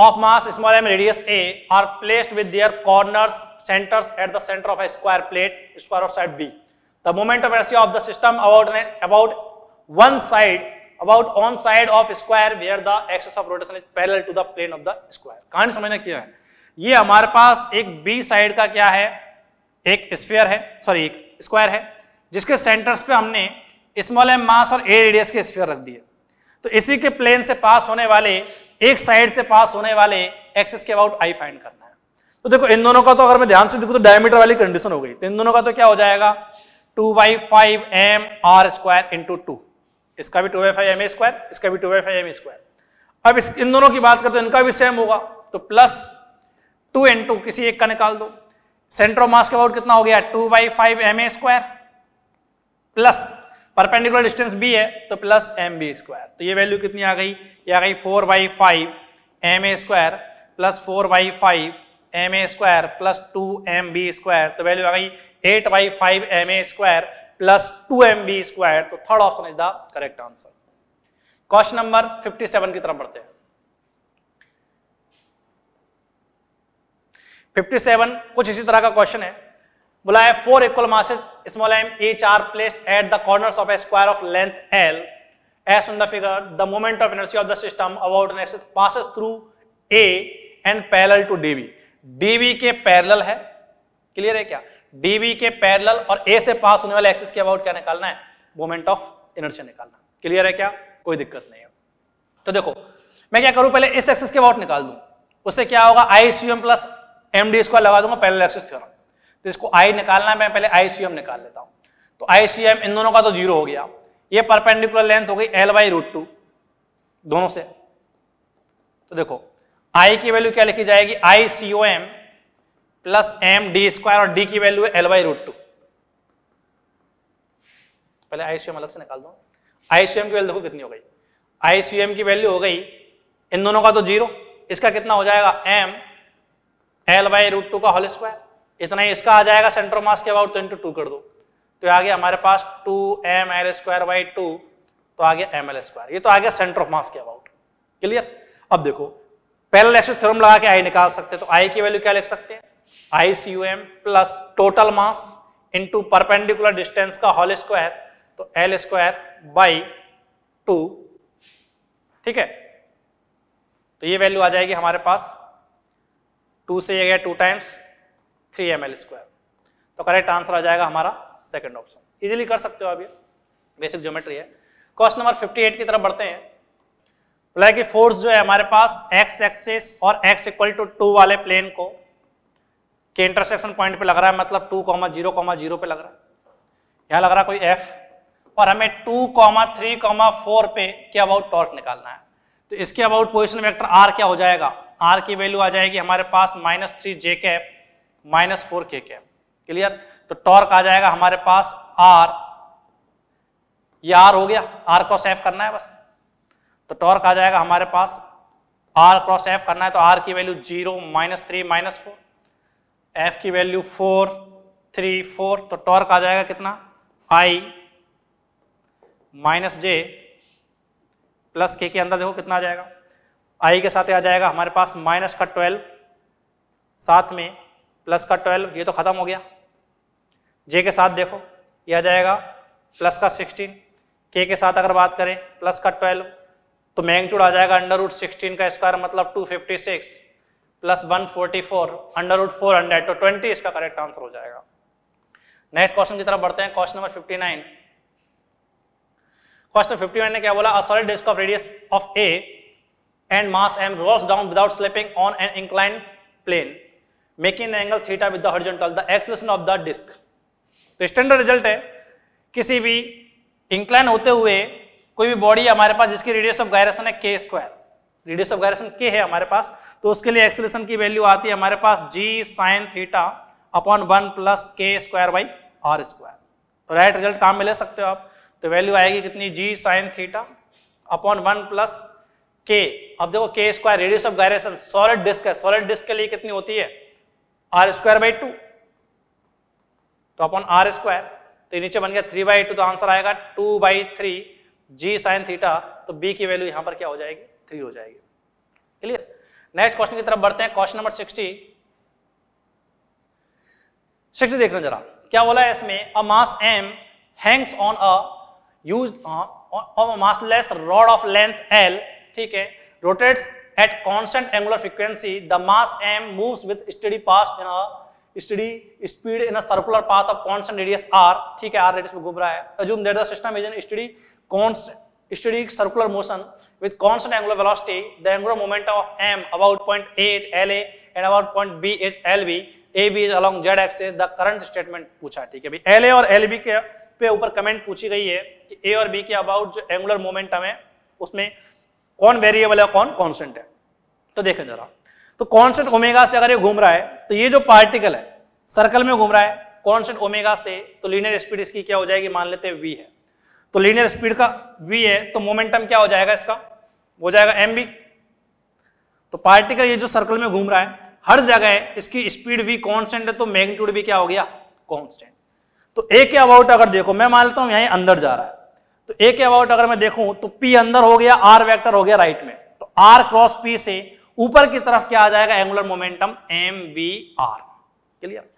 of mass small M radius A are placed with their corners centres at the centre of a square plate square of side B the moment of energy of the system about about one side about on side of square where the axis of rotation is parallel to the plane of the square कहानी समझना क्या है ये हमारे पास एक B side का क्या है एक स्फीयर है सॉरी एक स्क्वायर है जिसके सेंटर्स पे हमने स्मॉल एम मास और ए रेडियस के स्फीयर रख दिए तो इसी के प्लेन से पास होने वाले एक साइड से पास होने वाले एक्सेस के अबाउट आई फाइंड करना है तो देखो इन दोनों का तो अगर मैं ध्यान से देखू तो डायमीटर वाली कंडीशन हो गई तो इन दोनों का तो क्या हो जाएगा two by five M R square into two इसका भी two by five M A square इसका भी two by five M A square अब इस इन दोनों की बात करते हैं इनका भी सेम होगा तो प्लस टू इन टू किसी एक का निकाल दो सेंट्रो मास के अबाउट कितना हो गया two by five M A square plus perpendicular distance B है तो प्लस एम बी स्क्वायर तो ये वैल्यू कितनी आ गई ये आ गई four by five M A square plus four by five M A square plus two M B square तो वैल्यू आ गई eight by five M A square plus two M B square तो third option is the correct answer question number fifty seven की तरफ बढ़ते हैं 57 कुछ इसी तरह का क्वेश्चन है बोला है four equal masses small M each are placed at the corner of a square of length L as on the figure the moment of energy of the system about passes through A and parallel to DV DV के parallel है clear है क्या DV के parallel और ए से pass होने वाले axis के अबाउट क्या निकालना है मोमेंट ऑफ एनर्जी निकालना क्लियर है क्या कोई दिक्कत नहीं है तो देखो मैं क्या करूं पहले इस एक्सिस के अबाउट निकाल दू उससे क्या होगा ICM plus M D square लगा दूंगा पैरल एक्सिस थ्योरम तो इसको आई निकालना मैं पहले आई निकाल लेता हूं तो आई इन दोनों का तो जीरो हो गया ये परपेंडिकुलर लेंथ हो गई एल बाई रूट टू दोनों से तो देखो आई की वैल्यू क्या लिखी जाएगी I C O M plus M D square और डी की वैल्यू है एल बाई रूट टू पहले आई सी एम अलग से निकाल दो आई सी एम की वैल्यू देखो कितनी हो गई आई सी एम की वैल्यू हो गई इन दोनों का तो जीरो इसका कितना हो जाएगा M L by root two का होल स्क्वायर इतना ही इसका आ जाएगा सेंट्रो मास के अबाउट ट्वेंटी टू कर दो तो आ गया हमारे पास two M L square by two तो आ गया एम एल स्क्वायर ये तो आ गया सेंटर ऑफ मास के अबाउट क्लियर अब देखो पैरल एक्सिस थ्योरम लगा के आई निकाल सकते हैं तो आई की वैल्यू क्या लिख सकते हैं I C U M plus total mass into perpendicular distance का होल स्क्वायर तो एल स्क्वायर बाई टू ठीक है तो ये वैल्यू आ जाएगी हमारे पास टू से ये गया two times three M L square तो करेक्ट आंसर आ जाएगा हमारा सेकेंड ऑप्शन इजिली कर सकते हो आप ये बेसिक ज्योमेट्री है क्वेश्चन नंबर 58 की तरफ बढ़ते हैं बोला कि फोर्स जो है हमारे पास एक्स एक्सिस और एक्स इक्वल टू टू वाले प्लेन को के इंटरसेक्शन पॉइंट पे लग रहा है मतलब two comma zero comma zero पे लग रहा है यहाँ लग रहा है कोई एफ और हमें two comma three comma four पे के अबाउट टॉर्क निकालना है तो इसके अबाउट पोजिशन वेक्टर आर क्या हो जाएगा आर की वैल्यू आ जाएगी हमारे पास minus three J cap minus four K cap clear तो टॉर्क आ जाएगा हमारे पास आर ये आर हो गया आर क्रॉस एफ करना है बस तो टॉर्क आ जाएगा हमारे पास आर क्रॉस एफ करना है तो आर की value zero minus three minus four F की वैल्यू फोर थ्री फोर तो टॉर्क आ जाएगा कितना आई माइनस जे प्लस के के अंदर देखो कितना आ जाएगा आई के साथ आ जाएगा हमारे पास माइनस का ट्वेल्व साथ में प्लस का ट्वेल्व ये तो खत्म हो गया जे के साथ देखो यह आ जाएगा प्लस का सिक्सटीन के के साथ अगर बात करें प्लस का ट्वेल्व तो मैंगचूड आ जाएगा अंडर रूट सिक्सटीन का स्क्वायर मतलब two fifty six plus one forty four under root four hundred तो ट्वेंटी इसका करेक्ट आंसर हो जाएगा नेक्स्ट क्वेश्चन की तरफ बढ़ते हैं question number fifty nine question fifty nine ने क्या बोला solid disc of radius of A and mass M rolls down without slipping on an incline plane making angle theta with the horizontal the acceleration of the disc तो standard result है किसी भी incline होते हुए कोई भी body हमारे पास जिसकी रेडियस ऑफ गायरेशन है के स्क्वायर रेडियस ऑफ गायरेशन के है हमारे पास तो उसके लिए एक्सलेशन की वैल्यू आती है हमारे पास G sine theta upon one plus K square by R square तो राइट रिजल्ट काम में ले सकते हो आप तो वैल्यू आएगी कितनी G sine theta upon one plus K अब देखो K square radius of gyration solid disc है सॉलिड डिस्क के लिए कितनी होती है आर स्क्वायर बाई टू तो अपन आर स्क्वायर तो नीचे बन गया थ्री बाई टू तो आंसर आएगा two by three G sine theta तो बी की वैल्यू यहां पर क्या हो जाएगी थ्री हो जाएगी क्लियर नेक्स्ट क्वेश्चन की तरफ बढ़ते हैं क्वेश्चन नंबर सिक्सटी सिक्सटी देख रहे जरा क्या बोला है इसमें a mass M hangs on a used use massless rod of length L ठीक है rotates at constant angular frequency, the mass m moves with steady path in a steady speed in a circular path of constant radius r. ठीक है r radius में घूम रहा है. Assume that the system is in steady constant steady circular motion with constant angular velocity. The angular momentum of m about point A is LA and about point B is LB. AB is along z axis. The current statement पूछा ठीक है भाई. LA और LB के पे ऊपर comment पूछी गई है कि A और B के अबाउट जो एंगुलर मोमेंटम है उसमें कौन वेरिएबल है कौन कॉन्स्टेंट है तो देखें जरा तो कॉन्स्टेंट ओमेगा से अगर ये घूम रहा है तो ये जो पार्टिकल है सर्कल में घूम रहा है कॉन्स्टेंट ओमेगा से तो लीनियर स्पीड इसकी क्या हो जाएगी मान लेते हैं वी है तो लीनियर स्पीड का वी है तो मोमेंटम क्या हो जाएगा इसका हो जाएगा एम तो पार्टिकल ये जो सर्कल में घूम रहा है हर जगह इसकी स्पीड वी कॉन्स्टेंट है तो मैग्नीट्यूड भी क्या हो गया कॉन्स्टेंट तो ए के अबाउट अगर देखो मैं मानता हूं यहां अंदर जा रहा है तो ए के अबाउट अगर मैं देखूं तो पी अंदर हो गया आर वैक्टर हो गया राइट में तो आर क्रॉस पी से ऊपर की तरफ क्या आ जाएगा angular momentum M B R clear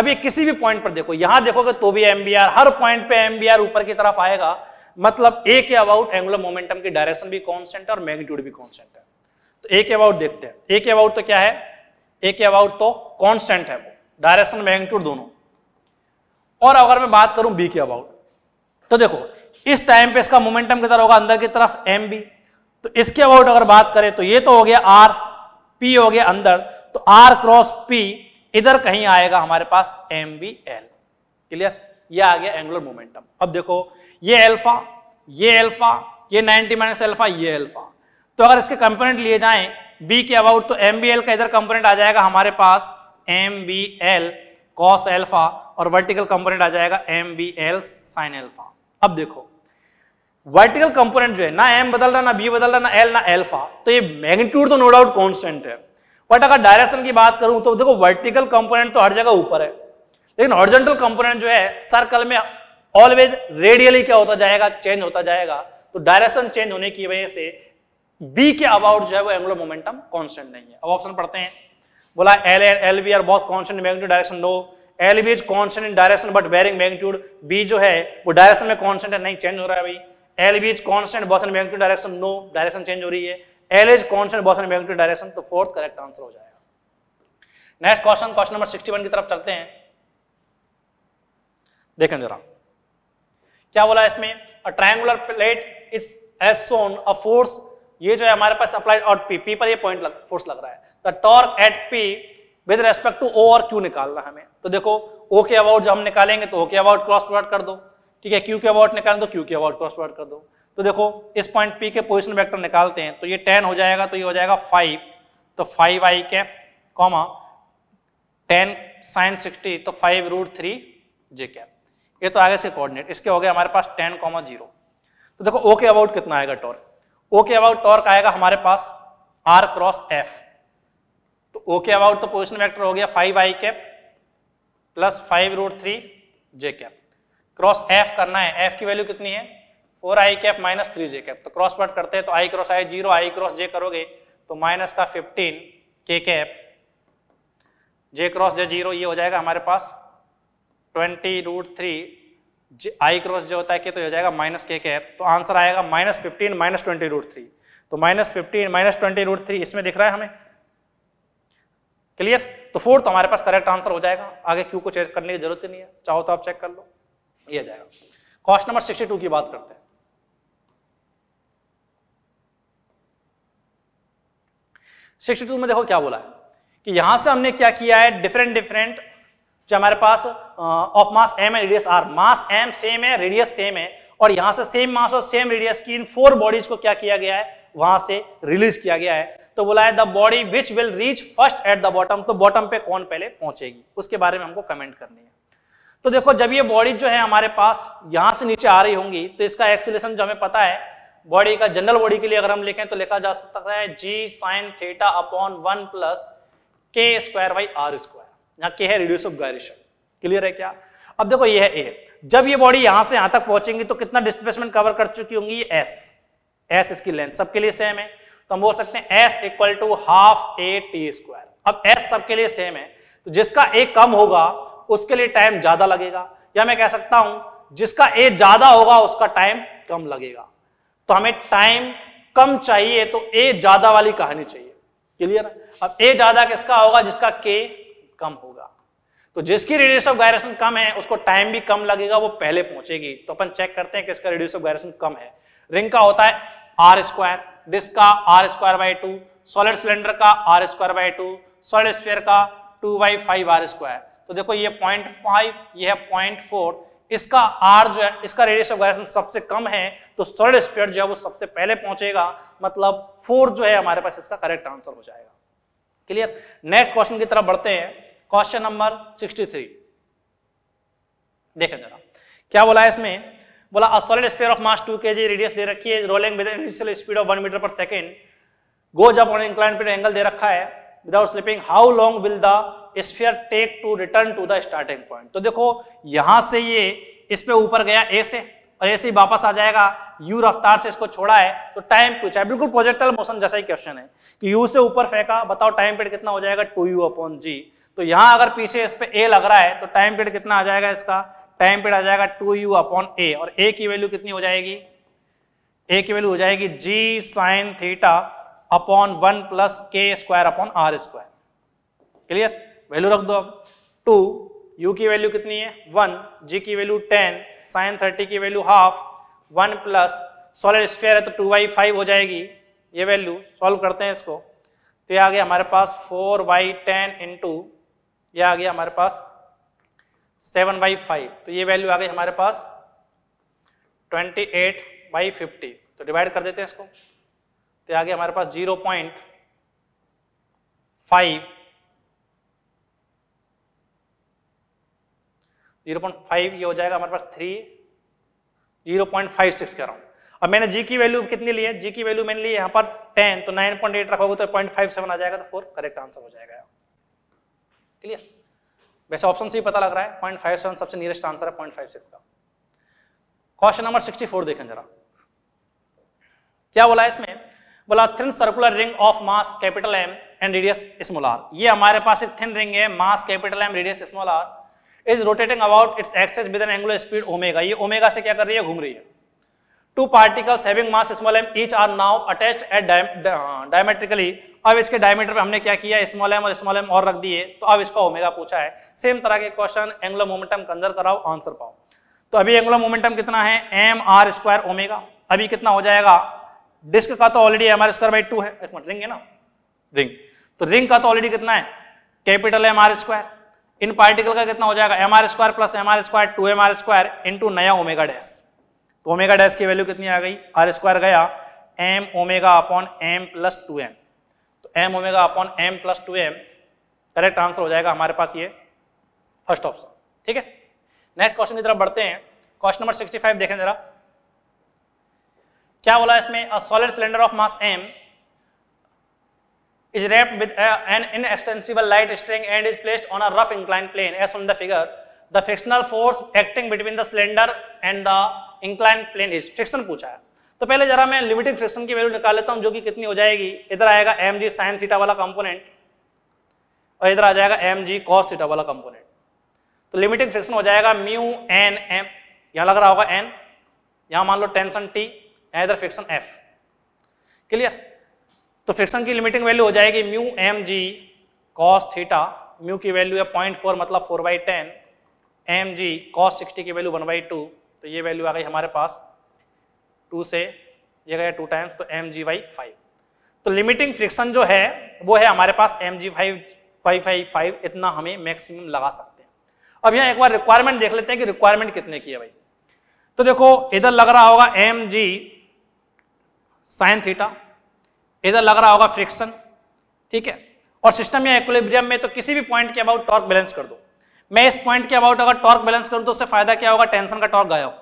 अब ये किसी भी पॉइंट पर देखो यहां देखोगे तो भी एम बी आर हर पॉइंट पे एम बी आर ऊपर की तरफ आएगा मतलब ए के अबाउट एंगुलर मोमेंटम की डायरेक्शन भी कॉन्स्टेंट है और मैग्नीट्यूड भी कॉन्स्टेंट है तो ए के अबाउट देखते हैं ए के अबाउट तो क्या है ए के अबाउट तो कॉन्स्टेंट है वो डायरेक्शन मैग्नीट्यूड दोनों और अगर मैं बात करूं बी के अबाउट तो देखो इस टाइम पे इसका मोमेंटम किधर होगा अंदर की तरफ एम बी तो इसके अबाउट अगर बात करें तो ये तो हो गया आर पी हो गया अंदर तो आर क्रॉस पी इधर कहीं आएगा हमारे पास एम वी एल क्लियर ये आ गया एंगुलर मोमेंटम अब देखो ये एल्फा ये एल्फा ये 90 माइनस एल्फा ये एल्फा तो अगर इसके कंपोनेंट लिए जाएं बी के अबाउट तो एम बी एल का इधर कंपोनेंट आ जाएगा हमारे पास M B L cos alpha और वर्टिकल कंपोनेंट आ जाएगा M B L sine alpha अब देखो वर्टिकल कंपोनेंट जो है ना एम बदल रहा ना बी बदल रहा ना एल ना एल्फा तो ये मैग्नीट्यूड तो नो डाउट कॉन्स्टेंट है बट अगर डायरेक्शन की बात करूं तो देखो वर्टिकल कंपोनेंट तो हर जगह ऊपर है लेकिन ऑर्जेंटल कंपोनेंट जो है सर्कल में ऑलवेज रेडियली क्या होता जाएगा चेंज होता जाएगा तो डायरेक्शन चेंज होने की वजह से बी के अबाउट जो है वो एंगुलर मोमेंटम कॉन्स्टेंट नहीं है अब ऑप्शन पढ़ते हैं बोला एल एल बी आर बहुत constant magnitude direction no L B is constant in direction but varying magnitude B जो है वो डायरेक्शन में कॉन्स्टेंट है नहीं चेंज हो रहा है भाई L B is constant both in magnitude direction no direction change हो रही है L is constant both in magnitude direction तो फोर्थ करेक्ट आंसर हो जाएगा नेक्स्ट क्वेश्चन क्वेश्चन नंबर 61 की तरफ चलते हैं देखें जरा क्या बोला इसमें a triangular plate is as shown a force ये जो है हमारे पास अप्लाइड और पी पी पर ये पॉइंट लग, फोर्स लग रहा है the torque at P with respect to O और क्यू निकालना हमें तो देखो ओ के अबाउट जब हम निकालेंगे तो ओ के अबाउट क्रॉस प्रोडक्ट कर दो ठीक है क्यू के अबाउट निकालें तो क्यू के अबाउट क्रॉस प्रोडक्ट कर दो तो देखो इस पॉइंट पी के पोजिशन वैक्टर निकालते हैं तो ये टेन हो जाएगा तो ये हो जाएगा फाइव तो five I cap comma ten sine sixty तो five root three J cap ये तो आगे से कोऑर्डिनेट इसके हो गए हमारे पास टेन कॉमा जीरो तो देखो ओ के अबाउट कितना आएगा टॉर्क ओ के अबाउट टॉर्क आएगा हमारे पास आर क्रॉस एफ तो ओके अबाउट तो पोजिशन वैक्टर हो गया five I cap plus five root three J cap cross F करना है एफ की वैल्यू कितनी है four I cap minus three J cap तो क्रॉस प्लॉट करते हैं तो I cross I zero I cross J करोगे तो माइनस का fifteen K cap J cross J zero ये हो जाएगा हमारे पास twenty root three J I cross जो होता है कि तो हो जाएगा माइनस के कैप तो आंसर आएगा minus fifteen minus twenty root three तो minus fifteen minus twenty root three इसमें दिख रहा है हमें क्लियर तो फोर्थ तो हमारे पास करेक्ट आंसर हो जाएगा आगे क्यू को चेक करने की जरूरत ही नहीं है चाहो तो आप चेक कर लो ये जाएगा क्वेश्चन नंबर सिक्सटी टू की बात करते हैं सिक्सटी टू में देखो क्या बोला है कि यहां से हमने क्या किया है डिफरेंट डिफरेंट जो हमारे पास of mass M and radius R mass M same है रेडियस सेम है और यहां से सेम मास और सेम रेडियस की इन फोर बॉडीज को क्या किया गया है वहां से रिलीज किया गया है तो बोला है the body which will reach first at the bottom तो बॉटम पे कौन पहले पहुंचेगी उसके बारे में हमको कमेंट करनी है तो देखो जब ये बॉडी जो है हमारे पास यहां से नीचे आ रही होंगी तो इसका एक्सिलेशन जो हमें पता है बॉडी का जनरल बॉडी के लिए अगर हम लिखें तो लिखा जा सकता है G sine theta upon one plus K square by R square यहाँ के है रिड्यूस ऑफ गायरेशन क्लियर है क्या अब देखो ये है ए जब ये बॉडी यहां से यहां तक पहुंचेंगी तो कितना डिस्प्लेसमेंट कवर कर चुकी होंगी एस एस इसकी लेंथ सबके लिए सेम है तो हम बोल सकते हैं S equal to half A T square अब एस सबके लिए सेम है तो जिसका ए कम होगा उसके लिए टाइम ज्यादा लगेगा या मैं कह सकता हूं जिसका ए ज्यादा होगा उसका टाइम कम लगेगा तो हमें टाइम कम चाहिए तो ए ज्यादा वाली कहानी चाहिए क्लियर है अब ए ज्यादा किसका होगा जिसका के कम होगा तो जिसकी रेडियस ऑफ गायरेशन कम है उसको टाइम भी कम लगेगा वो पहले पहुंचेगी तो अपन चेक करते हैं किसका रेडियस ऑफ गायरेशन कम है रिंग का होता है आर स्क्वायर डिस्क का R square by two solid cylinder का R square by two solid sphere का two by five R square तो देखो ये पॉइंट फाइव ये है पॉइंट फोर इसका आर जो है इसका रेडियस ऑफ गायरेशन सबसे कम है तो सॉलिड स्फेयर जो है वो सबसे पहले पहुंचेगा मतलब फोर जो है हमारे पास इसका करेक्ट आंसर हो जाएगा क्लियर नेक्स्ट क्वेश्चन की तरफ बढ़ते हैं क्वेश्चन नंबर सिक्सटी थ्री देखें जरा क्या बोला है इसमें बोला a solid sphere of mass two K G radius दे रखी है rolling with initial speed of one metre पर second goes up on incline पे एंगल दे रखा है without slipping how long will the sphere take to return to the starting point तो देखो यहां से ये इस पे ऊपर गया ए से और ऐसे ही वापस आ जाएगा यू रफ्तार से इसको छोड़ा है तो टाइम पूछा है बिल्कुल प्रोजेक्टल मोशन जैसा ही क्वेश्चन है कि यू से ऊपर फेंका बताओ टाइम पीरियड कितना हो जाएगा टू यू अपॉन जी तो यहां अगर पीछे इस पे ए लग रहा है तो टाइम पीरियड कितना आ जाएगा इसका टाइम पीरियड आ जाएगा टू यू अपॉन ए और ए की वैल्यू कितनी हो जाएगी ए की वैल्यू हो जाएगी G sine theta upon one plus K square upon R square clear value रख दो अब टू यू की वैल्यू कितनी है वन जी की वैल्यू टेन साइन थर्टी की value half one plus solid square है तो टू बाई फाइव हो जाएगी ये वैल्यू सॉल्व करते हैं इसको तो ये आ गया हमारे पास फोर बाई टेन इंटू ये आ गया हमारे पास सेवन बाई फाइव तो ये वैल्यू आ गई हमारे पास ट्वेंटी एट बाई फिफ्टी तो डिवाइड कर देते हैं इसको तो आगे हमारे पास zero point five zero point five ये हो जाएगा हमारे पास three zero point five six कह रहा हूँ अब मैंने जी की वैल्यू कितनी ली है जी की वैल्यू मैंने ली यहाँ पर टेन तो नाइन पॉइंट एट रखोगे तो पॉइंट फाइव सेवन आ जाएगा तो फोर करेक्ट आंसर हो जाएगा क्लियर वैसे ऑप्शन से ही पता लग रहा है पॉइंट फाइव सेवन सबसे नियरेस्ट आंसर है पॉइंट फाइव सिक्स का क्वेश्चन नंबर सिक्सटी फोर देखें जरा क्या बोला है इसमें बोला thin circular ring of mass capital M and radius small R ये हमारे पास एक थिन रिंग है mass capital M radius small R is rotating about its axis with an angular speed omega ये ओमेगा से क्या कर रही है घूम रही है to particles having mass small M each are now attached at diametrically अब इसके डायमीटर पे हमने क्या किया स्मॉल एम और स्मॉल एम और रख दिए तो अब इसका ओमेगा पूछा है सेम तरह के क्वेश्चन एंगुलर मोमेंटम कंजर्व कराओ आंसर पाओ तो अभी एंगुलर मोमेंटम कितना है एम आर स्क्वायर ओमेगा अभी कितना हो जाएगा डिस्क का तो already M R square by two है एक मिनट रिंग है ना रिंग तो रिंग का तो ऑलरेडी कितना है कैपिटल एम आर स्क्वायर इन पार्टिकल का कितना हो जाएगा M R square plus M R square two M R square into नया ओमेगा डैश तो ओमेगा डैश की वैल्यू कितनी आ गई आर स्क्वायर गया M omega upon M plus two M तो M omega upon M plus two M correct answer हो जाएगा हमारे पास ये फर्स्ट ऑप्शन ठीक है नेक्स्ट क्वेश्चन की तरफ बढ़ते हैं क्वेश्चन नंबर सिक्सटी फाइव देखें जरा क्या बोला इसमें a solid cylinder of mass M is wrapped with an an inextensible light string and is placed on a rough inclined plane as on the figure the frictional force acting between the cylinder and the incline plane is friction पूछा है तो पहले जरा मैं limiting friction की value निकाल लेता हूं जो कि कितनी हो जाएगी इधर आएगा एम जी साइन सीटा वाला कंपोनेंट और इधर आ जाएगा एम जी कॉस सीटा वाला कंपोनेंट तो लिमिटिंग फ्रिक्शन हो जाएगा म्यू एन एम यहां लग रहा होगा एन यहां मान लो टेंशन टी यहाँ इधर फ्रिक्शन एफ क्लियर तो फ्रिक्शन की लिमिटिंग वैल्यू हो जाएगी mu M G cos theta mu की वैल्यू है पॉइंट फोर मतलब four by ten M G cos sixty की वैल्यू वन बाई टू तो ये वैल्यू आ गई हमारे पास टू से ये गया टू टाइम्स तो एम जी वाई फाइव तो लिमिटिंग फ्रिक्शन जो है वो है हमारे पास M G five five five five इतना हमें मैक्सिमम लगा सकते हैं अब यहाँ एक बार रिक्वायरमेंट देख लेते हैं कि रिक्वायरमेंट कितने की है भाई तो देखो इधर लग रहा होगा एम जी साइन थीटा इधर लग रहा होगा फ्रिक्शन ठीक है और सिस्टम या एक्लेब्रियम में तो किसी भी पॉइंट के अबाउट टॉर्क बैलेंस कर दो मैं इस पॉइंट के अबाउट अगर टॉर्क बैलेंस करूं तो उससे फायदा क्या होगा टेंशन का टॉर्क गायब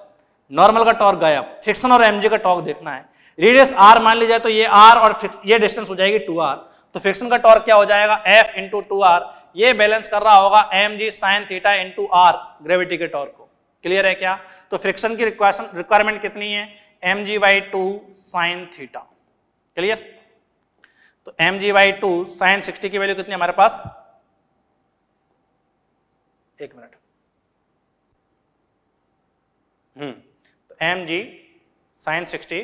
नॉर्मल का टॉर्क गायब फ्रिक्शन और एमजी का टॉर्क देखना है रेडियस आर मान ली जाए तो ये आर और ये डिस्टेंस हो जाएगी टू आर तो फ्रिक्शन का टॉर्क क्या हो जाएगा एफ इंटू टू आर ये बैलेंस कर रहा होगा एम जी sine theta into R gravity के टॉर्क को क्लियर है क्या तो फ्रिक्शन की रिक्वायरमेंट कितनी है M G by two sine theta clear तो M G by two sine sixty की वैल्यू कितनी हमारे पास एक मिनट हम्म एम जी साइन सिक्सटी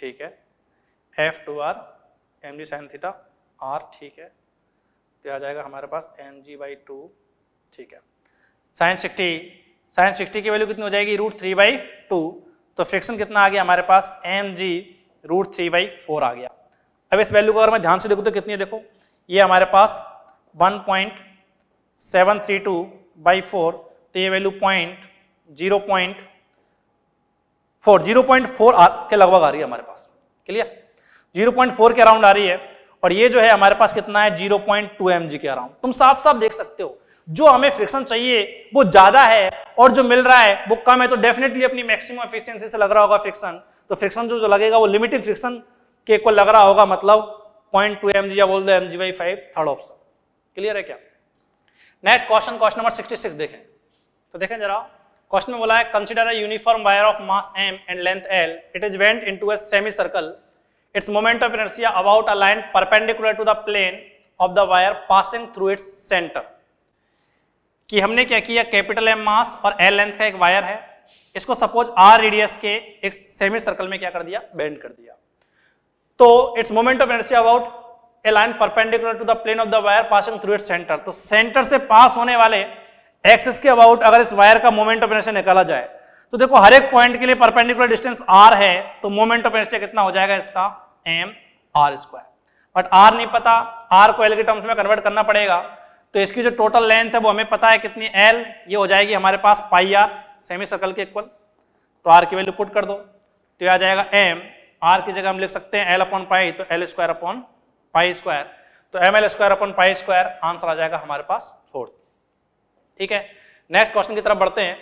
ठीक है एफ टू आर एम जी साइन थीटा आर ठीक है तो आ जाएगा हमारे पास एम जी बाई टू ठीक है साइन सिक्सटी साइन सिक्सटी की वैल्यू कितनी हो जाएगी रूट थ्री बाई टू तो फ्रिक्शन कितना आ गया हमारे पास M G root three by four आ गया अब इस वैल्यू को अगर मैं ध्यान से देखूँ तो कितनी है देखो ये हमारे पास one point seven three two by four तो ये value point zero point four zero point four के लगभग आ रही है हमारे पास क्लियर जीरो पॉइंट फोर के अराउंड आ रही है और ये जो है हमारे पास कितना है zero point two M G के अराउंड तुम साफ साफ देख सकते हो जो हमें फ्रिक्शन चाहिए वो ज्यादा है और जो मिल रहा है वो कम है तो डेफिनेटली अपनी मैक्सिमम एफिशिएंसी से लग रहा होगा फ्रिक्शन तो फ्रिक्शन जो जो लगेगा वो लिमिटेड फ्रिक्शन के को लग रहा होगा मतलब पॉइंट टू एम जी या बोल दो M ji by five third option clear है क्या नेक्स्ट क्वेश्चन क्वेश्चन नंबर 66 देखें तो देखें जरा क्वेश्चन में बोला है consider a uniform wire of mass M and length L it is bent into a semi circle its moment of inertia about a line perpendicular to the plane of the wire passing through its centre कि हमने क्या किया capital M मास और L length का एक wire है इसको suppose are radius के एक सेमी सर्कल में क्या कर दिया बेंड कर दिया तो its moment of inertia about a line perpendicular to the plane of the wire passing through it centre तो सेंटर से पास होने वाले एक्सिस के अबाउट अगर इस वायर का मोमेंट ऑफ इनर्शिया निकाला जाए तो देखो हर एक पॉइंट के लिए परपेंडिकुलर डिस्टेंस आर है तो मोमेंट ऑफ इनर्शिया कितना हो जाएगा इसका M R square but R नहीं पता आर को एल के टर्म्स में कन्वर्ट करना पड़ेगा तो इसकी जो टोटल लेंथ है वो हमें पता है कितनी एल ये हो जाएगी हमारे पास पाई आर सेमी सर्कल के इक्वल तो आर की वैल्यू पुट कर दो तो आ जाएगा एम आर की जगह हम लिख सकते हैं एल अपॉन पाई तो L square upon pi square तो M L square upon pi square answer आ जाएगा हमारे पास फोर्थ ठीक है नेक्स्ट क्वेश्चन की तरफ बढ़ते हैं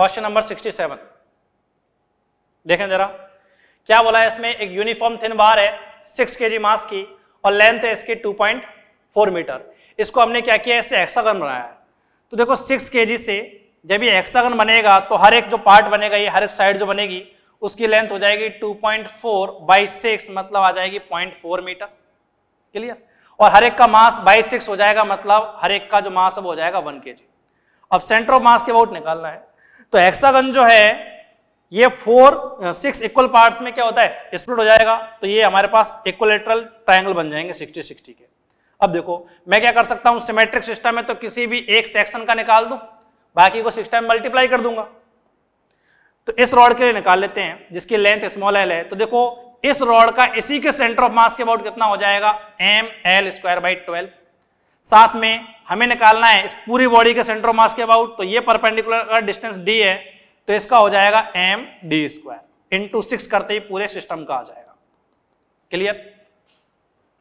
क्वेश्चन नंबर सिक्सटी सेवन देखें जरा क्या बोला है इसमें एक यूनिफॉर्म थिन बार है सिक्स के मास की और लेंथ है इसकी टू पॉइंट फोर मीटर इसको हमने क्या किया इससे एक्सागन बनाया है तो देखो सिक्स के से जब ये एक्सागन बनेगा तो हर एक जो पार्ट बनेगा ये हर एक साइड जो बनेगी उसकी लेंथ हो जाएगी two point four by six मतलब आ जाएगी पॉइंट फोर मीटर क्लियर और हर एक का मास बाई सिक्स हो जाएगा मतलब हर एक का जो मास है वो हो जाएगा वन के जी अब सेंटर ऑफ मास के अबाउट निकालना है तो एक्सागन जो है ये फोर सिक्स इक्वल पार्ट्स में क्या होता है स्प्लिट हो जाएगा तो ये हमारे पास इक्वलेटरल ट्राइंगल बन जाएंगे सिक्सटी सिक्सटी के अब देखो मैं क्या कर सकता हूं सिमेट्रिक सिस्टम में तो किसी भी एक सेक्शन का निकाल दू बाकी को सिस्टम मल्टीप्लाई कर दूंगा तो इस रॉड के लिए निकाल लेते हैं जिसकी लेंथ स्मॉल एल है तो देखो इस रॉड का इसी के सेंटर ऑफ मास के अबाउट कितना हो जाएगा M L square by twelve साथ में हमें निकालना है इस पूरी बॉडी के सेंटर ऑफ मास के अबाउट तो ये परपेंडिकुलर का डिस्टेंस डी है तो इसका हो जाएगा M D square into six करते ही पूरे सिस्टम का आ जाएगा क्लियर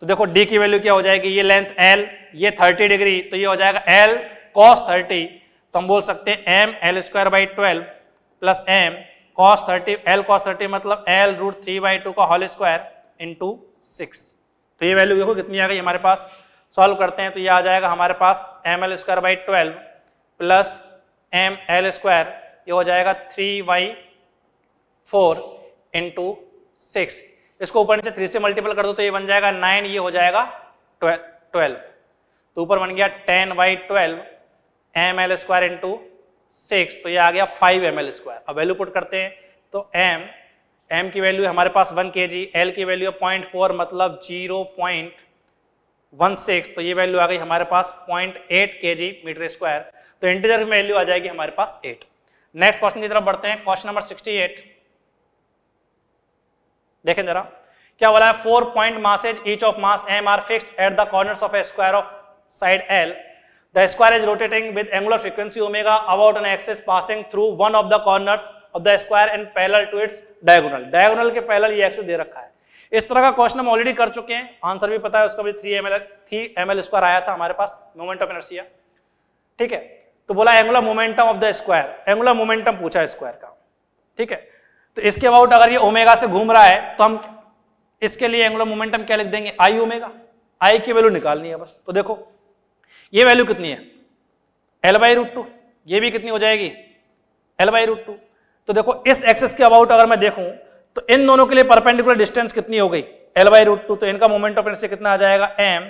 तो देखो डी की वैल्यू क्या हो जाएगी ये लेंथ एल ये थर्टी डिग्री तो ये हो जाएगा एल कॉस थर्टी तो हम बोल सकते हैं M L square by twelve plus M cos thirty L cos thirty मतलब L root three by two का होल स्क्वायर इंटू सिक्स तो ये वैल्यू देखो कितनी आ गई हमारे पास सॉल्व करते हैं तो ये आ जाएगा हमारे पास M L square by twelve plus M L square ये हो जाएगा three by four into six इसको ऊपर नीचे थ्री से मल्टीपल कर दो तो ये बन जाएगा नाइन ये हो जाएगा ट्वेल्व तो ऊपर बन गया ten by twelve M L square into six तो ये आ गया फाइव एम एल स्क्वायर अब वैल्यू पुट करते हैं तो एम एम की वैल्यू हमारे पास वन के जी एल की वैल्यू है पॉइंट फोर मतलब जीरो पॉइंट वन सिक्स तो ये वैल्यू आ गई हमारे पास point eight K G metre square तो इंटीजर की वैल्यू आ जाएगी हमारे पास एट नेक्स्ट क्वेश्चन की तरफ बढ़ते हैं क्वेश्चन नंबर सिक्सटी एट देखें जरा क्या बोला है four point masses each of mass M are fixed at the corners of a square of side L The square is rotating with angular frequency omega about an axis passing through one of the corners of the square and parallel to its diagonal. Diagonal के parallel ये axis दे रखा है इस तरह का question हम already कर चुके हैं आंसर भी पता है उसका भी three M L three M L square आया था हमारे पास मोमेंट ऑफ एनर्सिया ठीक है तो बोला angular momentum of the square angular momentum पूछा स्क्वायर का ठीक है तो इसके अबाउट अगर ये ओमेगा से घूम रहा है तो हम इसके लिए एंगुलर मोमेंटम क्या लिख देंगे आई ओमेगा आई की वैल्यू निकालनी है बस तो देखो ये वैल्यू कितनी है एल बाई रूट टू ये भी कितनी हो जाएगी एल बाई रूट टू तो देखो इस एक्सेस के अबाउट अगर मैं देखूं तो इन दोनों के लिए परपेंडिकुलर डिस्टेंस कितनी हो गई एल बाई रूट टू तो इनका मोमेंट ऑफ इनर्शिया कितना आ जाएगा M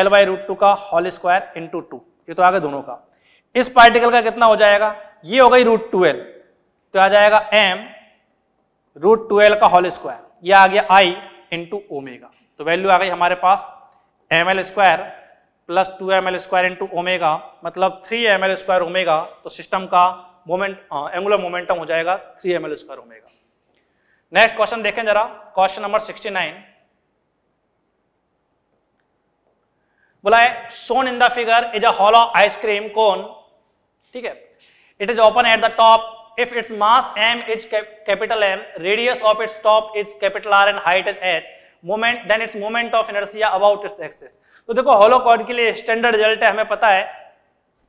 L by root two का होल स्क्वायर इन टू ये तो आ गया दोनों का इस पार्टिकल का कितना हो जाएगा ये हो गई रूट टू एल तो आ जाएगा एम रूट टू एल का होल स्क्वायर यह आ गया आई इंटू ओमेगा तो वैल्यू आ गई हमारे पास M L square plus two M L square into omega मतलब three M L square omega तो सिस्टम का मोमेंट एंगुलर मोमेंटम हो जाएगा three M L square omega next question देखें जरा क्वेश्चन नंबर सिक्सटी नाइन बोला है shown in the figure is a hollow ice cream cone ठीक है it is open at the top if its mass M is capital M radius of its top is capital R and height is H moment then its moment of inertia about its axis तो देखो होलो cord के लिए standard result है हमें पता है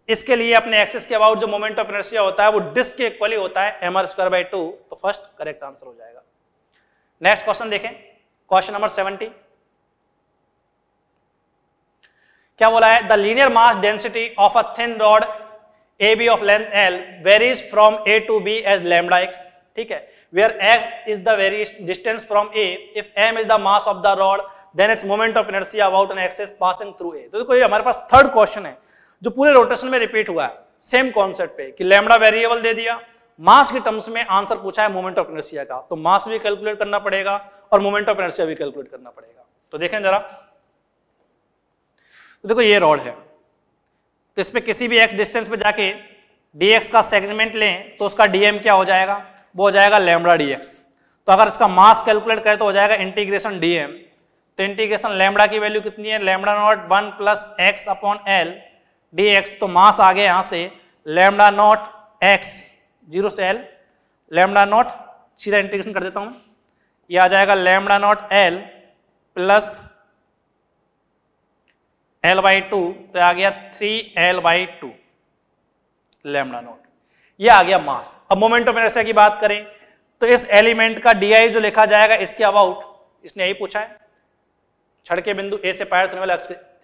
इसके लिए अपने एक्सिस के अबाउट जो मोमेंट ऑफ इनर्सिया होता है वो डिस्क के इक्वली होता है M R square by two तो फर्स्ट करेक्ट आंसर हो जाएगा नेक्स्ट क्वेश्चन देखें क्वेश्चन नंबर सेवेंटी क्या बोला है the linear mass density of a thin rod A B of length L varies from A to B as lambda X ठीक है where X is the very distance from A if M is the mass of the rod then its moment of inertia about an access passing through A तो देखो ये हमारे पास third question है जो पूरे rotation में रिपीट हुआ है सेम कॉन्सेप्ट पे कि लेमडा वेरिएबल दे दिया मास के टर्म्स में आंसर पूछा है मोमेंट ऑफ इनर्सिया का तो मास भी कैलकुलेट करना पड़ेगा और मोमेंट ऑफ इनर्सिया भी कैलकुलेट करना पड़ेगा तो देखें जरा तो देखो ये रॉड है तो इसमें किसी भी एक्स डिस्टेंस पे जाके डीएक्स का सेगमेंट लें तो उसका डीएम क्या हो जाएगा वो हो जाएगा लेमड़ा डी तो अगर इसका मास कैलकुलेट करें तो हो जाएगा इंटीग्रेशन डी तो इंटीग्रेशन लेमड़ा की वैल्यू कितनी है lambda naught one plus X upon L D X तो मास आ गया यहाँ से लेमड़ा नॉट एक्स जीरो से एल लेमड़ा नॉट सीधा इंटीग्रेशन कर देता हूँ ये आ जाएगा lambda naught L plus L by two तो आ गया three L by two lambda naught ये आ गया मास अब मोमेंटम इनर्शिया की बात करें तो इस एलिमेंट का डी जो लिखा जाएगा इसके अबाउट इसने यही पूछा है छड़के बिंदु ए से पायर करने वाला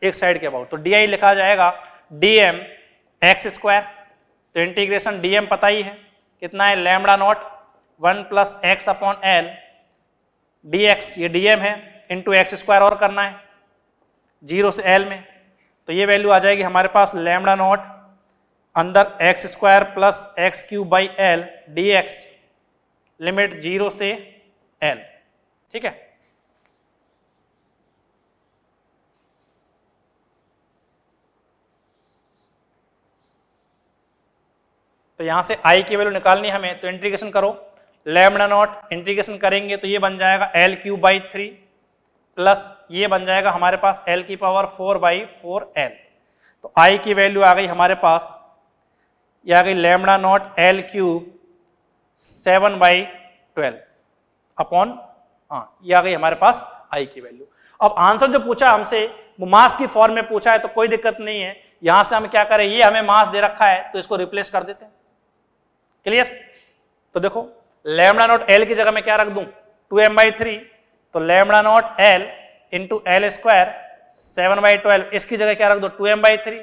एक साइड के अबाउट तो डी लिखा जाएगा डी एम एक्स स्क्वायर तो इंटीग्रेशन डी पता ही है कितना है lambda naught one plus X upon L D X ये डी एम है इंटू एक्स स्क्वायर और करना है जीरो से एल में तो ये वैल्यू आ जाएगी हमारे पास लैमड़ा नॉट अंदर X square plus X cube by L D X limit zero से एल ठीक है तो यहां से आई की वैल्यू निकालनी हमें तो इंटीग्रेशन करो लेमडा नॉट इंटीग्रेशन करेंगे तो ये बन जाएगा L cube by three plus ये बन जाएगा हमारे पास एल की power four by four L तो आई की वैल्यू आ गई हमारे पास ये आ गई lambda naught L cube seven by twelve upon हाँ ये आ गई हमारे पास आई की वैल्यू अब आंसर जो पूछा हमसे वो मास की फॉर्म में पूछा है तो कोई दिक्कत नहीं है यहां से हम क्या करें ये हमें मास दे रखा है तो इसको रिप्लेस कर देते हैं क्लियर तो देखो लेमड़ा नॉट एल की जगह मैं क्या रख दू टू एम बाई थ्री तो lambda naught L into L square seven by twelve इसकी जगह क्या रख दो टू एम बाई थ्री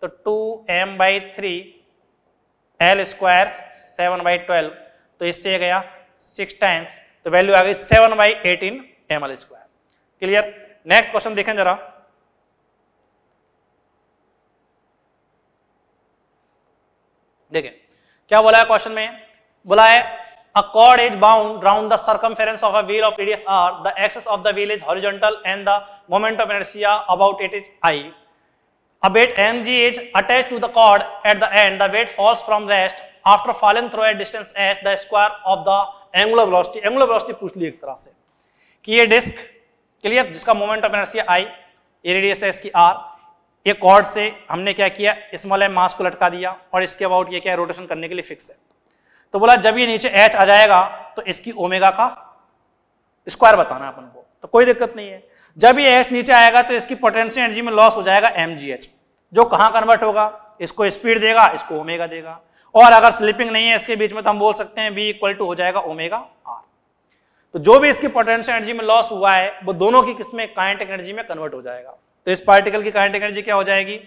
तो two M by three L square seven by twelve तो इससे गया सिक्स टाइम्स तो वैल्यू आ गई seven by eighteen M L square clear next question देखें जरा देखें क्या बोला है क्वेश्चन में बोला है a cord is bound round the circumference of a wheel of radius R the axis of the wheel is horizontal and the moment of inertia about it is I A weight mg is attached to the cord at the end. The weight falls from rest after falling through a distance s, the square of the angular velocity. Angular velocity पूछ ली एक तरह से कि ये disc clear जिसका moment of energy I ये radius है इसकी आर ये कॉर्ड से हमने क्या किया स्मॉल एम मास को लटका दिया और इसके अबाउट ये क्या रोटेशन करने के लिए फिक्स है तो बोला जब ये नीचे एच आ जाएगा तो इसकी ओमेगा का स्क्वायर बताना अपन को तो कोई दिक्कत नहीं है जब ये एच नीचे आएगा तो इसकी पोटेंशियल एनर्जी में लॉस हो जाएगा एम जो कहाँ कन्वर्ट होगा इसको स्पीड देगा इसको ओमेगा देगा और अगर स्लिपिंग नहीं है इसके बीच में तो हम बोल सकते हैं बी इक्वल टू हो जाएगा ओमेगा आर तो जो भी इसकी पोटेंशियल एनर्जी में लॉस हुआ है वो दोनों की किस्में काइनेटिक एनर्जी में कन्वर्ट हो जाएगा तो इस पार्टिकल की काइनेटिक एनर्जी क्या हो जाएगी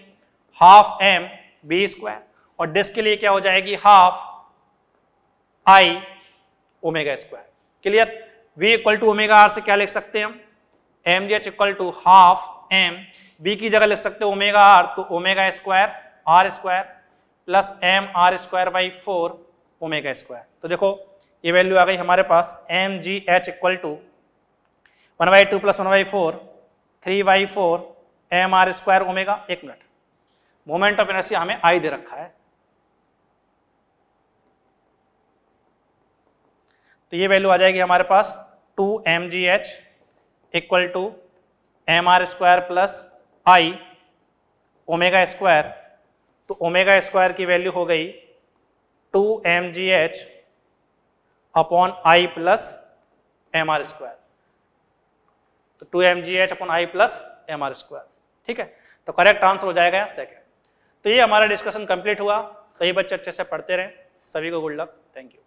हाफ एम बी स्क्वायर और डिस्क के लिए क्या हो जाएगी half I omega square clear V equal to omega R से क्या लिख सकते हैं हम M G H equal to half M B की जगह लिख सकते हो ओमेगा आर तो omega square R square plus M R square by four omega square तो देखो ये वैल्यू आ गई हमारे पास M G H equal to one by two plus one by four three by four M R square omega एक minute moment of energy हमें I दे रखा है तो ये वैल्यू आ जाएगी हमारे पास two M G H equal to M R square plus I omega square तो ओमेगा स्क्वायर की वैल्यू हो गई two M G H upon I plus M R square तो two M G H upon I plus M R square ठीक है तो correct answer हो जाएगा सेकेंड तो ये हमारा डिस्कशन कंप्लीट हुआ सही बच्चे अच्छे से पढ़ते रहें सभी को गुड लक थैंक यू